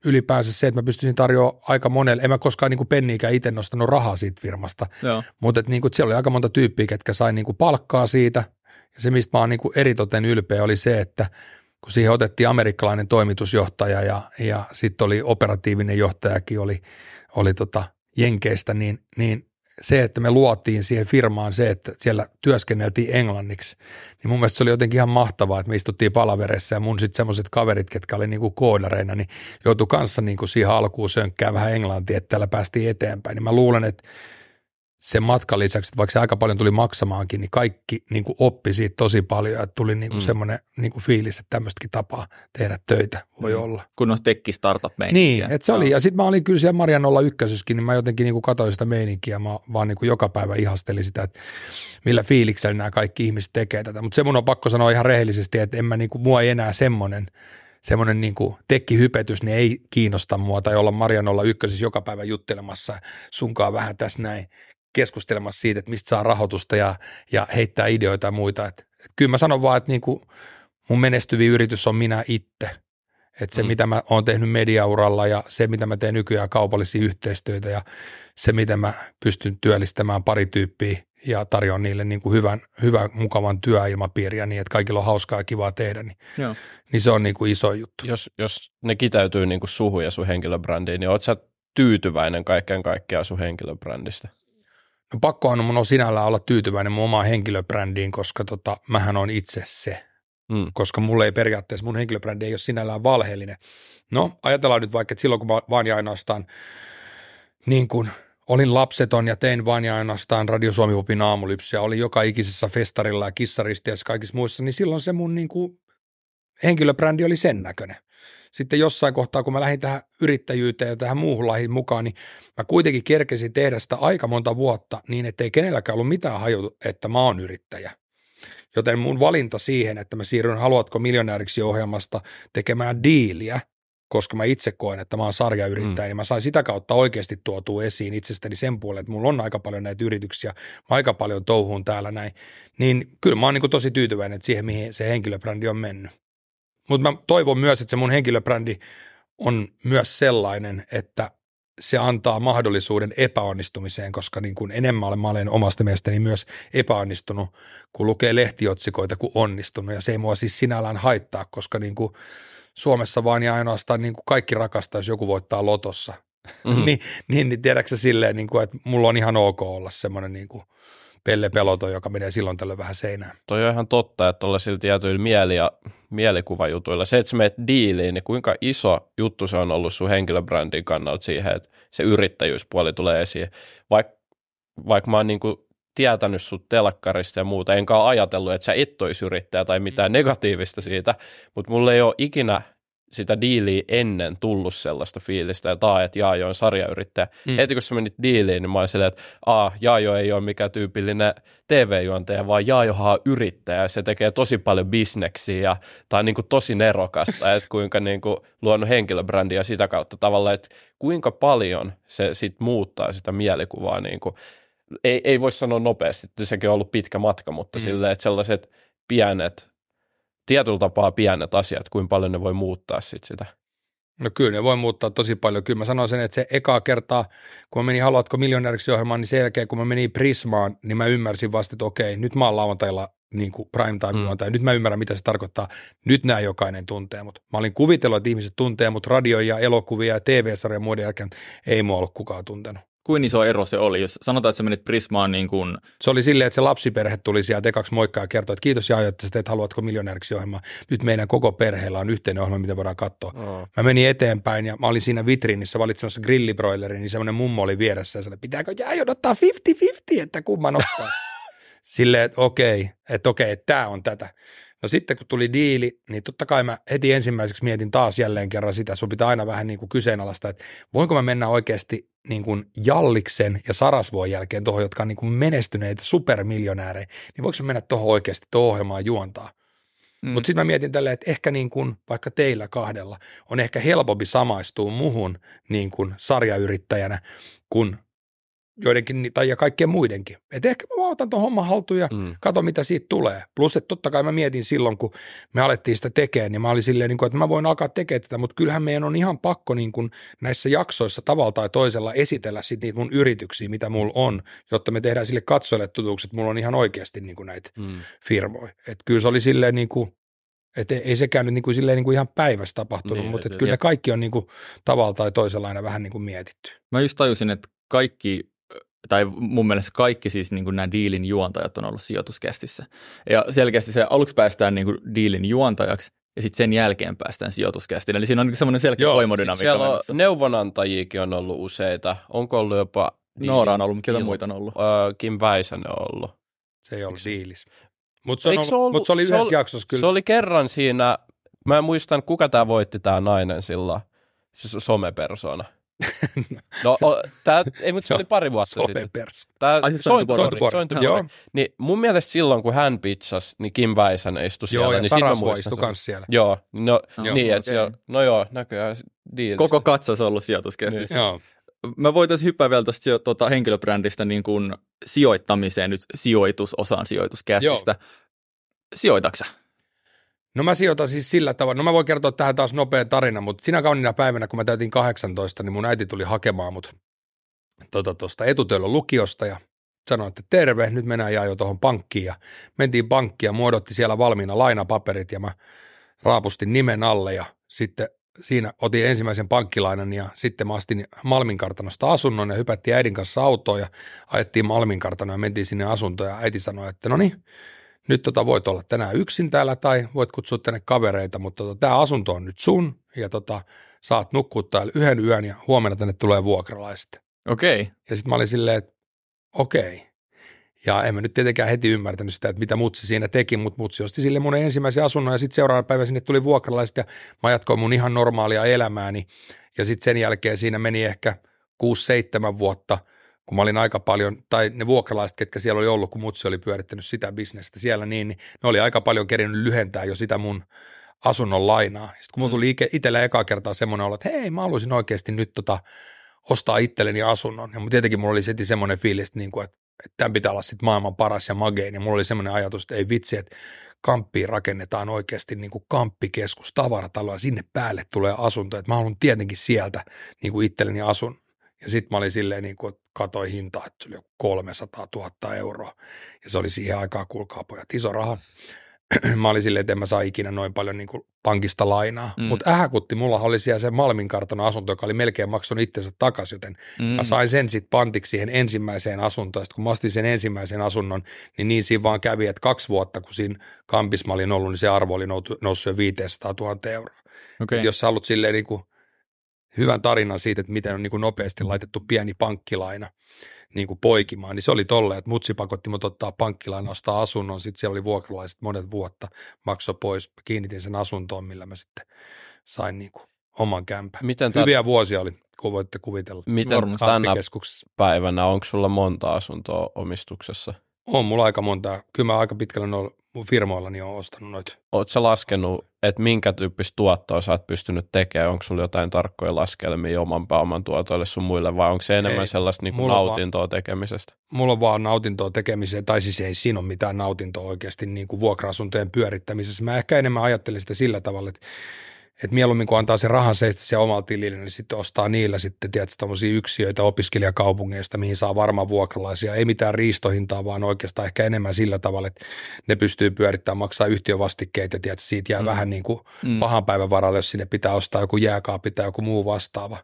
ylipäänsä se, että mä pystyisin tarjoamaan aika monelle, en mä koskaan niin penniikään itse nostanut rahaa siitä firmasta, Joo. mutta että niin kuin, siellä oli aika monta tyyppiä, ketkä sai niin kuin palkkaa siitä ja se, mistä mä oon niin kuin eritoten ylpeä, oli se, että kun siihen otettiin amerikkalainen toimitusjohtaja ja, ja sitten oli operatiivinen johtajakin, oli, oli tota Jenkeistä, niin, niin se, että me luotiin siihen firmaan se, että siellä työskenneltiin englanniksi, niin mun mielestä se oli jotenkin ihan mahtavaa, että me istuttiin palaveressa ja mun sitten semmoiset kaverit, ketkä oli niinku koodareina, niin joutui kanssa niinku siihen alkuun sönkkään vähän englantia, että täällä päästiin eteenpäin. Niin mä luulen, että sen matkan lisäksi, että vaikka se aika paljon tuli maksamaankin, niin kaikki niin kuin oppi siitä tosi paljon, että tuli niin mm. semmoinen niin fiilis, että tämmöistäkin tapaa tehdä töitä voi mm. olla. Kun on tekki startup Niin, että se oli. Ja sitten mä olin kyllä siellä Marian 01 niin mä jotenkin niin kuin katsoin sitä meininkiä, mä vaan niin kuin joka päivä ihastelin sitä, että millä fiiliksellä nämä kaikki ihmiset tekee tätä. Mutta se mun on pakko sanoa ihan rehellisesti, että en mä niin kuin, mua ei enää semmoinen semmoinen niin kuin tekkihypetys, niin ei kiinnosta mua tai olla Marjan 01 joka päivä juttelemassa sunkaan vähän tässä näin keskustelemassa siitä, että mistä saa rahoitusta ja, ja heittää ideoita ja muita. Et, et kyllä mä sanon vaan, että niinku mun menestyvi yritys on minä itse. Että se, mm. mitä mä oon tehnyt mediauralla ja se, mitä mä teen nykyään kaupallisia yhteistyötä ja se, mitä mä pystyn työllistämään pari tyyppiä ja tarjoan niille niin kuin hyvän, hyvän, mukavan työilmapiiriä niin, että kaikilla on hauskaa ja kivaa tehdä, niin, Joo. niin se on niin kuin iso juttu. Jos, jos ne kitäytyy niin kuin suhu ja sun henkilöbrändiin, niin oot sä tyytyväinen kaiken kaikkiaan sun henkilöbrändistä? pakkohan mun on sinällään olla tyytyväinen mun omaan henkilöbrändiin, koska tota, mähän on itse se, mm. koska mulle ei periaatteessa, mun henkilöbrändi ei ole sinällään valheellinen. No, ajatellaan nyt vaikka, että silloin kun mä vaan ja ainoastaan niin kuin olin lapseton ja tein vaan ja ainoastaan Radio Suomi Popin aamulypsyä, olin joka ikisessä festarilla ja kissaristeessä kaikissa muissa, niin silloin se mun niin kun, henkilöbrändi oli sen näköinen sitten jossain kohtaa, kun mä lähdin tähän yrittäjyyteen ja tähän muuhun lahin mukaan, niin mä kuitenkin kerkesin tehdä sitä aika monta vuotta niin, ettei kenelläkään ollut mitään hajotu, että mä oon yrittäjä. Joten mun valinta siihen, että mä siirryn Haluatko miljonääriksi ohjelmasta tekemään diiliä, koska mä itse koen, että mä oon sarjayrittäjä, mm. niin mä sain sitä kautta oikeasti tuotua esiin itsestäni sen puolelle, että mulla on aika paljon näitä yrityksiä, mä aika paljon touhuun täällä näin, niin kyllä mä oon niin tosi tyytyväinen että siihen, mihin se henkilöbrändi on mennyt. Mutta mä toivon myös, että se mun henkilöbrändi on myös sellainen, että se antaa mahdollisuuden epäonnistumiseen, koska niin kuin enemmän olen, mä olen omasta mielestäni myös epäonnistunut, kun lukee lehtiotsikoita, kuin onnistunut. Ja se ei mua siis sinällään haittaa, koska niin kuin Suomessa vaan ja ainoastaan niin kuin kaikki rakastaa, jos joku voittaa lotossa. Mm-hmm. niin, niin, niin tiedätkö silleen, niin kuin, että mulla on ihan ok olla semmoinen niin kuin pellepeloto, joka menee silloin tällöin vähän seinään. Toi on ihan totta, että silti tietyillä mieli ja mielikuvajutuilla. Se, että sä meet diiliin, niin kuinka iso juttu se on ollut sun henkilöbrändin kannalta siihen, että se yrittäjyyspuoli tulee esiin. Vaikka vaik mä oon niin kuin tietänyt sut telkkarista ja muuta, enkä ole ajatellut, että sä et olisi yrittäjä tai mitään mm. negatiivista siitä, mutta mulla ei ole ikinä sitä diiliä ennen tullut sellaista fiilistä, että aa, että Jaajo on sarjayrittäjä. Mm. Heti kun sä menit diiliin, niin mä olin silleen, että aa, Jaajo ei ole mikään tyypillinen TV-juontaja, vaan Jaajohan on yrittäjä, se tekee tosi paljon bisneksiä ja tämä on niin kuin tosi nerokasta, että kuinka niin kuin luonut henkilöbrändiä sitä kautta tavallaan, että kuinka paljon se sit muuttaa sitä mielikuvaa niin kuin, ei, ei voi sanoa nopeasti, että sekin on ollut pitkä matka, mutta mm. silleen, että sellaiset pienet tietyllä tapaa pienet asiat, kuin paljon ne voi muuttaa sit sitä? No kyllä ne voi muuttaa tosi paljon. Kyllä mä sanoisin, että se eka kertaa, kun mä menin Haluatko miljonääriksi ohjelmaan, niin sen jälkeen kun mä menin Prismaan, niin mä ymmärsin vasta, että okei, nyt mä oon lauantailla niin kuin prime time mm. nyt mä ymmärrän, mitä se tarkoittaa. Nyt nämä jokainen tuntee mut. Mä olin kuvitellut, että ihmiset tuntee mut radio ja elokuvia ja tv sarja muiden jälkeen. Ei mua ollut kukaan tuntenut kuin iso ero se oli, jos sanotaan, että sä menit Prismaan niin kuin... Se oli silleen, että se lapsiperhe tuli sieltä ekaksi moikkaa ja kertoi, että kiitos Jaajo, että sä teet haluatko miljonääriksi ohjelma. Nyt meidän koko perheellä on yhteinen ohjelma, mitä voidaan katsoa. Oh. Mä menin eteenpäin ja mä olin siinä vitriinissä valitsemassa grillibroileri, niin semmoinen mummo oli vieressä ja sanoi, pitääkö Jaajo ottaa 50-50, että kumman ottaa. silleen, että okei, okay, että okei, okay, että tämä on tätä. No sitten kun tuli diili, niin totta kai mä heti ensimmäiseksi mietin taas jälleen kerran sitä, sun pitää aina vähän niin kuin kyseenalaista, että voinko mä mennä oikeasti niin kuin Jalliksen ja Sarasvuon jälkeen tuohon, jotka on niin kuin menestyneitä supermiljonäärejä, niin voiko mennä tuohon oikeasti tuohon ohjelmaan juontaa? Mm. Mutta sitten mä mietin tälleen, että ehkä niin kuin vaikka teillä kahdella on ehkä helpompi samaistua muhun niin kuin sarjayrittäjänä kuin joidenkin tai ja kaikkien muidenkin. Et ehkä mä otan tuon homman haltuun ja mm. katso, mitä siitä tulee. Plus, että totta kai mä mietin silloin, kun me alettiin sitä tekemään, niin mä olin silleen, niinku, että mä voin alkaa tekemään tätä, mutta kyllähän meidän on ihan pakko niin kuin näissä jaksoissa tavalla tai toisella esitellä sit niitä mun yrityksiä, mitä mulla mm. on, jotta me tehdään sille katsojille tutuksi, että mulla on ihan oikeasti niin kuin näitä mm. firmoja. Että kyllä se oli silleen niin kuin, että e, ei sekään nyt niin kuin, silleen niin kuin ihan päivässä tapahtunut, niin, mutta et kyllä ne kaikki on niin kuin, tavalla tai toisella aina vähän niin kuin mietitty. Mä just tajusin, että kaikki tai mun mielestä kaikki siis niin kuin nämä diilin juontajat on ollut sijoituskästissä. Ja selkeästi se aluksi päästään niin kuin diilin juontajaksi ja sitten sen jälkeen päästään sijoituskästiin. Eli siinä on niin semmoinen selkeä Joo, voimodynamiikka. Siellä on neuvonantajiakin on ollut useita. Onko ollut jopa... Noora on ollut, mutta ketä muita on ollut? Uh, Kim Väisänen on ollut. Se ei ollut diilis. Mutta se, se, mut se oli yhdessä oli, jaksossa kyllä. Se oli kerran siinä, mä muistan kuka tämä voitti tämä nainen sillä, somepersona. No, o, tää, ei mutta se oli pari vuotta Suomen sitten. Pers. Tää, Ai, siis sointuporri, sointuporri. sointuporri. Joo. Niin mun mielestä silloin, kun hän pitsas, niin Kim Väisän istui joo, siellä. Joo, ja niin Sarasvo istui kans siellä. Joo, no, joo, niin, okay. siellä, no joo, näköjään diilistä. Koko katsas on ollut sijoituskestissä. Niin. Joo. Mä voitaisiin hyppää vielä tuosta tuota, henkilöbrändistä niin kuin sijoittamiseen nyt sijoitusosaan sijoituskästistä. Sijoitaksa? No mä sijoitan siis sillä tavalla, no mä voin kertoa tähän taas nopea tarina, mutta sinä kauniina päivänä, kun mä täytin 18, niin mun äiti tuli hakemaan mut tuosta tota, etutöllä lukiosta ja sanoi, että terve, nyt mennään ja jo tuohon pankkiin ja mentiin pankkiin ja muodotti siellä valmiina lainapaperit ja mä raapustin nimen alle ja sitten siinä otin ensimmäisen pankkilainan ja sitten mä astin Malminkartanosta asunnon ja hypättiin äidin kanssa autoon ja ajettiin Malminkartanoa ja mentiin sinne asuntoon ja äiti sanoi, että no niin, nyt tota voit olla tänään yksin täällä tai voit kutsua tänne kavereita, mutta tota, tämä asunto on nyt sun ja tota, saat nukkua täällä yhden yön ja huomenna tänne tulee vuokralaiset. Okei. Okay. Ja sitten mä olin silleen, että okei. Okay. Ja en mä nyt tietenkään heti ymmärtänyt sitä, että mitä mutsi siinä teki, mutta mutsi osti sille mun ensimmäisen asunnon ja sitten seuraavana päivänä sinne tuli vuokralaiset ja mä jatkoin mun ihan normaalia elämääni. Ja sitten sen jälkeen siinä meni ehkä 6-7 vuotta – kun mä olin aika paljon, tai ne vuokralaiset, ketkä siellä oli ollut, kun mutsi oli pyörittänyt sitä bisnestä siellä, niin, niin ne oli aika paljon kerinyt lyhentää jo sitä mun asunnon lainaa. Sitten kun mulla mm. tuli itsellä ekaa kertaa semmoinen olo, että hei, mä haluaisin oikeasti nyt tota, ostaa itselleni asunnon. Ja tietenkin mulla oli heti semmoinen fiilis, että, niin kuin, että, että tämän pitää olla sitten maailman paras ja magein. Ja mulla oli semmoinen ajatus, että ei vitsi, että kamppiin rakennetaan oikeasti niin kuin kamppikeskus, tavaratalo ja sinne päälle tulee asunto. Että mä haluan tietenkin sieltä niin kuin itselleni asun. Ja sitten mä olin silleen, niin kuin, katoi hintaa, että se oli 300 000 euroa. Ja se oli siihen aikaan, kuulkaa pojat, iso raha. mä olin silleen, että en mä saa ikinä noin paljon niin kuin pankista lainaa. Mm. Mutta ähäkutti, mulla oli siellä se Malmin kartano asunto, joka oli melkein maksanut itsensä takaisin, joten mm. mä sain sen sitten pantiksi siihen ensimmäiseen asuntoon. Sitten kun mä astin sen ensimmäisen asunnon, niin niin siinä vaan kävi, että kaksi vuotta, kun siinä kampis mä olin ollut, niin se arvo oli noussut jo 500 000 euroa. Okay. Et jos sä haluat silleen niin kuin hyvän tarinan siitä, että miten on niin kuin nopeasti laitettu pieni pankkilaina niin kuin poikimaan, niin se oli tolle, että mutsi pakotti mut ottaa pankkilaina, ostaa asunnon, sitten siellä oli vuokralaiset monet vuotta, makso pois, kiinnitin sen asuntoon, millä mä sitten sain niin kuin oman kämpän. Miten Hyviä tämän... vuosia oli, kun voitte kuvitella. Miten tänä päivänä, onko sulla monta asuntoa omistuksessa? On mulla aika monta. Kyllä mä aika pitkällä noilla mun firmoillani on ostanut noita. Oletko laskenut että minkä tyyppistä tuottoa sä oot pystynyt tekemään, onko sulla jotain tarkkoja laskelmia oman pääoman tuotoille sun muille, vai onko se enemmän ei, sellaista niin nautintoa vaan, tekemisestä? Mulla on vaan nautintoa tekemiseen tai siis ei siinä ole mitään nautintoa oikeasti niin kuin vuokra-asuntojen pyörittämisessä. Mä ehkä enemmän ajattelen sitä sillä tavalla, että että mieluummin kun antaa se rahan seistä siellä omalla tilillä, niin sitten ostaa niillä sitten, tiedätkö, tuommoisia yksiöitä opiskelijakaupungeista, mihin saa varmaan vuokralaisia. Ei mitään riistohintaa, vaan oikeastaan ehkä enemmän sillä tavalla, että ne pystyy pyörittämään, maksaa yhtiövastikkeita, tiedätkö, siitä jää mm. vähän niin kuin mm. pahan päivän varalle, jos sinne pitää ostaa joku jääkaappi tai joku muu vastaava.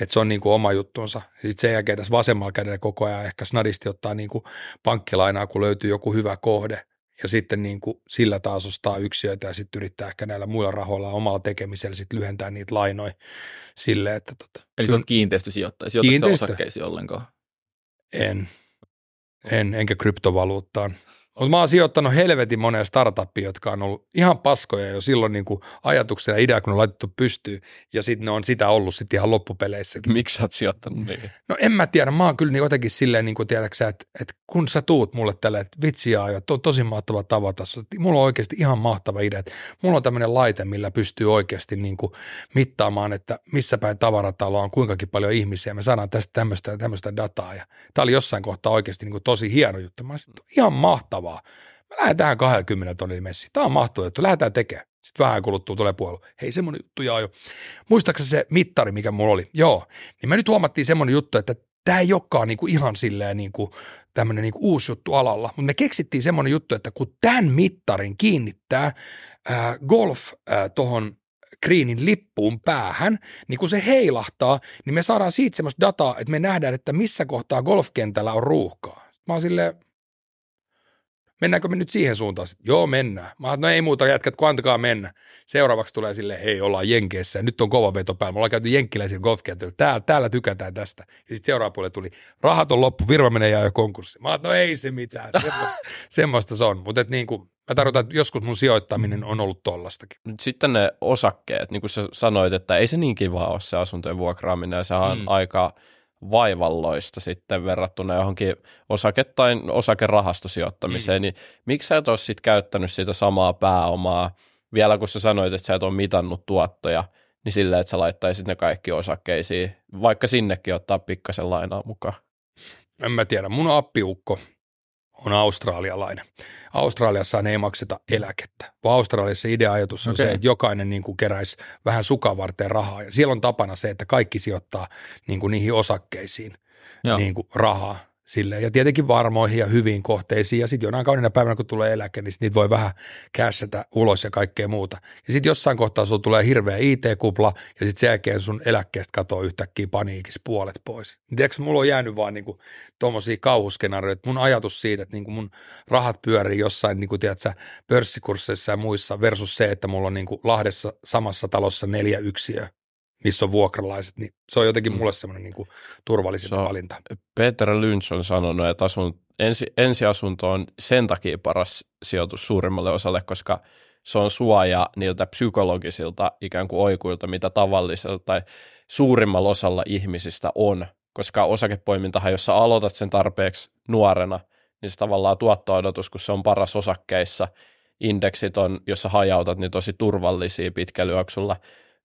Että se on niin kuin oma juttunsa. Sitten sen jälkeen tässä vasemmalla kädellä koko ajan ehkä snadisti ottaa niin kuin pankkilainaa, kun löytyy joku hyvä kohde ja sitten niin kuin sillä taas ostaa yksiöitä ja sitten yrittää ehkä näillä muilla rahoilla omalla tekemisellä sitten lyhentää niitä lainoja sille, että tota. Eli se on kiinteistösijoittaja, sijoitatko kiinteistö? osakkeisiin ollenkaan? En. En, enkä kryptovaluuttaan. Mutta mä oon sijoittanut helvetin moneen startuppiin, jotka on ollut ihan paskoja jo silloin niin kuin ajatuksena idea, kun on laitettu pystyyn. Ja sitten ne on sitä ollut sitten ihan loppupeleissäkin. Miksi sä oot sijoittanut niin? No en mä tiedä. Mä oon kyllä niin jotenkin silleen, niin kuin tiedäksä, että, että kun sä tuut mulle tälle, että vitsi ja to, tosi mahtava tavata. Mulla on oikeasti ihan mahtava idea. Että mulla on tämmöinen laite, millä pystyy oikeasti niin kuin mittaamaan, että missä päin tavaratalo on, kuinkakin paljon ihmisiä. Me saadaan tästä tämmöistä, tämmöistä dataa. Ja tämä oli jossain kohtaa oikeasti niin kuin tosi hieno juttu. Mä sit, ihan mahtava vaan. Mä lähden tähän 20 tonnin messi. Tämä on mahtava juttu. Lähdetään tekemään. Sitten vähän kuluttua tulee puolella. Hei, semmoinen juttu jaa jo. Muistaakseni se mittari, mikä mulla oli? Joo. Niin me nyt huomattiin semmoinen juttu, että tämä ei olekaan niinku ihan silleen niinku tämmöinen niinku uusi juttu alalla, mutta me keksittiin semmoinen juttu, että kun tämän mittarin kiinnittää ää, golf ää, tuohon kriinin lippuun päähän, niin kun se heilahtaa, niin me saadaan siitä semmoista dataa, että me nähdään, että missä kohtaa golfkentällä on ruuhkaa. mä oon silleen, mennäänkö me nyt siihen suuntaan? Sitten, joo, mennään. Mä no ei muuta jätkät, kun antakaa mennä. Seuraavaksi tulee sille, hei, ollaan Jenkeissä, nyt on kova veto päällä. Me ollaan käyty jenkkiläisillä golfkentällä, täällä, täällä tykätään tästä. Ja sitten seuraava puolelle tuli, rahat on loppu, firma menee ja jo konkurssi. Mä no ei se mitään, semmoista, semmoista se on. Mutta niin kuin, mä tarkoitan, että joskus mun sijoittaminen on ollut tollastakin. Sitten ne osakkeet, niin kuin sä sanoit, että ei se niin kiva ole se asuntojen vuokraaminen, ja sehän on mm. aika – vaivalloista sitten verrattuna johonkin osake- tai osakerahastosijoittamiseen, mm. niin miksi sä et ole sitten käyttänyt sitä samaa pääomaa, vielä kun sä sanoit, että sä et ole mitannut tuottoja, niin silleen, että sä laittaisit ne kaikki osakkeisiin, vaikka sinnekin ottaa pikkasen lainaa mukaan? En mä tiedä, mun appiukko on australialainen. Australiassa ei makseta eläkettä, vaan Australiassa ideaajatus on okay. se, että jokainen niin kuin keräisi vähän sukavarteen rahaa. Ja siellä on tapana se, että kaikki sijoittaa niin kuin niihin osakkeisiin – niin kuin rahaa. Silleen, ja tietenkin varmoihin ja hyviin kohteisiin. Ja sitten jonain kauniina päivänä, kun tulee eläke, niin sit niitä voi vähän kässätä ulos ja kaikkea muuta. Ja sitten jossain kohtaa sulla tulee hirveä IT-kupla, ja sitten sen jälkeen sun eläkkeestä katoaa yhtäkkiä paniikissa puolet pois. Tiedätkö, mulla on jäänyt vaan niinku tuommoisia kauhuskenaarioita. Mun ajatus siitä, että niinku mun rahat pyörii jossain niinku, tiedätkö, pörssikursseissa ja muissa versus se, että mulla on niinku Lahdessa samassa talossa neljä yksiöä missä on vuokralaiset, niin se on jotenkin mm. mulle semmoinen niin kuin turvallisin se valinta. Peter Lynch on sanonut, että asun, ensi, ensiasunto on sen takia paras sijoitus suurimmalle osalle, koska se on suoja niiltä psykologisilta ikään kuin oikuilta, mitä tavallisella tai suurimmalla osalla ihmisistä on, koska osakepoimintahan, jos sä aloitat sen tarpeeksi nuorena, niin se tavallaan tuotto-odotus, kun se on paras osakkeissa, indeksit on, jos sä hajautat, niin tosi turvallisia pitkälyöksyllä,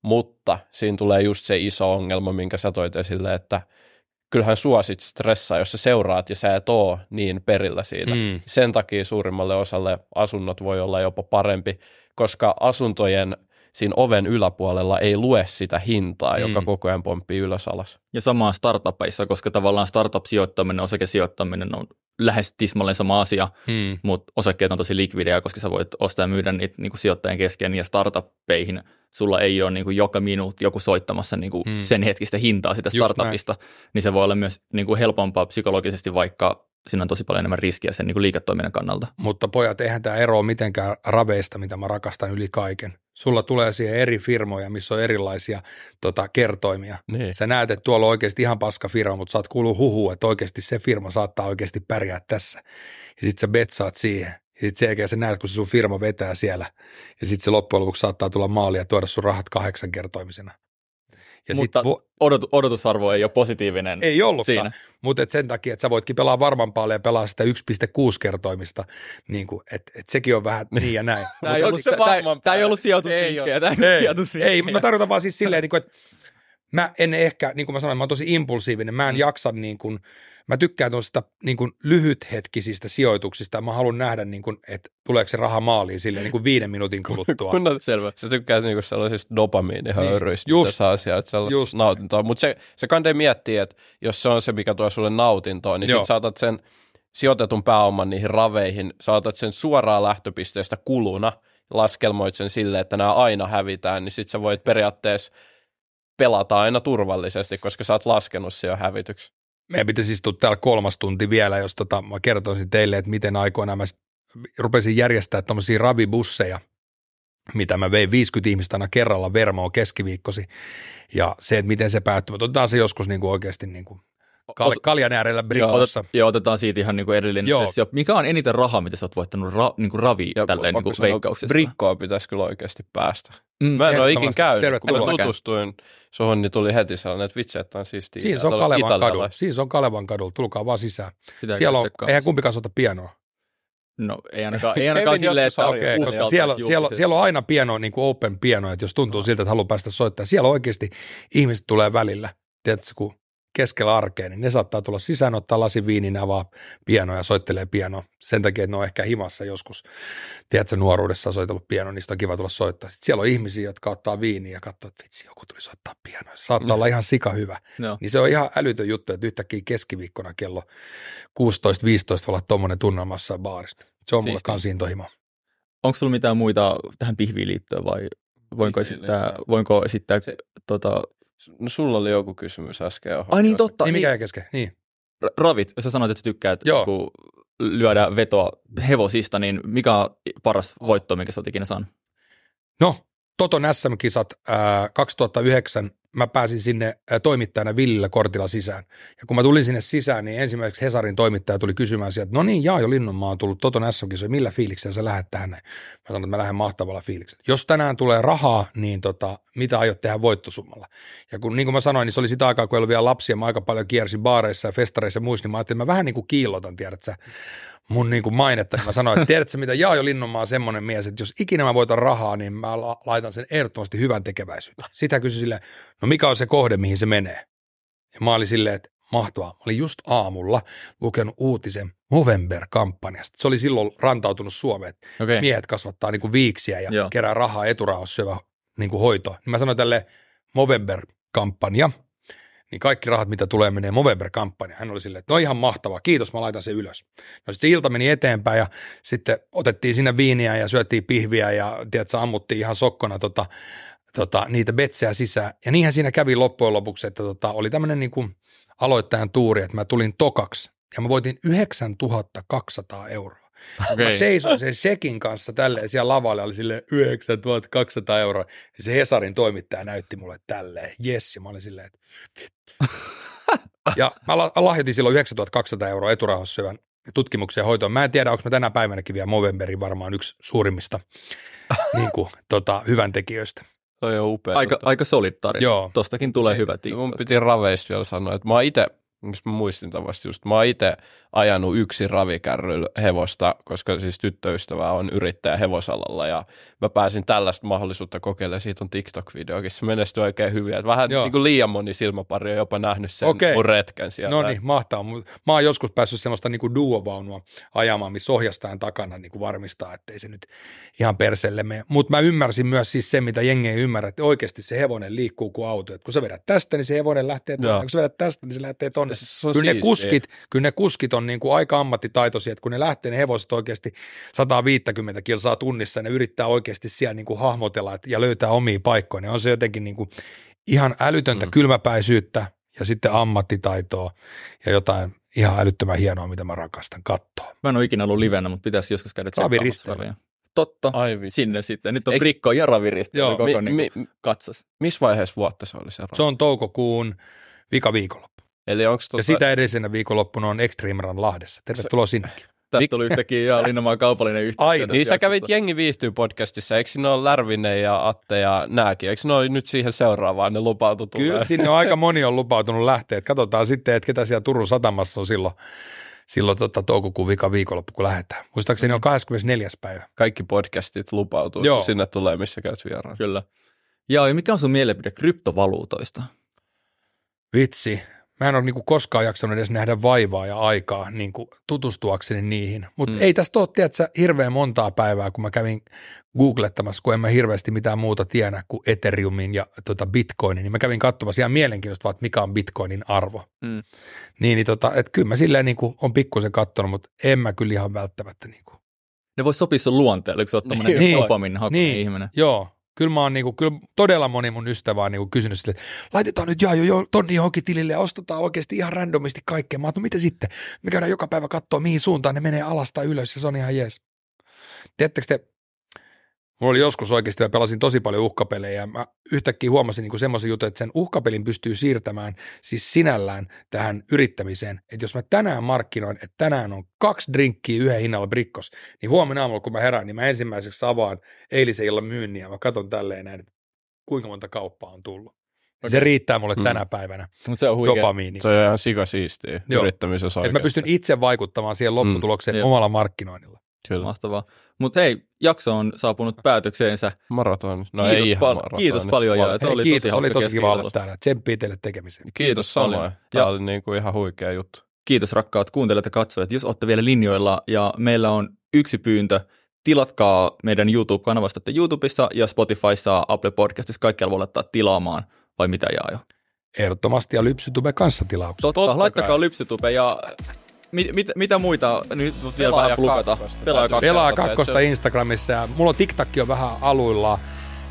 mutta siinä tulee just se iso ongelma, minkä sä toit esille, että kyllähän suosit stressaa, jos sä seuraat ja sä et oo niin perillä siitä. Mm. Sen takia suurimmalle osalle asunnot voi olla jopa parempi, koska asuntojen siinä oven yläpuolella ei lue sitä hintaa, joka mm. koko ajan pomppii ylös alas. Ja samaa startupeissa, koska tavallaan startup-sijoittaminen, osakesijoittaminen on lähes tismalleen sama asia, hmm. mutta osakkeet on tosi likvidejä, koska sä voit ostaa ja myydä niitä niin kuin sijoittajien kesken ja startuppeihin. Sulla ei ole niin kuin joka minuutti joku soittamassa niin kuin hmm. sen hetkistä hintaa sitä startupista, niin se voi olla myös niin kuin helpompaa psykologisesti, vaikka siinä on tosi paljon enemmän riskiä sen niin kuin liiketoiminnan kannalta. Mutta pojat, eihän tämä eroa mitenkään raveista, mitä mä rakastan yli kaiken. Sulla tulee siihen eri firmoja, missä on erilaisia tota, kertoimia. Niin. Sä näet, että tuolla on oikeasti ihan paska firma, mutta sä oot kuullut huhu, että oikeasti se firma saattaa oikeasti pärjää tässä. Ja sit sä betsaat siihen. Ja sit sen jälkeen sä näet, kun se sun firma vetää siellä. Ja sit se loppujen lopuksi saattaa tulla maali ja tuoda sun rahat kahdeksan kertoimisena. Ja mutta sit vo- odot, odotusarvo ei ole positiivinen Ei ollutkaan, siinä. mutta et sen takia, että sä voitkin pelaa varman päälle ja pelaa sitä 1,6 kertoimista, niin kuin, et, et sekin on vähän niin, niin ja näin. tämä, ei ollut, se tämä ei ollut sijoitusvinkkejä. Ei, ei, ei, mä tarkoitan vaan siis silleen, niin kuin, että mä en ehkä, niin kuin mä sanoin, mä oon tosi impulsiivinen, mä en mm. jaksa niin kuin, mä tykkään tuosta niin kuin lyhythetkisistä sijoituksista, mä haluan nähdä, niin kuin, että tuleeko se raha maaliin sille niin kuin viiden minuutin kuluttua. Kun no, selvä. Sä tykkäät niin kuin sellaisista dopamiinihöyryistä, niin, mitä saa että sellaista nautintoa, mutta se, se kande miettii, että jos se on se, mikä tuo sulle nautintoa, niin sit saatat sen sijoitetun pääoman niihin raveihin, saatat sen suoraan lähtöpisteestä kuluna, laskelmoit sen sille, että nämä aina hävitään, niin sitten sä voit periaatteessa – pelata aina turvallisesti, koska sä oot laskenut se jo hävityksi. Meidän pitäisi siis istua täällä kolmas tunti vielä, jos tota, mä kertoisin teille, että miten aikoinaan mä rupesin järjestää tuommoisia ravibusseja, mitä mä vein 50 ihmistä aina kerralla Vermoon keskiviikkosi. Ja se, että miten se päättyy, mutta otetaan se joskus niin kuin oikeasti niin kuin Kal- kaljan äärellä Brippossa. Joo, otetaan siitä ihan kuin niinku erillinen joo. sessio. Mikä on eniten rahaa, mitä sä oot voittanut ra, kuin niinku ravi ja, tälleen niinku veikkauksesta? Brikkoa pitäisi kyllä oikeasti päästä. Mm, mä en ole ikin käynyt. Kun mä tutustuin suhun, niin tuli heti sellainen, että vitsi, että on siistiä. Siinä se on Kalevan kadulla. Siinä on Kalevan kadulla. Tulkaa vaan sisään. Sitä Siellä on, eihän kumpikaan soita pianoa. No ei ainakaan, ei ainakaan silleen, että okay, koska siellä, siellä, siellä, on aina pieno, niin kuin open piano, että jos tuntuu no. siltä, että haluaa päästä soittamaan. Siellä oikeasti ihmiset tulee välillä. Tiedätkö, kun keskellä arkea, niin ne saattaa tulla sisään, ottaa lasi viinin, avaa pianoa ja soittelee pianoa. Sen takia, että ne on ehkä himassa joskus. Tiedätkö, nuoruudessa on soitellut piano, niistä on kiva tulla soittaa. Sitten siellä on ihmisiä, jotka ottaa viiniä ja katsoo, että vitsi, joku tuli soittaa pianoa. Se saattaa mm. olla ihan sika hyvä. No. Niin se on ihan älytön juttu, että yhtäkkiä keskiviikkona kello 16-15 voi olla tuommoinen tunnelmassa baarissa. Se on Siisti. mulle intohimo. Onko sulla mitään muita tähän pihviin liittyen vai voinko esittää, voinko esittää se, tota, No sulla oli joku kysymys äsken. Ai niin totta. Ei niin, mikä kesken, niin. Ravit, sä sanoit, että sä tykkäät, Joo. kun lyödä vetoa hevosista, niin mikä on paras voitto, mikä sä oot ikinä saanut? No, Toton SM-kisat äh, 2009 mä pääsin sinne äh, toimittajana Villillä kortilla sisään. Ja kun mä tulin sinne sisään, niin ensimmäiseksi Hesarin toimittaja tuli kysymään sieltä, että no niin, jaa Jaajo Linnunmaa on tullut Toton se millä fiiliksellä sä lähdet tänne? näin? Mä sanoin, että mä lähden mahtavalla fiiliksellä. Jos tänään tulee rahaa, niin tota, mitä aiot tehdä voittosummalla? Ja kun, niin kuin mä sanoin, niin se oli sitä aikaa, kun ei ollut vielä lapsia, mä aika paljon kiersin baareissa ja festareissa ja muissa, niin mä ajattelin, että mä vähän niin kuin kiillotan, tiedätkö? mun niin kuin mainetta, niin mä sanoin, että tiedätkö mitä, Jaajo Linnunmaa on semmoinen mies, että jos ikinä mä voitan rahaa, niin mä laitan sen ehdottomasti hyvän tekeväisyyttä. Sitä kysyi sille, no mikä on se kohde, mihin se menee? Ja mä olin silleen, että mahtavaa. Mä olin just aamulla lukenut uutisen Movember-kampanjasta. Se oli silloin rantautunut Suomeen, että okay. miehet kasvattaa niin kuin viiksiä ja Joo. kerää rahaa eturauhassa syövä niin kuin hoito. Niin mä sanoin tälle Movember-kampanja – niin kaikki rahat, mitä tulee, menee Movember-kampanjaan. Hän oli silleen, että no ihan mahtavaa, kiitos, mä laitan sen ylös. No sitten se ilta meni eteenpäin ja sitten otettiin sinne viiniä ja syöttiin pihviä ja tiedätkö, ammuttiin ihan sokkona tota, tota, niitä betsejä sisään. Ja niinhän siinä kävi loppujen lopuksi, että tota, oli tämmöinen niin aloittajan tuuri, että mä tulin tokaksi ja mä voitin 9200 euroa. Okay. Mä seisoin sen sekin kanssa tälleen siellä lavalle oli sille 9200 euroa. Ja se Hesarin toimittaja näytti mulle tälleen, jessi, mä olin silleen, että Ja mä lahjoitin silloin 9200 euroa eturahossa syvän tutkimuksen ja hoitoon. Mä en tiedä, onko mä tänä päivänäkin vielä Movemberin varmaan yksi suurimmista niin kuin, tota, hyvän tekijöistä. Toi on upea. Aika, tota. aika solid tarina. Joo. Tostakin tulee hyvä tiikko. Mun piti raveista vielä sanoa, että mä oon itse miksi mä muistin tavasti, just, mä oon itse ajanut yksi ravikärryllä hevosta, koska siis tyttöystävä on yrittäjä hevosalalla ja mä pääsin tällaista mahdollisuutta kokeilemaan, siitä on TikTok-videokin, se menestyi oikein hyvin, että vähän niin kuin liian moni silmäpari on jopa nähnyt sen Okei. mun retken siellä. No niin, mahtaa. Mä oon joskus päässyt semmoista niin kuin duovaunua ajamaan, missä ohjastajan takana niin kuin varmistaa, ettei se nyt ihan perselle mene. Mutta mä ymmärsin myös siis se, mitä jengi ei ymmärrä, että oikeasti se hevonen liikkuu kuin auto, että kun sä vedät tästä, niin se hevonen lähtee tuonne, kun sä vedät tästä, niin se lähtee tuonne kyllä, se on kyllä, ne kuskit, kyllä ne kuskit on niin kuin aika ammattitaitoisia, että kun ne lähtee ne hevoset oikeasti 150 kilsaa tunnissa, ne yrittää oikeasti siellä niin kuin hahmotella ja löytää omiin paikkoja, niin on se jotenkin niin kuin ihan älytöntä mm. kylmäpäisyyttä ja sitten ammattitaitoa ja jotain ihan älyttömän hienoa, mitä mä rakastan katsoa. Mä en ole ikinä ollut livenä, mutta pitäisi joskus käydä tsekkaamassa totta, Aivi. sinne sitten. Nyt on brikko rikko ja Raviristi koko mi, niin mi, katsas. Missä vaiheessa vuotta se oli se Se on toukokuun vika viikolla. Eli onko tota... Ja sitä edellisenä viikonloppuna on Extreme Lahdessa. Tervetuloa sinne. Tämä tuli yhtäkkiä ihan Linnamaan kaupallinen yhteyttä. Aina. Niin sä kävit Jengi viihtyy podcastissa, eikö sinne ole Lärvinen ja Atte ja nääkin, eikö ne ole nyt siihen seuraavaan, ne lupautu tulee? Kyllä sinne on aika moni on lupautunut lähteä, katsotaan sitten, että ketä siellä Turun satamassa on silloin, silloin tota, toukokuun vika viikonloppu, kun lähdetään. Muistaakseni mm. on 24. päivä. Kaikki podcastit lupautuu, Joo. sinne tulee, missä käyt vieraan. Kyllä. Ja mikä on sun mielipide kryptovaluutoista? Vitsi, mä en ole niin kuin koskaan jaksanut edes nähdä vaivaa ja aikaa niin kuin tutustuakseni niihin. Mutta mm. ei tästä ole, tiedätkö, hirveän montaa päivää, kun mä kävin googlettamassa, kun en mä hirveästi mitään muuta tiedä kuin Ethereumin ja tota Bitcoinin, niin mä kävin katsomassa ihan mielenkiintoista, että mikä on Bitcoinin arvo. Mm. Niin, niin tota, että kyllä mä silleen niin kuin on pikkusen kattonut, mutta en mä kyllä ihan välttämättä niin kuin. Ne voisi sopia sun luonteelle, kun sä oot tommonen niin, niin, ihminen. Joo, Kyllä mä oon niinku, kyllä todella moni mun ystävä on niinku kysynyt sille, laitetaan nyt jaa jo, jo tonni johonkin tilille ja ostetaan oikeasti ihan randomisti kaikkea. Mä oon, no mitä sitten? Me käydään joka päivä katsoa, mihin suuntaan ne menee alasta ylös ja se on ihan jees. Tiedättekö te, Mulla oli joskus oikeasti, mä pelasin tosi paljon uhkapelejä ja mä yhtäkkiä huomasin niin semmoisen jutun, että sen uhkapelin pystyy siirtämään siis sinällään tähän yrittämiseen. Että jos mä tänään markkinoin, että tänään on kaksi drinkkiä yhden hinnalla brikkos, niin huomenna aamulla kun mä herään, niin mä ensimmäiseksi avaan eilisen illan myynnin ja mä katson tälleen näin, kuinka monta kauppaa on tullut. Okay. Se riittää mulle mm. tänä päivänä. Mut se on huikea. Dopamiini. Se on ihan sika siistiä yrittämisessä Et mä pystyn itse vaikuttamaan siihen mm. lopputulokseen mm. omalla markkinoinnilla. Kyllä. Mahtavaa. Mutta hei, jakso on saapunut päätökseensä. Maraton. No kiitos ei ihan pal- maratoni. Kiitos paljon Jae. Hei, oli kiitos, tosi oli tosi kiva olla täällä. Tsemppii teille tekemiseen. Kiitos, kiitos samoin. Paljon. Tämä ja oli niin kuin ihan huikea juttu. Kiitos rakkaat kuuntelijat ja katsojat. Jos olette vielä linjoilla ja meillä on yksi pyyntö, tilatkaa meidän YouTube-kanavasta, että YouTubessa ja Spotifyssa, Apple Podcastissa, kaikkialla voi laittaa tilaamaan, vai mitä jaa jo? Ehdottomasti ja Lypsytube kanssa tilauksia. Totta, Totta laittakaa Lypsytube ja mit, mit, mitä muita nyt vielä vähän plukata? Pelaa kakkosta. Pelaaja kakkosta Instagramissa ja mulla on TikTokki on vähän aluilla.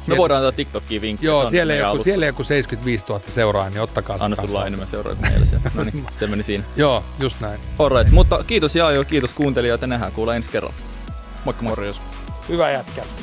Siellä, Me voidaan antaa TikTokia vinkkiä. Joo, siellä joku, siellä joku 75 000 seuraa, niin ottakaa se Anna sulla on enemmän seuraa kuin meillä siellä. No niin, se meni siinä. Joo, just näin. Alright, mutta kiitos Jaajo, kiitos kuuntelijoita. Nähdään kuulla ensi kerralla. Moikka moi. Morjens. Hyvä jätkä.